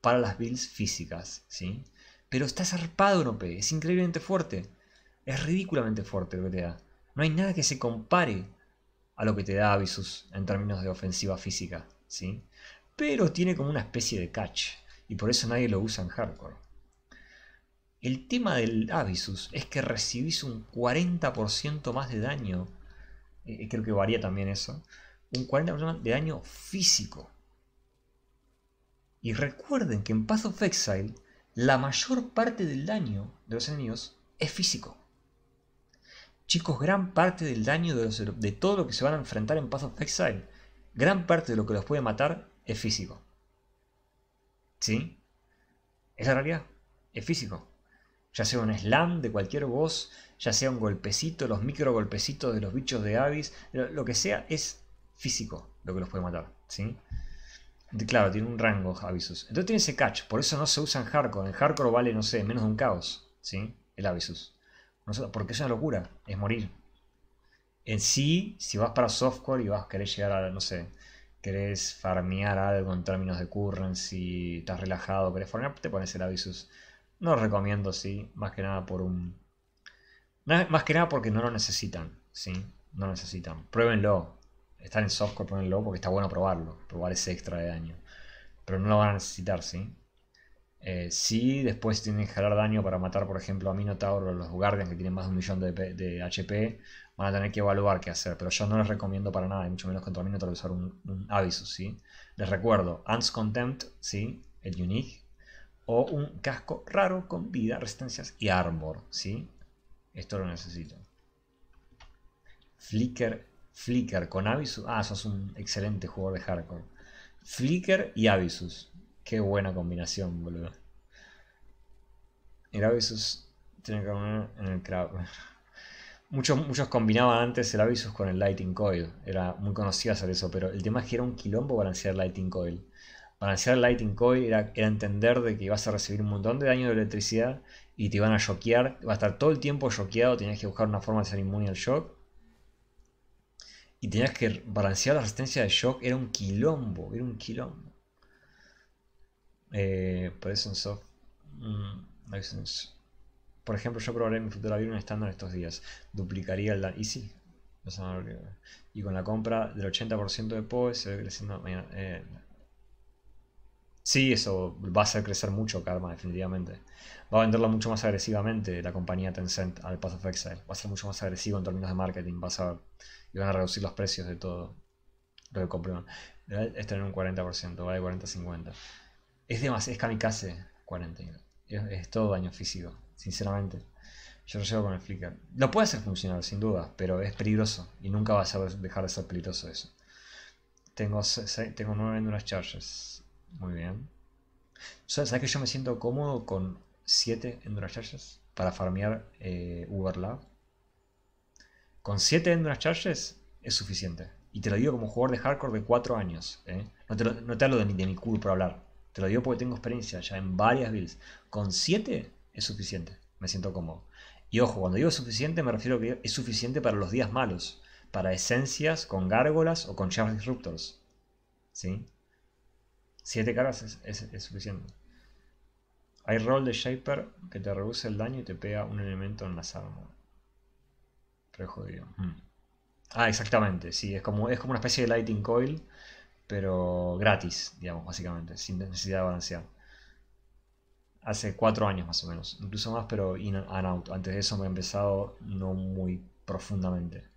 para las Bills físicas, ¿sí? Pero está zarpado en OP, es increíblemente fuerte. Es ridículamente fuerte lo que te da. No hay nada que se compare a lo que te da Abyssus en términos de ofensiva física, ¿sí? Pero tiene como una especie de catch y por eso nadie lo usa en hardcore. El tema del Avisus es que recibís un 40% más de daño, eh, creo que varía también eso, un 40% de daño físico y recuerden que en Path of Exile la mayor parte del daño de los enemigos es físico. Chicos, gran parte del daño de, todo lo que se van a enfrentar en Path of Exile, gran parte de lo que los puede matar es físico. ¿Sí? Es la realidad. Es físico. Ya sea un slam de cualquier voz, ya sea un golpecito, los micro golpecitos de los bichos de Avis lo que sea, es físico lo que los puede matar. ¿Sí? Claro, tiene un rango Avisus. Entonces tiene ese catch, por eso no se usa en hardcore. En hardcore vale, no sé, menos de un caos, ¿sí? El Avisus. porque es una locura, es morir. En sí, si vas para software y vas querer llegar a, no sé, querés farmear algo en términos de currency, estás relajado, querés farmear, te pones el Avisus. No lo recomiendo, sí, más que nada por un... Más que nada porque no lo necesitan, ¿sí? No lo necesitan. Pruébenlo, Está en software, ponerlo porque está bueno probarlo, probar ese extra de daño. Pero no lo van a necesitar, ¿sí? Eh, si después tienen que jalar daño para matar, por ejemplo, a Minotauro o a los Guardians que tienen más de un millón de, HP. Van a tener que evaluar qué hacer, pero yo no les recomiendo para nada, y mucho menos contra Minotauro, usar un, un aviso, ¿sí? Les recuerdo, Ants Contempt, ¿sí? El Unique. O un casco raro con vida, resistencias y armor, ¿sí? Esto lo necesito. Flicker Flicker con Abyssus. Ah, sos un excelente jugador de hardcore. Flicker y Abyssus. Qué buena combinación, boludo. El Avisus tiene que poner en el crap. [LAUGHS] Muchos, muchos combinaban antes el Avisus con el Lighting Coil. Era muy conocido hacer eso, pero el tema es que era un quilombo balancear Lighting Coil. Balancear Lighting Coil era, entender de que ibas a recibir un montón de daño de electricidad y te iban a shockear. Va a estar todo el tiempo shockeado, tenías que buscar una forma de ser inmune al shock y tenías que balancear la resistencia de shock, era un quilombo, era un quilombo. Eh, eso mm, Por ejemplo, yo probaré mi futuro futura un estándar estos días. Duplicaría el... Y sí. Y con la compra del 80% de POE se ve creciendo eh, Sí, eso va a hacer crecer mucho Karma, definitivamente. Va a venderlo mucho más agresivamente la compañía Tencent al Pass of Exile. Va a ser mucho más agresivo en términos de marketing, vas a ver y van a reducir los precios de todo lo que compraron. Esto en un 40%, vale 40-50. Es demasiado, es kamikaze 40. Es, todo daño físico, sinceramente. Yo lo llevo con el flicker Lo puede hacer funcionar, sin duda, pero es peligroso y nunca va a dejar de ser peligroso eso. Tengo, 9 en unas charges. Muy bien. ¿Sabes que yo me siento cómodo con 7 Endurance Charges para farmear eh, Uber con 7 unas Charges es suficiente. Y te lo digo como jugador de hardcore de 4 años. ¿eh? No, te lo, hablo de, mi culo por hablar. Te lo digo porque tengo experiencia ya en varias builds. Con 7 es suficiente. Me siento cómodo. Y ojo, cuando digo suficiente me refiero a que es suficiente para los días malos. Para esencias con gárgolas o con Charge Disruptors. ¿Sí? 7 cargas es, suficiente. Hay rol de Shaper que te reduce el daño y te pega un elemento en las armas. Pero jodido. Mm. Ah, exactamente, sí, es como, es como una especie de lighting coil, pero gratis, digamos, básicamente, sin necesidad de balancear. Hace cuatro años más o menos, incluso más, pero in and out. Antes de eso me he empezado no muy profundamente,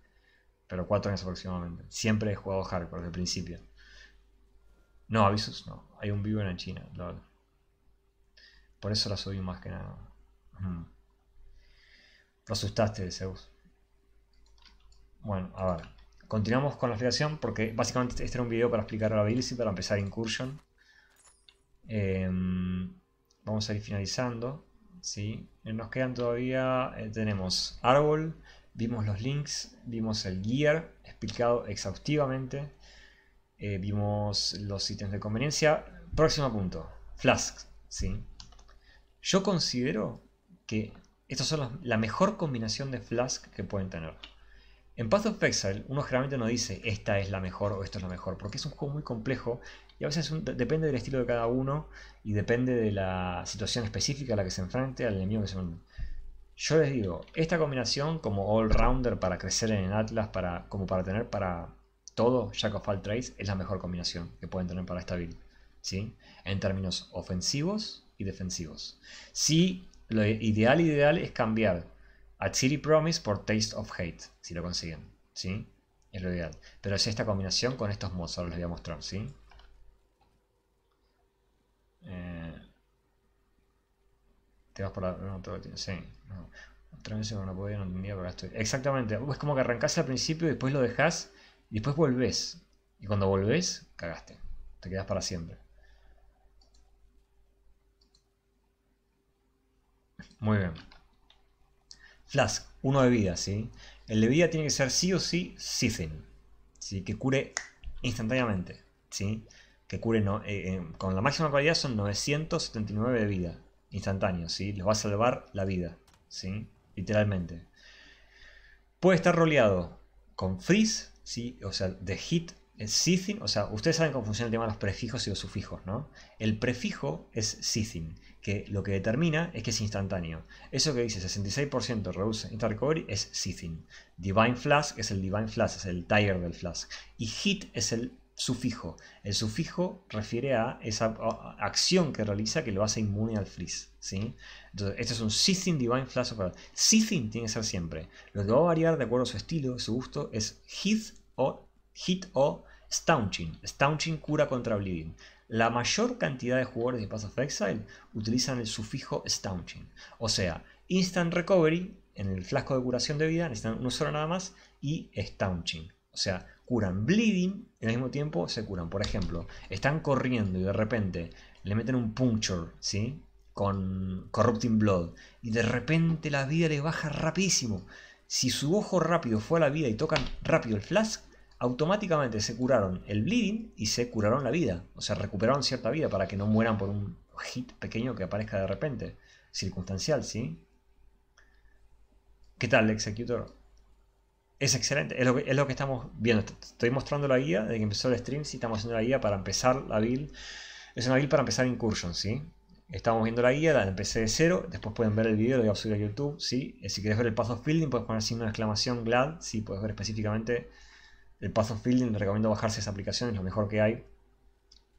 pero cuatro años aproximadamente. Siempre he jugado hardcore desde el principio. No, avisos no. Hay un vivo en China, Por eso la subí más que nada. Mm. Lo asustaste, Zeus. Bueno, a ver. Continuamos con la explicación porque básicamente este era un video para explicar a y para empezar Incursion. Em, vamos a ir finalizando. ¿sí? Eh, nos quedan todavía, eh, tenemos árbol, vimos los links, vimos el gear explicado exhaustivamente, eh, vimos los ítems de conveniencia. Próximo punto, Flask. ¿sí? Yo considero que estas son la mejor combinación de Flask que pueden tener. En Path of Exile uno generalmente no dice esta es la mejor o esto es la mejor, porque es un juego muy complejo y a veces depende del estilo de cada uno y depende de la situación específica a la que se enfrente, al enemigo que se enfrente. Yo les digo, esta combinación como all-rounder para crecer en el Atlas, para, como para tener para todo Jack of All Trades, es la mejor combinación que pueden tener para esta build. ¿sí? En términos ofensivos y defensivos. Sí, lo ideal, ideal es cambiar a City Promise por Taste of Hate, si lo consiguen, ¿sí? Es lo ideal. Pero es esta combinación con estos mods, ahora les voy a mostrar, ¿sí? Eh, te vas la... Sí, Otra vez no podía, no Exactamente, es como que arrancás al principio, y después lo dejás, y después volvés. Y cuando volvés, cagaste. Te quedas para siempre. Muy bien. Flask, uno de vida, ¿sí? El de vida tiene que ser sí o sí Sithin, ¿sí? Que cure instantáneamente, ¿sí? Que cure no, eh, eh, con la máxima calidad son 979 de vida instantáneos, ¿sí? Les va a salvar la vida, ¿sí? Literalmente. Puede estar roleado con freeze, ¿sí? O sea, de hit es eh, o sea, ustedes saben cómo funciona el tema de los prefijos y los sufijos, ¿no? El prefijo es Sithin que lo que determina es que es instantáneo. Eso que dice 66% reduce Instant Recovery es seething Divine Flask es el Divine Flask, es el Tiger del Flask. Y Hit es el sufijo. El sufijo refiere a esa acción que realiza que lo hace inmune al freeze. ¿sí? Entonces, este es un seething Divine Flash of tiene que ser siempre. Lo que va a variar de acuerdo a su estilo, su gusto, es Hit o, hit o Staunching. Staunching cura contra Bleeding. La mayor cantidad de jugadores de Path of Exile utilizan el sufijo Staunching. O sea, Instant Recovery, en el flasco de curación de vida, necesitan uno solo nada más, y Staunching. O sea, curan bleeding y al mismo tiempo se curan. Por ejemplo, están corriendo y de repente le meten un puncture, ¿sí? Con Corrupting Blood. Y de repente la vida les baja rapidísimo. Si su ojo rápido fue a la vida y tocan rápido el flask, automáticamente se curaron el bleeding y se curaron la vida. O sea, recuperaron cierta vida para que no mueran por un hit pequeño que aparezca de repente. Circunstancial, ¿sí? ¿Qué tal, Executor? Es excelente, es lo, que, es lo que estamos viendo. Estoy mostrando la guía de que empezó el stream, sí, estamos haciendo la guía para empezar la build. Es una build para empezar Incursion, ¿sí? Estamos viendo la guía, la empecé de cero, después pueden ver el video, lo voy a subir a YouTube, ¿sí? Eh, si quieres ver el paso de building, puedes poner signo una exclamación GLAD, sí, puedes ver específicamente el Path of Building, recomiendo bajarse esa aplicación, es lo mejor que hay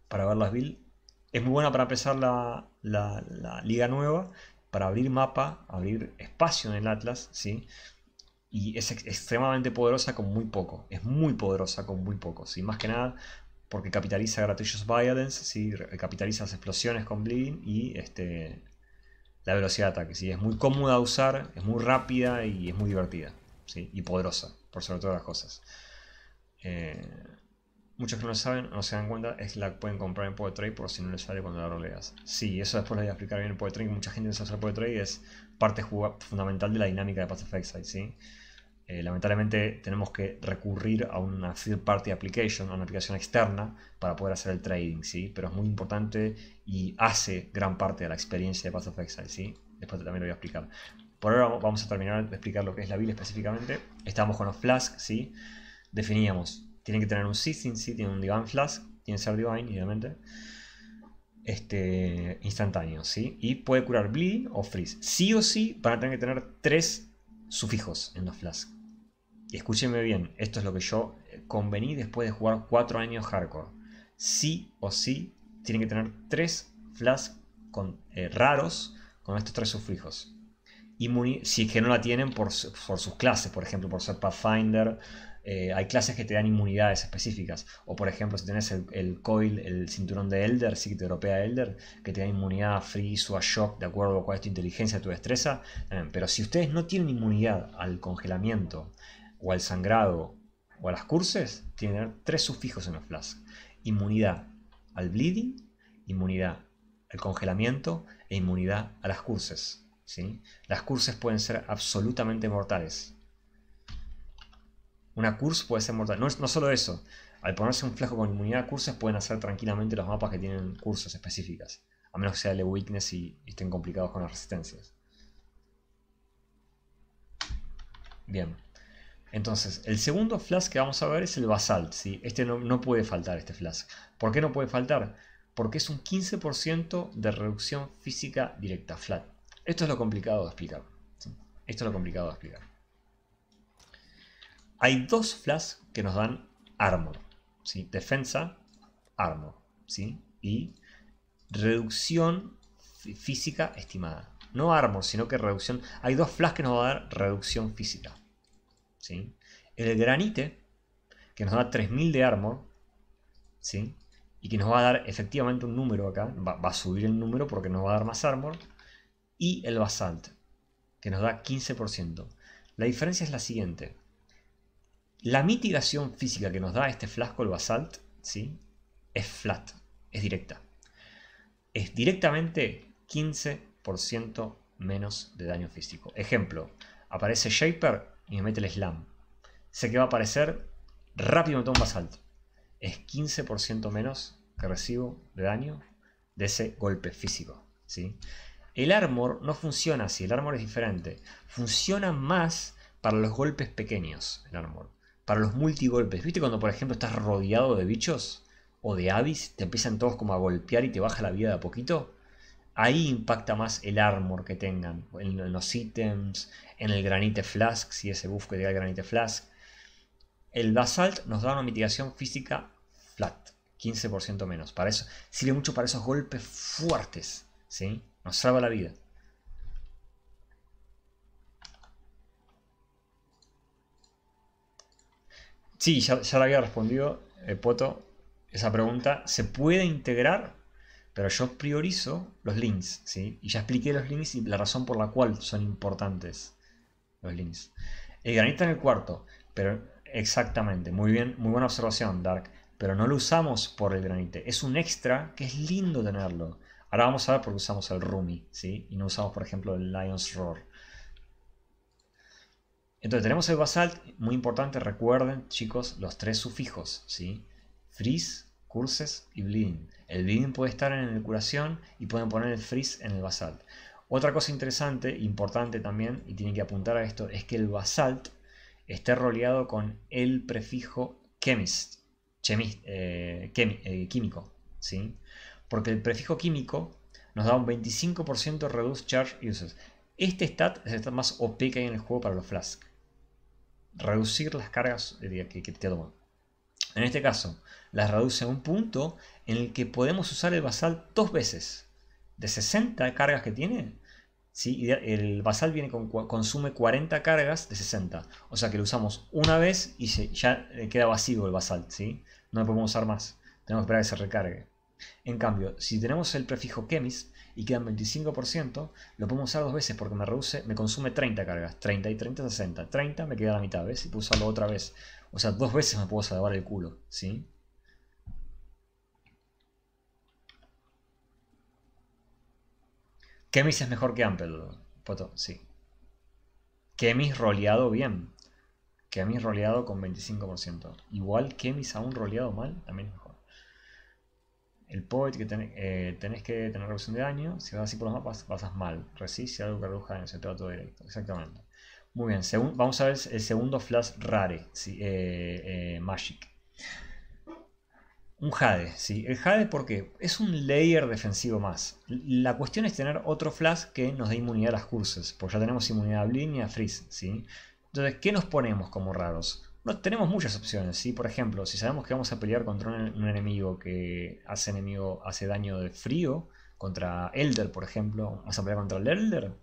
para ver las builds. Es muy buena para empezar la, liga nueva, para abrir mapa, abrir espacio en el Atlas, ¿sí? Y es extremadamente poderosa con muy poco. Es muy poderosa con muy poco, ¿sí? Más que nada porque capitaliza gratuitos Violence, ¿sí? Capitaliza las explosiones con Bleeding y este, la velocidad de ataque, ¿sí? Es muy cómoda de usar, es muy rápida y es muy divertida, ¿sí? Y poderosa, por sobre todas las cosas. Eh, muchos que no lo saben no se dan cuenta es que pueden comprar en Trade por si no les sale cuando la roleas. Sí, eso después lo voy a explicar bien en Poetry, mucha gente no sabe usar PowerTrade, es parte fundamental de la dinámica de Path of Exile, ¿sí? Eh, lamentablemente tenemos que recurrir a una third party application, a una aplicación externa para poder hacer el trading, ¿sí? Pero es muy importante y hace gran parte de la experiencia de Path of Exile, ¿sí? Después también lo voy a explicar. Por ahora vamos a terminar de explicar lo que es la build específicamente. Estamos con los Flask, ¿sí? sí definíamos. tiene que tener un sí, tiene un Divine Flask, tiene que ser Divine, obviamente. Este, instantáneo, ¿sí? Y puede curar Bleeding o Freeze. Sí o sí van a tener que tener tres sufijos en los flash Y escúchenme bien, esto es lo que yo eh, convení después de jugar 4 años hardcore. Sí o sí tienen que tener tres flash con, eh, raros con estos tres sufijos. Y si es que no la tienen por, por sus clases, por ejemplo, por ser Pathfinder eh, hay clases que te dan inmunidades específicas. O por ejemplo, si tenés el, coil, el cinturón de Elder, sí que te europea Elder, que te da inmunidad a freeze o a shock de acuerdo a cuál es tu inteligencia, tu destreza. Eh, pero si ustedes no tienen inmunidad al congelamiento o al sangrado o a las curses, tienen tres sufijos en los Flask, Inmunidad al bleeding, inmunidad al congelamiento e inmunidad a las curses. Las curses pueden ser absolutamente mortales una curse puede ser mortal. No, solo eso, al ponerse un flasco con inmunidad a cursos, pueden hacer tranquilamente los mapas que tienen cursos específicas. A menos que sea el weakness y, estén complicados con las resistencias. Bien. Entonces, el segundo flash que vamos a ver es el basalt. ¿sí? Este no, puede faltar, este flash. ¿Por qué no puede faltar? Porque es un 15% de reducción física directa, flat. Esto es lo complicado de explicar. Esto es lo complicado de explicar hay dos flash que nos dan armor, ¿sí? defensa, armor, ¿sí? y reducción física estimada. No armor, sino que reducción. Hay dos flash que nos va a dar reducción física. ¿sí? El granite, que nos da 3000 de armor, ¿sí? y que nos va a dar efectivamente un número acá, va, a subir el número porque nos va a dar más armor, y el basalt, que nos da 15%. La diferencia es la siguiente. La mitigación física que nos da este flasco, el basalt, ¿sí? es flat, es directa. Es directamente 15% menos de daño físico. Ejemplo, aparece Shaper y me mete el slam. Sé que va a aparecer rápido me tomo un basalt. Es 15% menos que recibo de daño de ese golpe físico. ¿sí? El armor no funciona si el armor es diferente. Funciona más para los golpes pequeños, el armor para los multigolpes. ¿Viste cuando, por ejemplo, estás rodeado de bichos o de avis, te empiezan todos como a golpear y te baja la vida de a poquito? Ahí impacta más el armor que tengan, en, los ítems, en el granite flask, si ese buff que te el granite flask. El basalt nos da una mitigación física flat, 15% menos. Para eso, sirve mucho para esos golpes fuertes, ¿sí? Nos salva la vida. Sí, ya, ya la había respondido, eh, Poto, esa pregunta. ¿Se puede integrar? Pero yo priorizo los links, ¿sí? Y ya expliqué los links y la razón por la cual son importantes los links. El granito en el cuarto, pero exactamente, muy bien, muy buena observación, Dark. Pero no lo usamos por el granite, es un extra que es lindo tenerlo. Ahora vamos a ver por qué usamos el Rumi, ¿sí? Y no usamos, por ejemplo, el Lion's Roar. Entonces tenemos el basalt, muy importante, recuerden chicos los tres sufijos, ¿sí? Freeze, curses y bleeding. El bleeding puede estar en el curación y pueden poner el freeze en el basalt. Otra cosa interesante, importante también, y tienen que apuntar a esto, es que el basalt esté roleado con el prefijo chemist, eh, eh, químico, ¿sí? Porque el prefijo químico nos da un 25% reduced charge uses. Este stat es el stat más OP que hay en el juego para los flasks reducir las cargas eh, que, que, te En este caso, las reduce a un punto en el que podemos usar el basal dos veces. De 60 cargas que tiene, ¿sí? el basal viene con, consume 40 cargas de 60. O sea que lo usamos una vez y se, ya eh, queda vacío el basal. ¿sí? No lo podemos usar más. Tenemos que esperar que se recargue. En cambio, si tenemos el prefijo chemis, y quedan 25%, lo podemos usar dos veces porque me reduce, me consume 30 cargas, 30 y 30, 60, 30 me queda la mitad, ¿ves? Y puedo usarlo otra vez, o sea, dos veces me puedo salvar el culo, ¿sí? Kemis es mejor que Ample. Poto, sí. Kemis roleado bien. Kemis roleado con 25%. Igual Kemis aún roleado mal, también es mejor. El poet que eh, tenés que tener reducción de daño. Si vas así por los mapas, pasas mal. Resiste algo que reduja en ese trato directo. Exactamente. Muy bien. vamos a ver el segundo flash rare. Eh, eh, magic. Un Jade, sí. El Jade, ¿por qué? Es un layer defensivo más. La cuestión es tener otro flash que nos dé inmunidad a las curses, porque ya tenemos inmunidad a blind y a Freeze, ¿sí? Entonces, ¿qué nos ponemos como raros? tenemos muchas opciones, ¿sí? Por ejemplo, si sabemos que vamos a pelear contra un, enemigo que hace, enemigo, hace daño de frío, contra Elder, por ejemplo, vamos a pelear contra el Elder,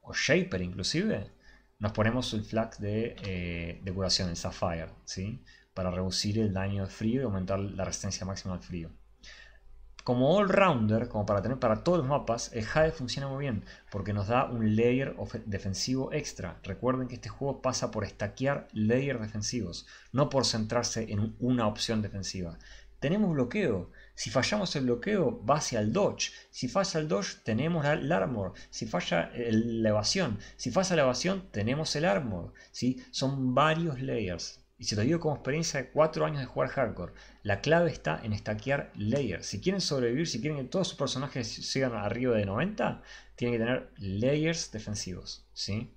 o Shaper inclusive, nos ponemos el flag de, eh, de curación, el Sapphire, ¿sí? Para reducir el daño de frío y aumentar la resistencia máxima al frío como all-rounder, como para tener para todos los mapas, el Jade funciona muy bien porque nos da un layer defensivo extra. Recuerden que este juego pasa por estaquear layers defensivos, no por centrarse en una opción defensiva. Tenemos bloqueo. Si fallamos el bloqueo, va hacia el dodge. Si falla el dodge, tenemos el armor. Si falla la evasión, si falla la evasión, tenemos el armor. ¿sí? Son varios layers. Y se lo digo como experiencia de 4 años de jugar hardcore. La clave está en stackear layers. Si quieren sobrevivir, si quieren que todos sus personajes sigan arriba de 90, tienen que tener layers defensivos. ¿sí?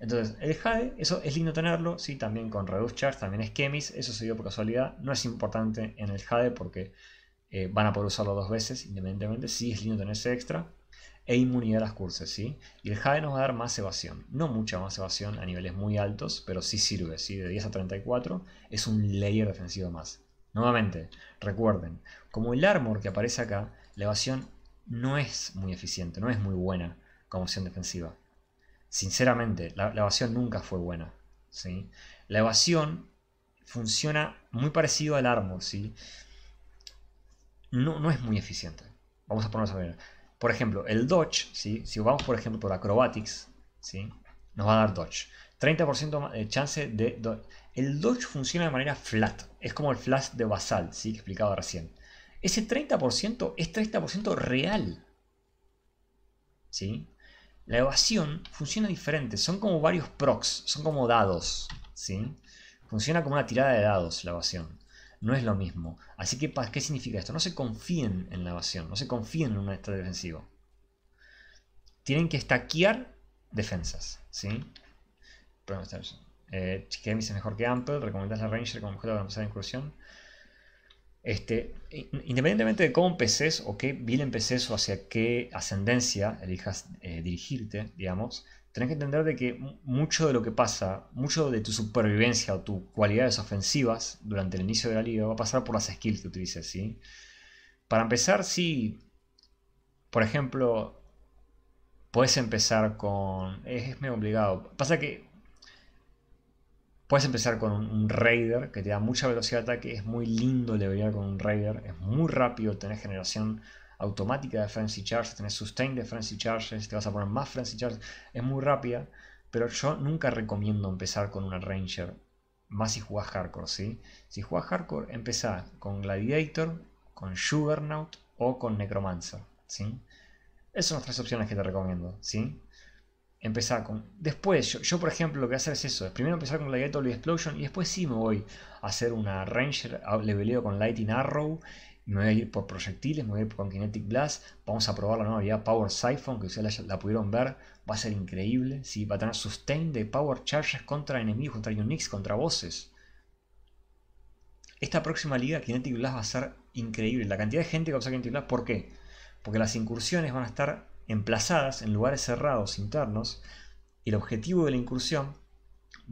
Entonces, el Jade, eso es lindo tenerlo, sí, también con Reduce Charge, también es Chemis, eso se dio por casualidad, no es importante en el Jade porque eh, van a poder usarlo dos veces, independientemente, sí es lindo tener ese extra e inmunidad a las curses, ¿sí? Y el Jade nos va a dar más evasión, no mucha más evasión a niveles muy altos, pero sí sirve, ¿sí? De 10 a 34 es un layer defensivo más. Nuevamente, recuerden, como el armor que aparece acá, la evasión no es muy eficiente, no es muy buena como opción defensiva. Sinceramente, la, evasión nunca fue buena, ¿sí? La evasión funciona muy parecido al armor, ¿sí? No, no es muy eficiente. Vamos a ponernos a ver. Por ejemplo, el dodge, si vamos por ejemplo por acrobatics, ¿sí? nos va a dar dodge. 30% de eh, chance de El dodge funciona de manera flat, es como el flash de basal, ¿sí? que explicaba recién. Ese 30% es 30% real. ¿Sí? La evasión funciona diferente, son como varios procs, son como dados. ¿sí? Funciona como una tirada de dados la evasión no es lo mismo. Así que, ¿qué significa esto? No se confíen en la evasión, no se confíen en un estado defensivo. Tienen que stackear defensas, ¿sí? Eh, es mejor que Ample, recomendás la Ranger como objeto para empezar la incursión. Este, independientemente de cómo empeces o qué bien empeces o hacia qué ascendencia elijas eh, dirigirte, digamos, tenés que entender de que mucho de lo que pasa, mucho de tu supervivencia o tus cualidades ofensivas durante el inicio de la liga va a pasar por las skills que utilices, ¿sí? Para empezar, si, sí, por ejemplo, puedes empezar con... Es, medio obligado. Pasa que Puedes empezar con un, Raider que te da mucha velocidad de ataque, es muy lindo levelear con un Raider, es muy rápido, tener generación automática de Frenzy Charge, tenés sustain de Frenzy Charges, te vas a poner más Frenzy charge, es muy rápida, pero yo nunca recomiendo empezar con una Ranger, más si jugás hardcore, ¿sí? Si jugás hardcore, empezá con Gladiator, con Juggernaut o con Necromancer, ¿sí? Esas son las tres opciones que te recomiendo, ¿sí? Empezar con... Después, yo, por ejemplo lo que voy a hacer es eso. Primero empezar con Gladiator y Explosion y después sí me voy a hacer una Ranger, ah, leveleo con Lightning Arrow me voy a ir por proyectiles, me voy a ir con Kinetic Blast. Vamos a probar la nueva habilidad Power Siphon, que ustedes la, pudieron ver. Va a ser increíble. ¿sí? Va a tener sustain de Power Charges contra enemigos, contra Unix, contra voces. Esta próxima liga Kinetic Blast va a ser increíble. La cantidad de gente que va a usar Kinetic Blast, ¿por qué? Porque las incursiones van a estar emplazadas en lugares cerrados, internos. Y el objetivo de la incursión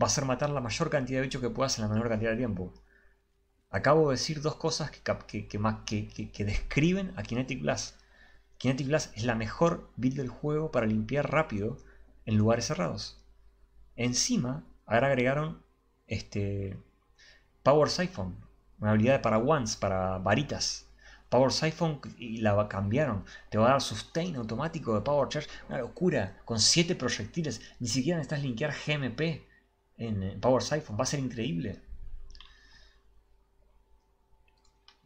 va a ser matar la mayor cantidad de bichos que puedas en la menor cantidad de tiempo. Acabo de decir dos cosas que, describen a Kinetic Blast. Kinetic Blast es la mejor build del juego para limpiar rápido en lugares cerrados. Encima, ahora agregaron este, Power Siphon, una habilidad para wands, para varitas. Power Siphon y la cambiaron. Te va a dar sustain automático de Power Charge. Una locura. Con 7 proyectiles. Ni siquiera necesitas limpiar GMP en Power Siphon. Va a ser increíble.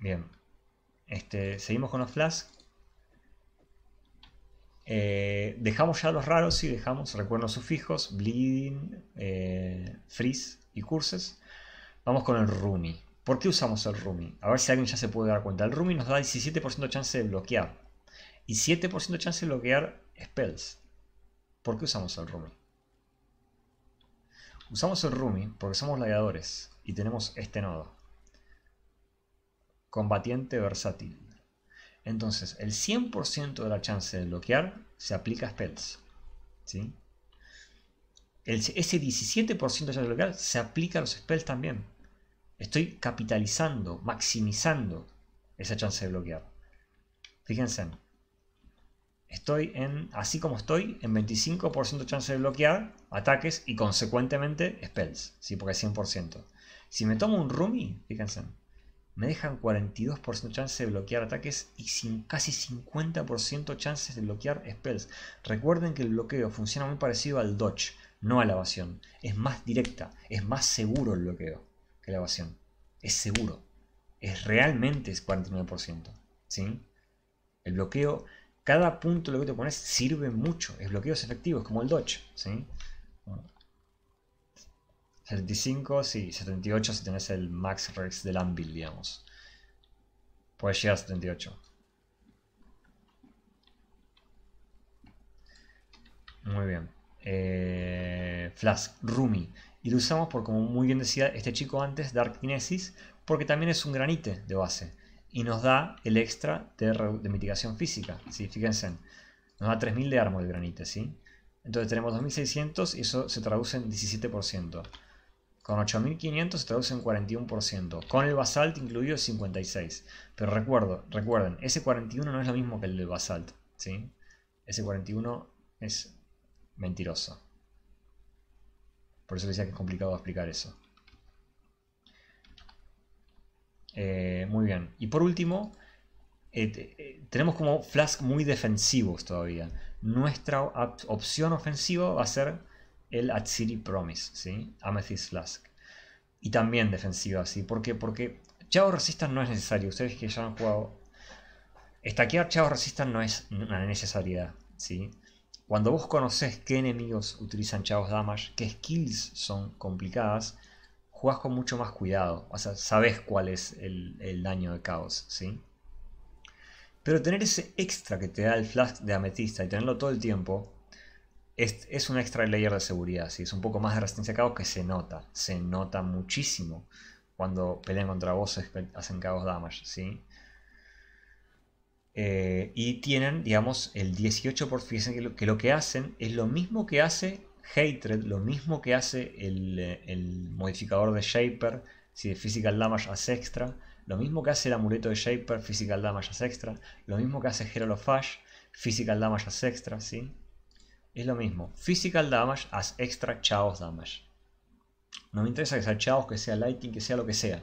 Bien. Este, seguimos con los flash eh, dejamos ya los raros y dejamos recuerdos sufijos, bleeding, eh, freeze y curses. Vamos con el rumi. ¿Por qué usamos el rumi? A ver si alguien ya se puede dar cuenta. El rumi nos da 17% de chance de bloquear y 7% de chance de bloquear spells. ¿Por qué usamos el rumi? Usamos el rumi porque somos ladeadores y tenemos este nodo combatiente versátil. Entonces, el 100% de la chance de bloquear se aplica a spells. ¿sí? ese 17% de chance de bloquear se aplica a los spells también. Estoy capitalizando, maximizando esa chance de bloquear. Fíjense, estoy en, así como estoy, en 25% de chance de bloquear ataques y consecuentemente spells, ¿sí? porque es 100%. Si me tomo un Rumi, fíjense, me dejan 42% chance de bloquear ataques y sin casi 50% chances de bloquear spells. Recuerden que el bloqueo funciona muy parecido al dodge, no a la evasión. Es más directa, es más seguro el bloqueo que la evasión. Es seguro. Es realmente es 49%. ¿sí? El bloqueo, cada punto lo que te pones sirve mucho. es bloqueos efectivos, como el dodge. ¿sí? 75, sí, 78 si tenés el max rex del Anvil, digamos. Puedes llegar a 78. Muy bien. Flash eh, Flask, Rumi. Y lo usamos por, como muy bien decía este chico antes, Dark Kinesis, porque también es un granite de base. Y nos da el extra de, mitigación física. ¿sí? Fíjense, nos da 3000 de armo el granite, ¿sí? Entonces tenemos 2600 y eso se traduce en 17% con 8.500 se traduce en 41%, con el basalt incluido 56. Pero recuerdo, recuerden, ese 41 no es lo mismo que el del basalt, ¿sí? Ese 41 es mentiroso. Por eso decía que es complicado explicar eso. Eh, muy bien. Y por último, eh, eh, tenemos como flask muy defensivos todavía. Nuestra opción ofensiva va a ser el Atsiri Promise, ¿sí? Amethyst Flask. Y también defensiva, ¿sí? porque Porque Chavo Resistance no es necesario. Ustedes que ya han jugado. Estaquear Chavo resistas no es una necesidad ¿sí? Cuando vos conoces qué enemigos utilizan Chavos Damage, qué skills son complicadas, jugás con mucho más cuidado. O sea, sabés cuál es el, daño de caos, ¿sí? Pero tener ese extra que te da el flask de ametista y tenerlo todo el tiempo es, es un extra layer de seguridad, ¿sí? es un poco más de resistencia a caos que se nota, se nota muchísimo cuando pelean contra bosses, hacen caos damage, ¿sí? Eh, y tienen, digamos, el 18%, fíjense que lo, que hacen es lo mismo que hace Hatred, lo mismo que hace el, eh, modificador de Shaper, si de Physical Damage hace extra, lo mismo que hace el amuleto de Shaper, Physical Damage hace extra, lo mismo que hace hero of Physical Damage hace extra, ¿sí? es lo mismo. Physical damage as extra chaos damage. No me interesa que sea chaos, que sea lighting, que sea lo que sea.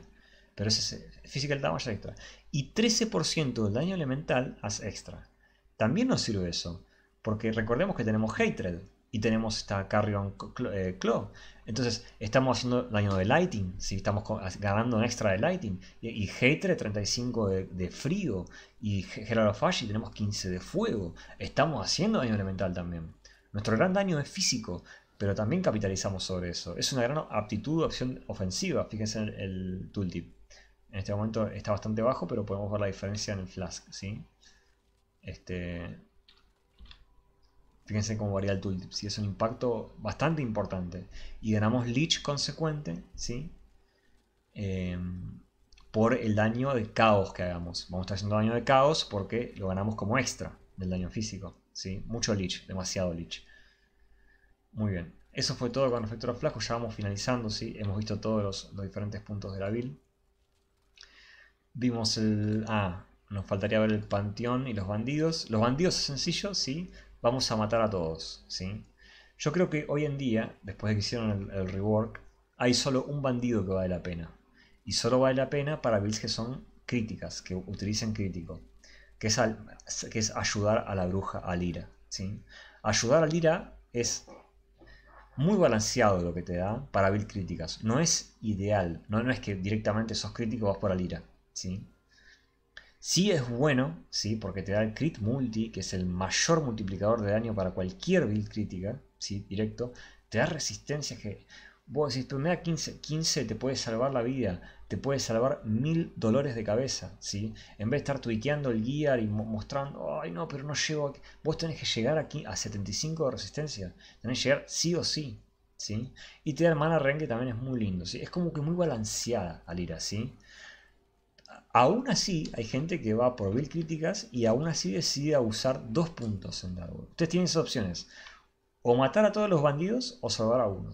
Pero ese es physical damage extra. Y 13% del daño elemental as extra. También nos sirve eso. Porque recordemos que tenemos hatred. Y tenemos esta Carrion eh, Claw. Entonces estamos haciendo daño de Lighting. Si estamos ganando un extra de Lighting. Y, Hatred 35 de, de frío. Y Herald of tenemos 15 de fuego. Estamos haciendo daño elemental también. Nuestro gran daño es físico, pero también capitalizamos sobre eso. Es una gran aptitud, opción ofensiva. Fíjense en el, tooltip. En este momento está bastante bajo, pero podemos ver la diferencia en el flask, ¿sí? Este, Fíjense cómo varía el tooltip, es un impacto bastante importante. Y ganamos leech consecuente, ¿sí? Em, por el daño de caos que hagamos. Vamos a estar haciendo daño de caos porque lo ganamos como extra del daño físico. Mucho leech, demasiado leech. Muy bien. Eso fue todo con respecto a Ya vamos finalizando, Hemos visto todos los, diferentes puntos de la build. Vimos el... Ah, nos faltaría ver el panteón y los bandidos. Los bandidos es sencillo, ¿sí? Vamos a matar a todos, ¿sí? Yo creo que hoy en día, después de que hicieron el, el rework, hay solo un bandido que vale la pena. Y solo vale la pena para builds que son críticas, que utilicen crítico que es, ayudar a la bruja, a Lira. ¿sí? Ayudar a Lira es muy balanceado lo que te da para build críticas. No es ideal, no, es que directamente sos crítico vas por al lira. ¿sí? es bueno, ¿sí? porque te da el crit multi, que es el mayor multiplicador de daño para cualquier build crítica, ¿sí? directo. Te da resistencia que... Vos si si me da 15, 15 te puede salvar la vida te puede salvar mil dolores de cabeza, ¿sí? En vez de estar tuiteando el guía y mostrando, ay no, pero no llego Vos tenés que llegar aquí a 75 de resistencia, tenés que llegar sí o sí, ¿sí? Y te da hermana Ren que también es muy lindo, ¿sí? Es como que muy balanceada al ir así. Aún así, hay gente que va por mil críticas y aún así decide usar dos puntos en Darkwood. Ustedes tienen esas opciones. O matar a todos los bandidos o salvar a uno.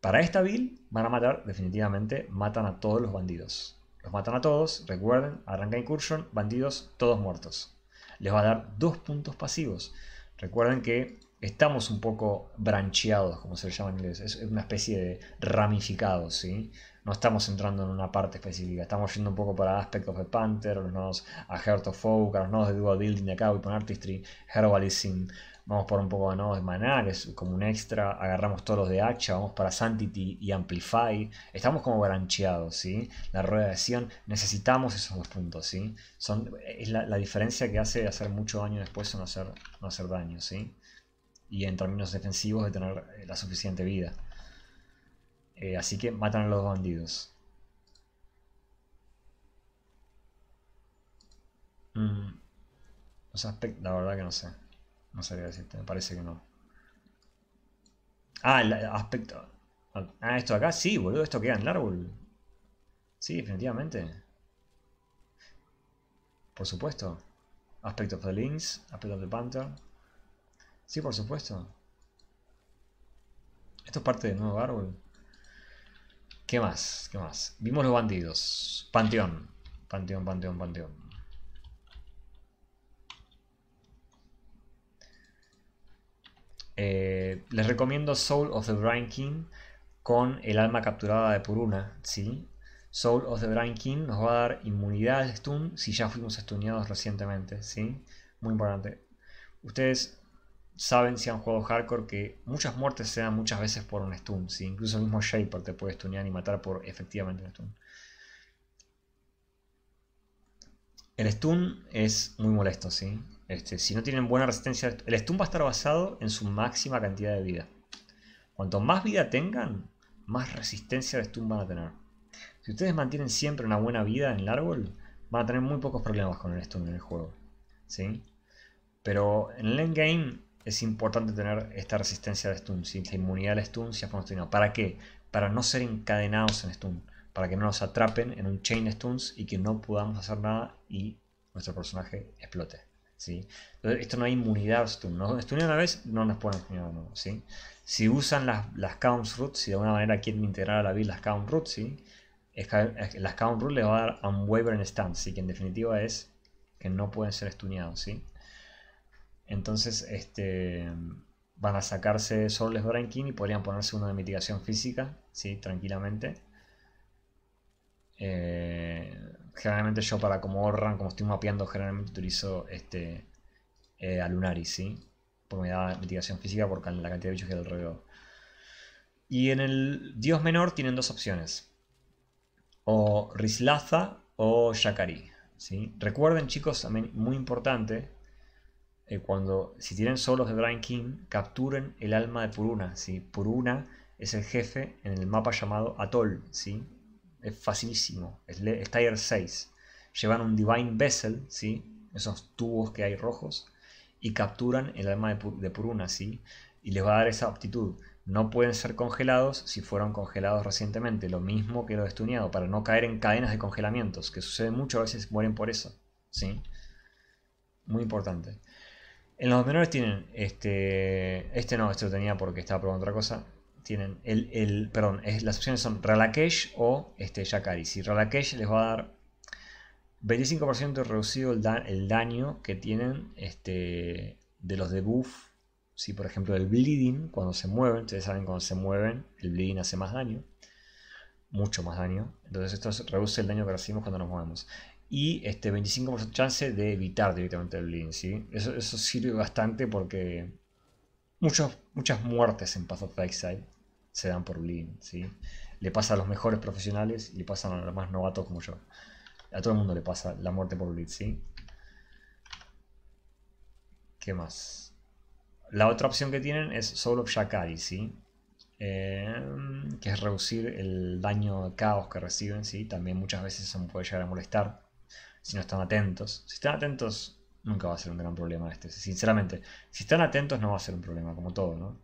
Para esta build van a matar, definitivamente, matan a todos los bandidos. Los matan a todos, recuerden, arranca Incursion, bandidos, todos muertos. Les va a dar dos puntos pasivos. Recuerden que estamos un poco brancheados, como se le llama en inglés. Es una especie de ramificados, ¿sí? No estamos entrando en una parte específica. Estamos yendo un poco para aspectos of the Panther, los nodos a Heart of Folk, a los nodos de Dual Building de acá, Weapon Artistry, Herbalism, Vamos por un poco de nuevo de es como un extra. Agarramos todos los de Hacha, vamos para Santity y Amplify. Estamos como brancheados, ¿sí? La rueda de Sion. Necesitamos esos dos puntos, ¿sí? Son, es la, diferencia que hace hacer mucho daño después o no hacer, no hacer daño, ¿sí? Y en términos defensivos de tener eh, la suficiente vida. Eh, así que matan a los bandidos. Mm. la verdad que no sé. No sabría decirte, me parece que no. Ah, el aspecto. Ah, esto de acá, sí, boludo, esto queda en el árbol. Sí, definitivamente. Por supuesto. Aspect of the Lynx, Aspect of the Panther. Sí, por supuesto. Esto es parte del nuevo árbol. ¿Qué más? ¿Qué más? Vimos los bandidos. Panteón. Panteón, panteón, panteón. Eh, les recomiendo Soul of the Brian King con el alma capturada de Puruna, ¿sí? Soul of the Brian King nos va a dar inmunidad al stun si ya fuimos stuneados recientemente, ¿sí? Muy importante. Ustedes saben si han jugado hardcore que muchas muertes se dan muchas veces por un stun, ¿sí? Incluso el mismo Shaper te puede stunear y matar por efectivamente un stun. El stun es muy molesto, ¿sí? Este, si no tienen buena resistencia, el stun va a estar basado en su máxima cantidad de vida. Cuanto más vida tengan, más resistencia de stun van a tener. Si ustedes mantienen siempre una buena vida en el árbol, van a tener muy pocos problemas con el stun en el juego. ¿sí? Pero en el endgame es importante tener esta resistencia de stun, esta inmunidad al stun, si ¿Para qué? Para no ser encadenados en stun, para que no nos atrapen en un chain stuns y que no podamos hacer nada y nuestro personaje explote. ¿sí? Esto no hay inmunidad Stun. una vez, no nos pueden stunear de Si usan las, las count roots, si de alguna manera quieren integrar a la build las count roots, las count roots les va a dar un unwavering stance, ¿sí? que en definitiva es que no pueden ser stuneados, Entonces, este van a sacarse de Breaking y podrían ponerse uno de mitigación física, ¿sí? Tranquilamente. Eh, generalmente yo para como Orran, como estoy mapeando, generalmente utilizo este eh, a Lunaris, ¿sí? Porque me da mitigación física por la cantidad de bichos que hay alrededor. Y en el dios menor tienen dos opciones. O Rislaza o Yakari. ¿sí? Recuerden chicos, también muy importante, eh, cuando si tienen solos de Brian King, capturen el alma de Puruna. ¿sí? Puruna es el jefe en el mapa llamado Atoll. ¿sí? es facilísimo, es, es, 6. Llevan un Divine Vessel, ¿sí? esos tubos que hay rojos, y capturan el alma de, de Puruna, y les va a dar esa aptitud. No pueden ser congelados si fueron congelados recientemente, lo mismo que lo de para no caer en cadenas de congelamientos, que sucede mucho, a veces mueren por eso. ¿sí? Muy importante. En los menores tienen este. Este no, este lo tenía porque estaba probando otra cosa tienen el, perdón, las opciones son Ralakesh o este, Yakari. Si Ralakesh les va a dar 25% reducido el, el, daño que tienen este, de los debuff. Si por ejemplo el bleeding, cuando se mueven, ustedes saben cuando se mueven, el bleeding hace más daño. Mucho más daño. Entonces esto reduce el daño que recibimos cuando nos movemos. Y este 25% chance de evitar directamente el bleeding. ¿sí? Eso, eso sirve bastante porque muchas muertes en Path of Exile se dan por Lean, ¿sí? Le pasa a los mejores profesionales y le pasan a los más novatos como yo. A todo el mundo le pasa la muerte por bullying, ¿sí? ¿Qué más? La otra opción que tienen es Soul of Shakari, ¿sí? Eh, que es reducir el daño de caos que reciben, ¿sí? También muchas veces se puede llegar a molestar si no están atentos. Si están atentos, nunca va a ser un gran problema este. Sinceramente, si están atentos no va a ser un problema, como todo, ¿no?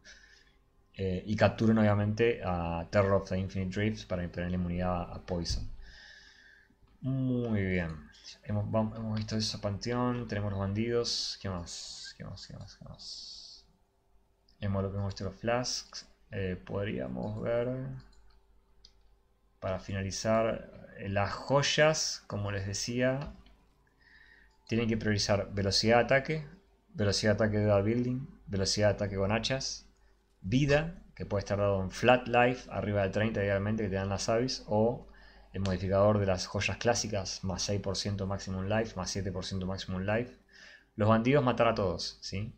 Eh, y capturen obviamente a Terror of the Infinite Drifts para imponer la inmunidad a Poison. Muy bien. Hemos, visto eso Panteón, tenemos los bandidos. ¿Qué más? ¿Qué más? ¿Qué más? ¿Qué más? Hemos, hemos visto los flasks. Eh, podríamos ver para finalizar eh, las joyas, como les decía, tienen que priorizar velocidad de ataque, velocidad de ataque de building, velocidad de ataque con hachas, vida, que puede estar dado en flat life, arriba del 30 idealmente, que te dan las avis, o el modificador de las joyas clásicas, más 6% maximum life, más 7% maximum life. Los bandidos matar a todos, ¿sí?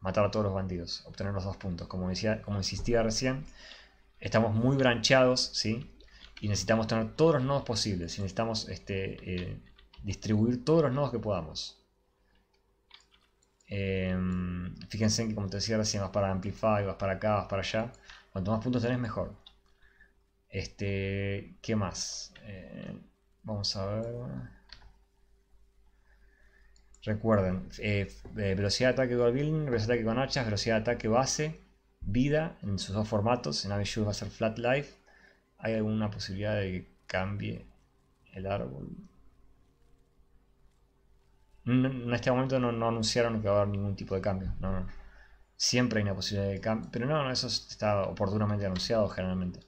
Matar a todos los bandidos, obtener los dos puntos. Como, decía, como insistía recién, estamos muy branchados ¿sí? Y necesitamos tener todos los nodos posibles, y necesitamos este, eh, distribuir todos los nodos que podamos. Em, fíjense que como te decía recién, vas para Amplify, vas para acá, vas para allá. Cuanto más puntos tenés, mejor. Este, ¿Qué más? Eh, vamos a ver. Recuerden, eh, eh, velocidad de ataque dual building, velocidad de ataque con hachas, velocidad de ataque base, vida en sus dos formatos. En Avishu va a ser flat life. ¿Hay alguna posibilidad de que cambie el árbol? en este momento no, anunciaron que va a haber ningún tipo de cambio. No, Siempre hay una posibilidad de cambio, pero no, eso está oportunamente anunciado generalmente.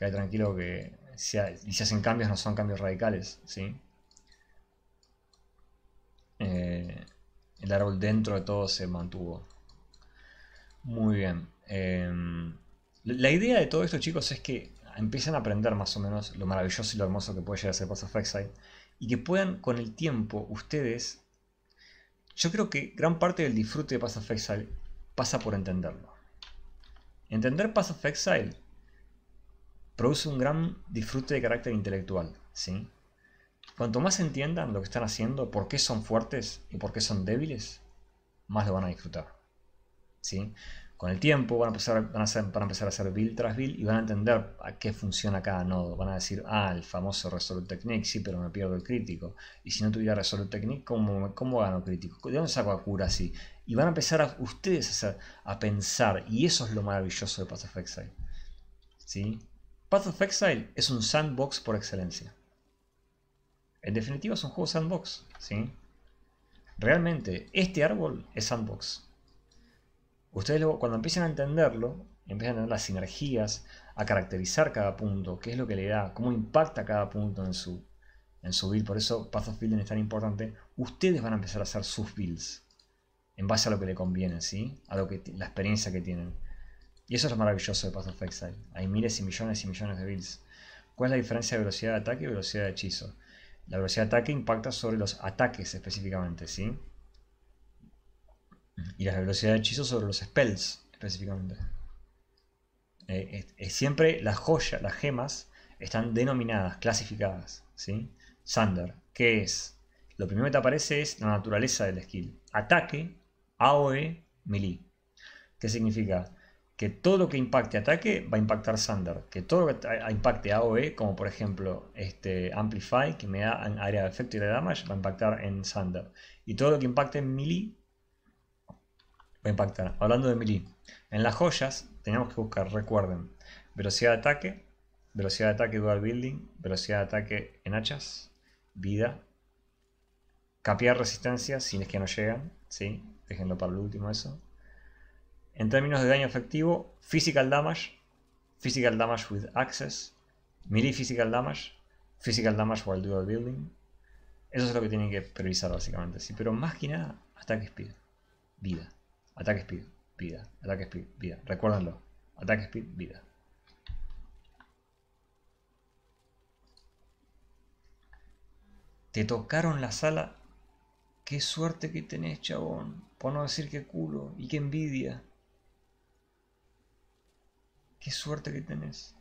hay tranquilo que si, hacen cambios no son cambios radicales, ¿sí? Eh, el árbol dentro de todo se mantuvo. Muy bien. Em, la idea de todo esto, chicos, es que empiecen a aprender más o menos lo maravilloso y lo hermoso que puede llegar a ser Pass of y que puedan con el tiempo ustedes yo creo que gran parte del disfrute de Path of Exile pasa por entenderlo. Entender Pass of Exile produce un gran disfrute de carácter intelectual, ¿sí? Cuanto más entiendan lo que están haciendo, por qué son fuertes y por qué son débiles, más lo van a disfrutar. ¿sí? Con el tiempo van a, empezar, a hacer, empezar a build tras build y van a entender a qué funciona cada nodo. Van a decir, ah, el famoso Resolute Technique, sí, pero me pierdo el crítico. Y si no tuviera Resolute Technique, ¿cómo, cómo gano crítico? ¿De dónde saco a cura así? Y van a empezar a, ustedes a, pensar, y eso es lo maravilloso de Path of Exile. ¿Sí? Path of Exile es un sandbox por excelencia. En definitiva es un juego sandbox. ¿sí? Realmente este árbol es sandbox. Ustedes luego cuando empiecen a entenderlo, empiezan a entender las sinergias, a caracterizar cada punto, qué es lo que le da, cómo impacta cada punto en su, en su build. Por eso Path of Building es tan importante. Ustedes van a empezar a hacer sus builds en base a lo que le conviene, ¿sí? A lo que, la experiencia que tienen. Y eso es lo maravilloso de Path of Exile. Hay miles y millones y millones de builds. ¿Cuál es la diferencia de velocidad de ataque y velocidad de hechizo? La velocidad de ataque impacta sobre los ataques específicamente, ¿sí? Y la velocidad de hechizo sobre los spells, específicamente. Eh, es, siempre las joyas, las gemas, están denominadas, clasificadas. ¿sí? Sander, ¿qué es? Lo primero que te aparece es la naturaleza del skill. Ataque, AOE, melee. ¿Qué significa? Que todo lo que impacte ataque va a impactar Sander. Que todo lo que impacte AOE, como por ejemplo este Amplify, que me da área de efecto y de damage, va a impactar en Sander. Y todo lo que impacte en melee va a impactar. Hablando de melee, en las joyas tenemos que buscar, recuerden, velocidad de ataque, velocidad de ataque dual building, velocidad de ataque en hachas, vida, capear resistencia si es que no llegan, ¿sí? déjenlo para lo último eso. En términos de daño efectivo, physical damage, physical damage with access, melee physical damage, physical damage while dual building. Eso es lo que tienen que previsar básicamente, ¿sí? pero más que nada, ataque speed, vida. Ataque speed, vida. Ataque speed, vida. Recuérdalo. Ataque speed, vida. Te tocaron la sala. Qué suerte que tenés, chabón. Por no decir qué culo y qué envidia. Qué suerte que tenés.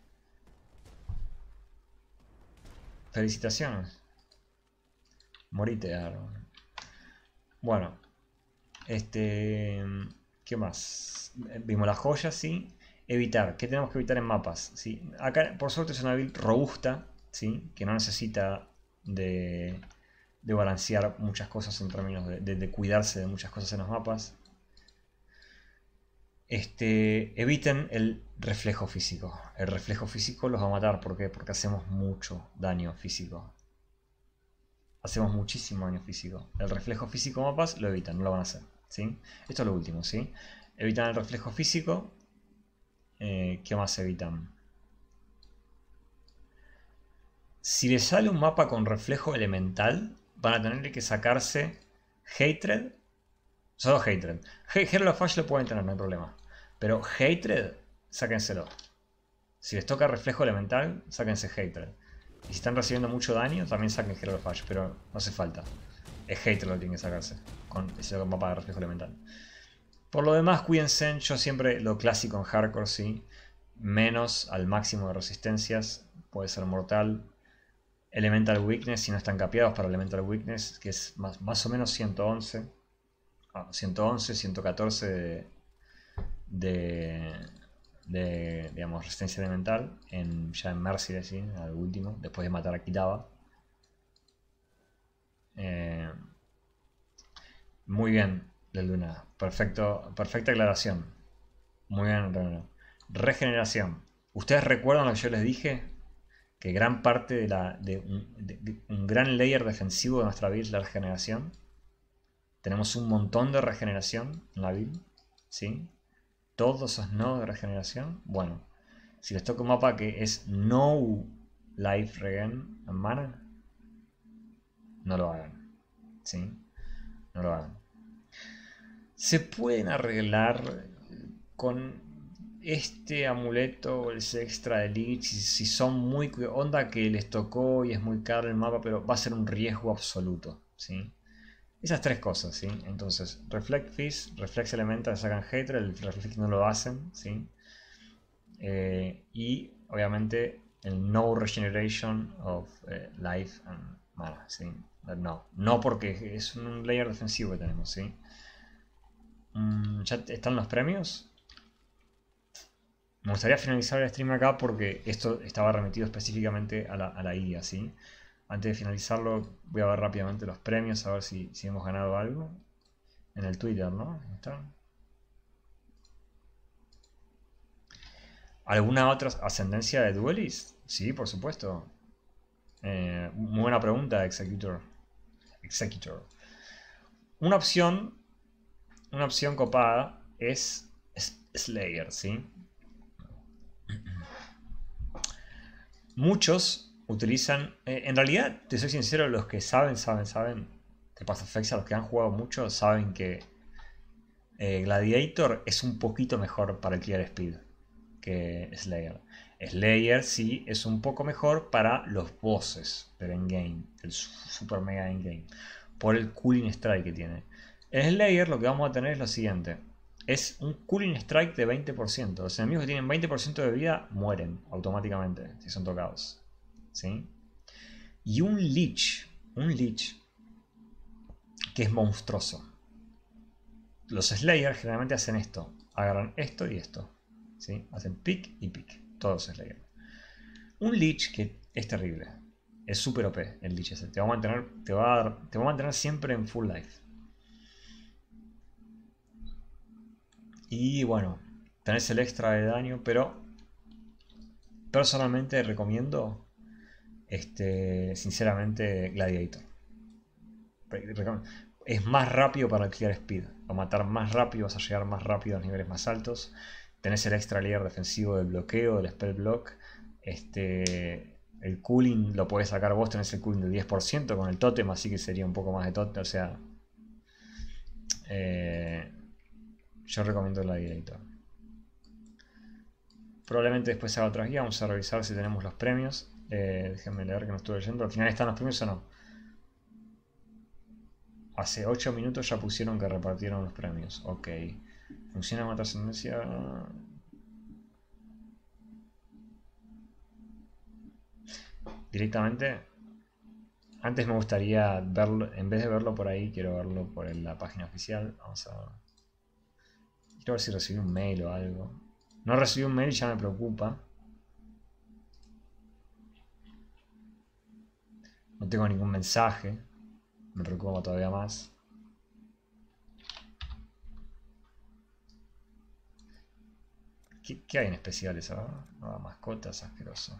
Felicitaciones. Morite, Aaron. Bueno, este, ¿Qué más? Eh, vimos las joyas, ¿sí? Evitar. ¿Qué tenemos que evitar en mapas? ¿sí? Acá, por suerte, es una build robusta, ¿sí? Que no necesita de, balancear muchas cosas en términos de, cuidarse de muchas cosas en los mapas. Este, eviten el reflejo físico. El reflejo físico los va a matar. ¿Por qué? Porque hacemos mucho daño físico. Hacemos muchísimo daño físico. El reflejo físico en mapas lo evitan, no lo van a hacer. Esto es lo último, ¿sí? Evitan el reflejo físico. Eh, ¿Qué más evitan? Si les sale un mapa con reflejo elemental, van a tener que sacarse Hatred. Solo Hatred. Hero of lo pueden tener, no hay problema. Pero Hatred, sáquenselo. Si les toca reflejo elemental, sáquense Hatred. Y si están recibiendo mucho daño, también saquen Hero of pero no hace falta. Es Hatred lo que tienen que sacarse con ese mapa de reflejo elemental. Por lo demás, cuídense, yo siempre lo clásico en hardcore, sí. Menos al máximo de resistencias, puede ser mortal. Elemental Weakness, si no están capeados para Elemental Weakness, que es más, más o menos 111. 111, 114 de, de, digamos, resistencia elemental. En, ya en Mercy, al último, después de matar a Kitaba. Eh, muy bien, la luna. Perfecto, perfecta aclaración. Muy bien, Regeneración. regeneración. ¿Ustedes recuerdan lo que yo les dije? Que gran parte de, la, de, un, gran layer defensivo de nuestra build es la regeneración. Tenemos un montón de regeneración en la build. ¿Sí? Todos esos nodos de regeneración. Bueno, si les toca un mapa que es no life regen en mana, no lo hagan. ¿Sí? No lo hagan. Se pueden arreglar con este amuleto o el extra de Lich, si son muy... Onda que les tocó y es muy caro el mapa, pero va a ser un riesgo absoluto, ¿sí? Esas tres cosas, ¿sí? Entonces, Reflect Fist, Reflex Elemental sacan Hater, el Reflect no lo hacen, ¿sí? Eh, y, obviamente, el No Regeneration of eh, Life and Mana, ¿sí? No, no porque es un layer defensivo que tenemos, ¿sí? Mm, ¿Ya están los premios? Me gustaría finalizar el stream acá porque esto estaba remitido específicamente a la, a IA, ¿sí? Antes de finalizarlo voy a ver rápidamente los premios, a ver si, si hemos ganado algo. En el Twitter, ¿no? ¿Alguna otra ascendencia de Duelist? Sí, por supuesto. Eh, muy buena pregunta, Executor. Executor. Una opción, una opción copada es Slayer, ¿sí? Muchos utilizan, eh, en realidad, te soy sincero, los que saben, saben, saben te pasa of a los que han jugado mucho, saben que eh, Gladiator es un poquito mejor para el Clear Speed que Slayer. Slayer sí es un poco mejor para los bosses del endgame, el super mega endgame, por el cooling strike que tiene. El Slayer lo que vamos a tener es lo siguiente. Es un cooling strike de 20%. Los enemigos que tienen 20% de vida mueren automáticamente si son tocados. Y un leech, un leech, que es monstruoso. Los Slayers generalmente hacen esto. Agarran esto y esto. Hacen pick y pick. Todos es Un Lich que es terrible. Es súper OP el Lich Te va a mantener, te va a te mantener siempre en full life. Y bueno, tenés el extra de daño, pero personalmente recomiendo, este, sinceramente, Gladiator. Es más rápido para el speed. O matar más rápido, vas a llegar más rápido a niveles más altos. Tenés el extra layer defensivo del bloqueo, del spell block. Este, el cooling lo podés sacar vos, tenés el cooling del 10% con el totem, así que sería un poco más de totem. O sea, eh, yo recomiendo la director. Probablemente después haga otra guía, vamos a revisar si tenemos los premios. Eh, déjenme leer que no estuve leyendo. Al final están los premios o no. Hace 8 minutos ya pusieron que repartieron los premios. Ok. Funciona una trascendencia. Directamente. Antes me gustaría verlo, en vez de verlo por ahí, quiero verlo por la página oficial. Vamos a. Quiero ver si recibí un mail o algo. No recibí un mail, ya me preocupa. No tengo ningún mensaje. Me preocupa todavía más. ¿Qué, hay en especial esa? Ah, mascotas, asqueroso.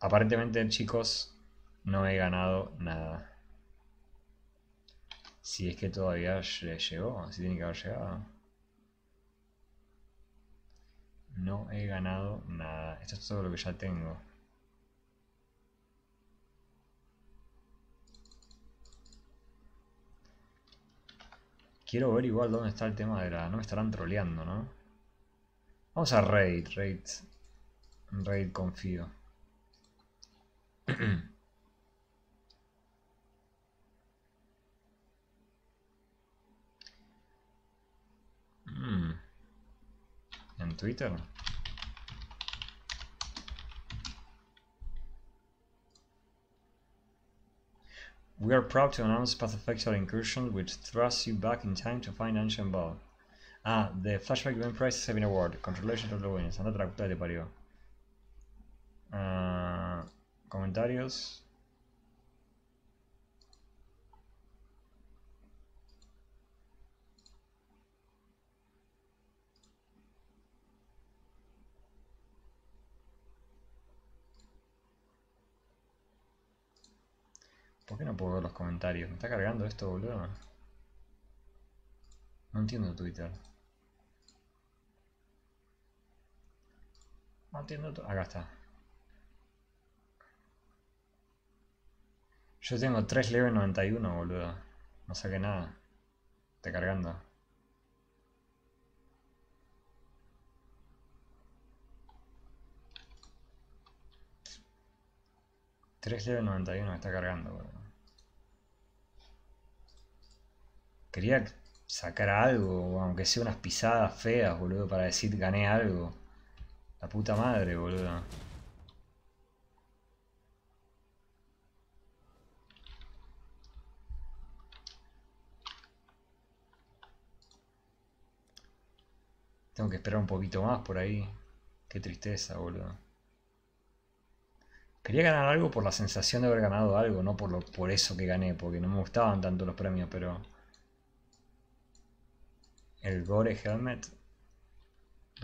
Aparentemente, chicos, no he ganado nada. Si es que todavía le llegó, si tiene que haber llegado. No he ganado nada. Esto es todo lo que ya tengo. Quiero ver igual dónde está el tema de la... No me estarán troleando, ¿no? Vamos a Raid. Raid. Raid confío. [CLEARS THROAT] Hmm. and Twitter. We are proud to announce Pathfactor Incursion, which thrusts you back in time to find Ancient Ball. Ah, the Flashback Game Prize has been awarded. Congratulations to the winners. Andate la puta Uh, comentarios. ¿Por qué no puedo ver los comentarios? ¿Me está cargando esto, boludo? No entiendo Twitter. No entiendo... Acá está. Yo tengo 3 level 91, boludo. No saqué nada. Está cargando. 3 level 91 está cargando, boludo. Quería sacar algo, aunque sea unas pisadas feas, boludo, para decir gané algo. La puta madre, boludo. Tengo que esperar un poquito más por ahí. Qué tristeza, boludo. Quería ganar algo por la sensación de haber ganado algo, no por, por eso que gané, porque no me gustaban tanto los premios, pero... El Gore Helmet.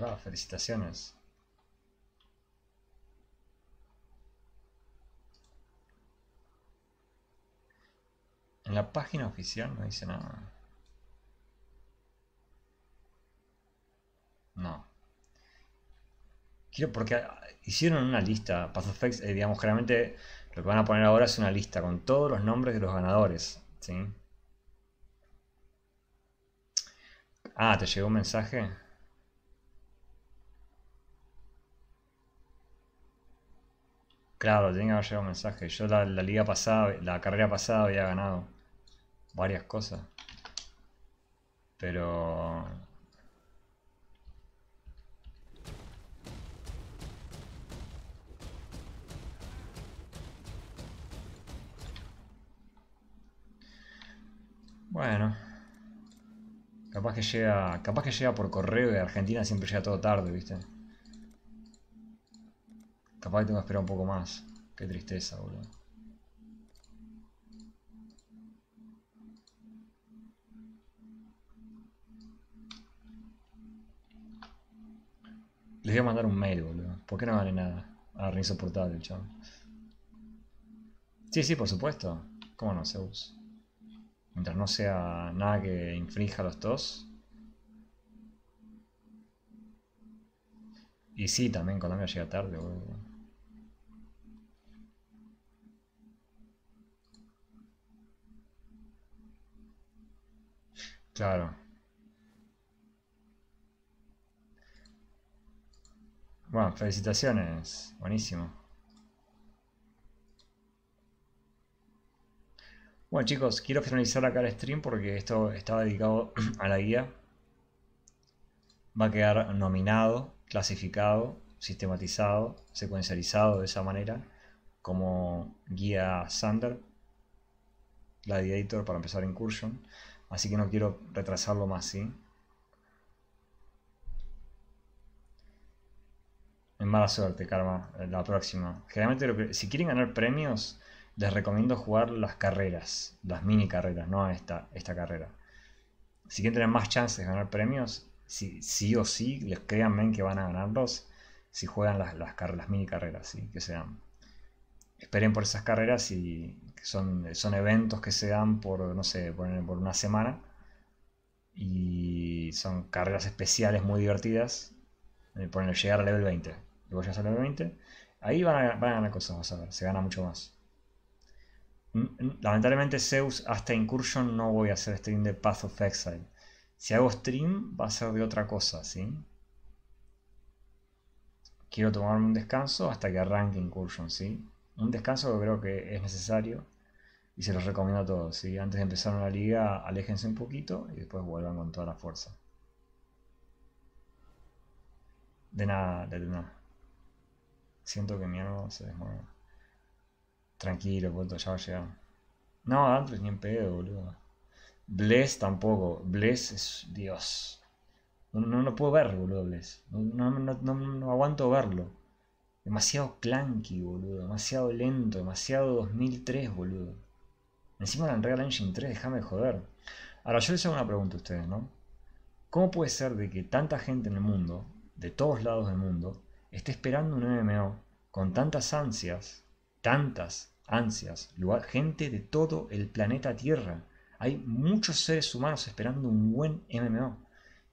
Ah, felicitaciones. En la página oficial no dice nada. No. Quiero porque hicieron una lista. Path of eh, digamos, claramente lo que van a poner ahora es una lista con todos los nombres de los ganadores. ¿sí? Ah, ¿te llegó un mensaje? Claro, tenía que haber llegado un mensaje. Yo la, la liga pasada, la carrera pasada había ganado varias cosas. Pero Bueno. Capaz que llega. Capaz que llega por correo De Argentina siempre llega todo tarde, ¿viste? Capaz que tengo que esperar un poco más. Qué tristeza, boludo. Les voy a mandar un mail, boludo. ¿Por qué no vale nada? Ah, re insoportable chaval. Sí, sí, por supuesto. ¿Cómo no, se usa? Mientras no sea nada que infrinja los dos. Y sí, también Colombia llega tarde, Claro. Bueno, felicitaciones. Buenísimo. Bueno chicos, quiero finalizar acá el stream porque esto estaba dedicado [CLEARS THROAT] a la guía. Va a quedar nominado, clasificado, sistematizado, secuencializado de esa manera como guía Sander, la editor para empezar Incursion. Así que no quiero retrasarlo más, ¿sí? En mala suerte, Karma, la próxima. Generalmente, que, si quieren ganar premios, les recomiendo jugar las carreras, las mini carreras, no esta, esta carrera. Si quieren tener más chances de ganar premios, sí, sí o sí, les créanme que van a ganarlos si juegan las, mini carreras, ¿sí? que se dan. Esperen por esas carreras y que son, son eventos que se dan por, no sé, por, una semana. Y son carreras especiales muy divertidas. Eh, por llegar al level 20. Luego ya al 20. Ahí van a, van a ganar cosas, a ver. Se gana mucho más. Lamentablemente Zeus hasta Incursion no voy a hacer stream de Path of Exile. Si hago stream va a ser de otra cosa, ¿sí? Quiero tomarme un descanso hasta que arranque Incursion, ¿sí? Un descanso que creo que es necesario y se los recomiendo a todos, ¿sí? Antes de empezar una liga, aléjense un poquito y después vuelvan con toda la fuerza. De nada, de nada. Siento que mi alma se desmorona. Tranquilo, boludo, ya va a llegar. No, antes ni en pedo, boludo. Bless tampoco. Bless es Dios. No, lo puedo ver, boludo, Bless. No, aguanto verlo. Demasiado clanky, boludo. Demasiado lento. Demasiado 2003, boludo. Encima la Unreal Engine 3, déjame joder. Ahora, yo les hago una pregunta a ustedes, ¿no? ¿Cómo puede ser de que tanta gente en el mundo, de todos lados del mundo, esté esperando un MMO con tantas ansias, tantas, ansias, gente de todo el planeta Tierra. Hay muchos seres humanos esperando un buen MMO.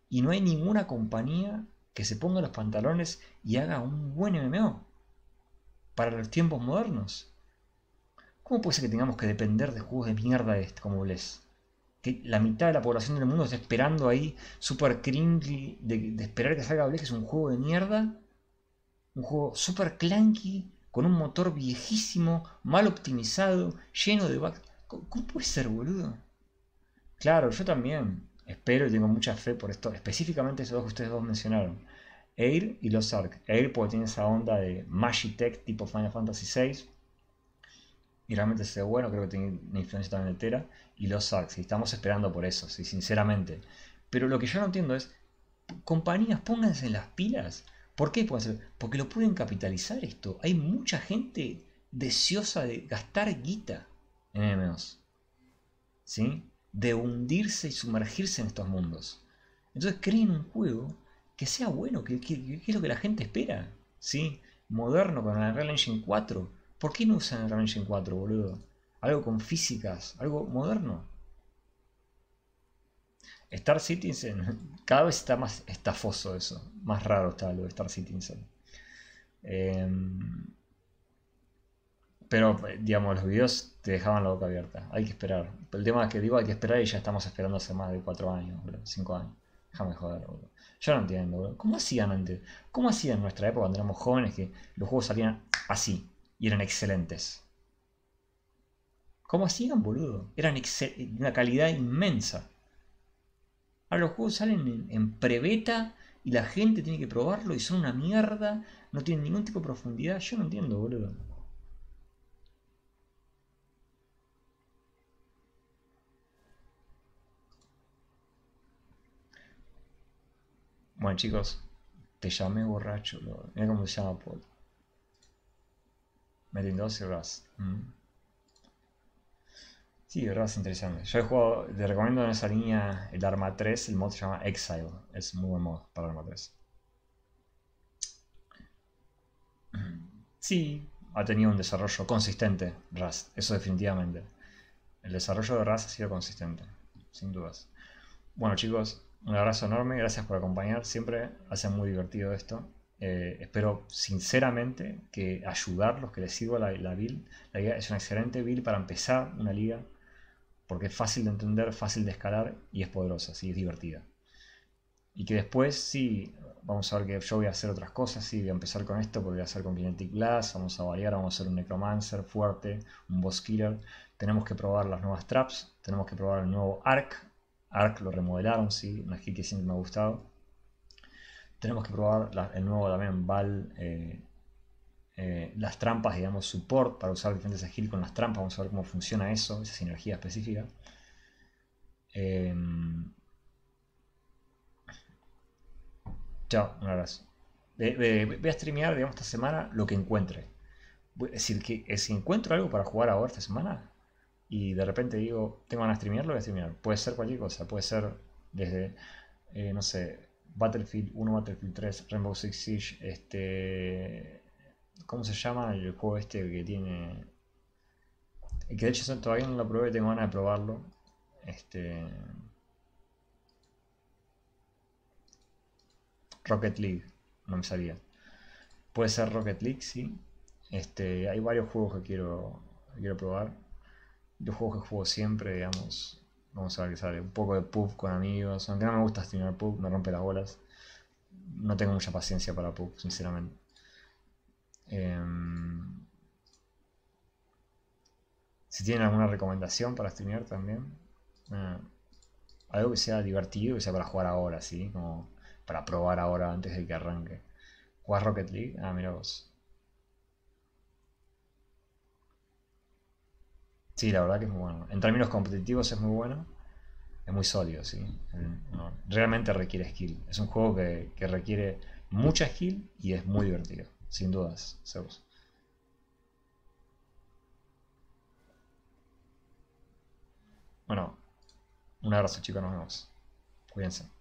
Y no hay ninguna compañía que se ponga los pantalones y haga un buen MMO para los tiempos modernos. ¿Cómo puede ser que tengamos que depender de juegos de mierda este, como Bles? Que la mitad de la población del mundo está esperando ahí, super cringy, de, esperar que salga Bles que es un juego de mierda. Un juego super clanky, con un motor viejísimo, mal optimizado, lleno de bugs. ¿Cómo puede ser, boludo? Claro, yo también espero y tengo mucha fe por esto, específicamente esos dos que ustedes dos mencionaron. Air y los Ark. Air porque tiene esa onda de Magitech tipo Final Fantasy VI. Y realmente se ve bueno, creo que tiene una influencia también de Y los Ark, estamos esperando por eso, sí, sinceramente. Pero lo que yo no entiendo es, compañías, pónganse en las pilas ¿Por qué Porque lo pueden capitalizar esto. Hay mucha gente deseosa de gastar guita en MMOs. ¿Sí? De hundirse y sumergirse en estos mundos. Entonces creen un juego que sea bueno, que, es lo que la gente espera. ¿Sí? Moderno con la Real Engine 4. ¿Por qué no usan el Real Engine 4, boludo? Algo con físicas, algo moderno. Star Citizen, [LAUGHS] cada vez está más estafoso eso. Más raro está lo de Star Citizen. Em, pero, digamos, los videos te dejaban la boca abierta. Hay que esperar. El tema es que digo, hay que esperar y ya estamos esperando hace más de 4 años, 5 años. Déjame joder, Yo no entiendo, ¿Cómo hacían antes? ¿Cómo hacían en nuestra época cuando éramos jóvenes que los juegos salían así y eran excelentes? ¿Cómo hacían, boludo? Eran una calidad inmensa. Ahora los juegos salen en, prebeta y la gente tiene que probarlo y son una mierda, no tienen ningún tipo de profundidad. Yo no entiendo, boludo. Bueno, chicos, te llamé borracho, boludo. Mira cómo se llama Paul. Me 12 Sí, Raz, interesante. Yo he te recomiendo en esa línea el Arma 3, el mod se llama Exile. Es muy buen mod para Arma 3. Sí, ha tenido un desarrollo consistente Rust, eso definitivamente. El desarrollo de Rust ha sido consistente, sin dudas. Bueno chicos, un abrazo enorme, gracias por acompañar, siempre hace muy divertido esto. Eh, espero sinceramente que ayudarlos, que les sirva la, la build. La liga es una excelente build para empezar una liga porque es fácil de entender, fácil de escalar y es poderosa, ¿sí? es divertida. Y que después sí, vamos a ver que yo voy a hacer otras cosas, sí, voy a empezar con esto porque voy a hacer con Kinetic Glass, vamos a variar, vamos a hacer un Necromancer fuerte, un Boss Killer. Tenemos que probar las nuevas traps, tenemos que probar el nuevo Arc. Arc lo remodelaron, sí, una skill que siempre me ha gustado. Tenemos que probar el nuevo también Val eh, eh, las trampas, digamos, support para usar diferentes agil con las trampas. Vamos a ver cómo funciona eso, esa sinergia específica. Em, chao, un abrazo. voy a streamear, digamos, esta semana lo que encuentre. Es decir, que eh, si encuentro algo para jugar ahora esta semana y de repente digo, tengo ganas de streamearlo, voy a streamear. Puede ser cualquier cosa, puede ser desde, eh, no sé, Battlefield 1, Battlefield 3, Rainbow Six Siege, este, ¿Cómo se llama el juego este que tiene? que de hecho todavía no lo probé, tengo ganas de probarlo. Este. Rocket League, no me salía. Puede ser Rocket League, sí. Este, hay varios juegos que quiero, quiero probar. Los juegos que juego siempre, digamos. Vamos a ver qué sale. Un poco de pub con amigos. Aunque no me gusta streamer pub, me rompe las bolas. No tengo mucha paciencia para pub, sinceramente. Em, si tienen alguna recomendación para streamer también. Eh, algo que sea divertido, que sea para jugar ahora, ¿sí? Como para probar ahora antes de que arranque. ¿Jugás Rocket League? Ah, mira vos. Sí, la verdad que es muy bueno. En términos competitivos es muy bueno. Es muy sólido, sí. Eh, realmente requiere skill. Es un juego que, que requiere mucha skill y es muy divertido. Sin dudas, Zeus. Bueno, un abrazo chicos, nos vemos. Cuídense.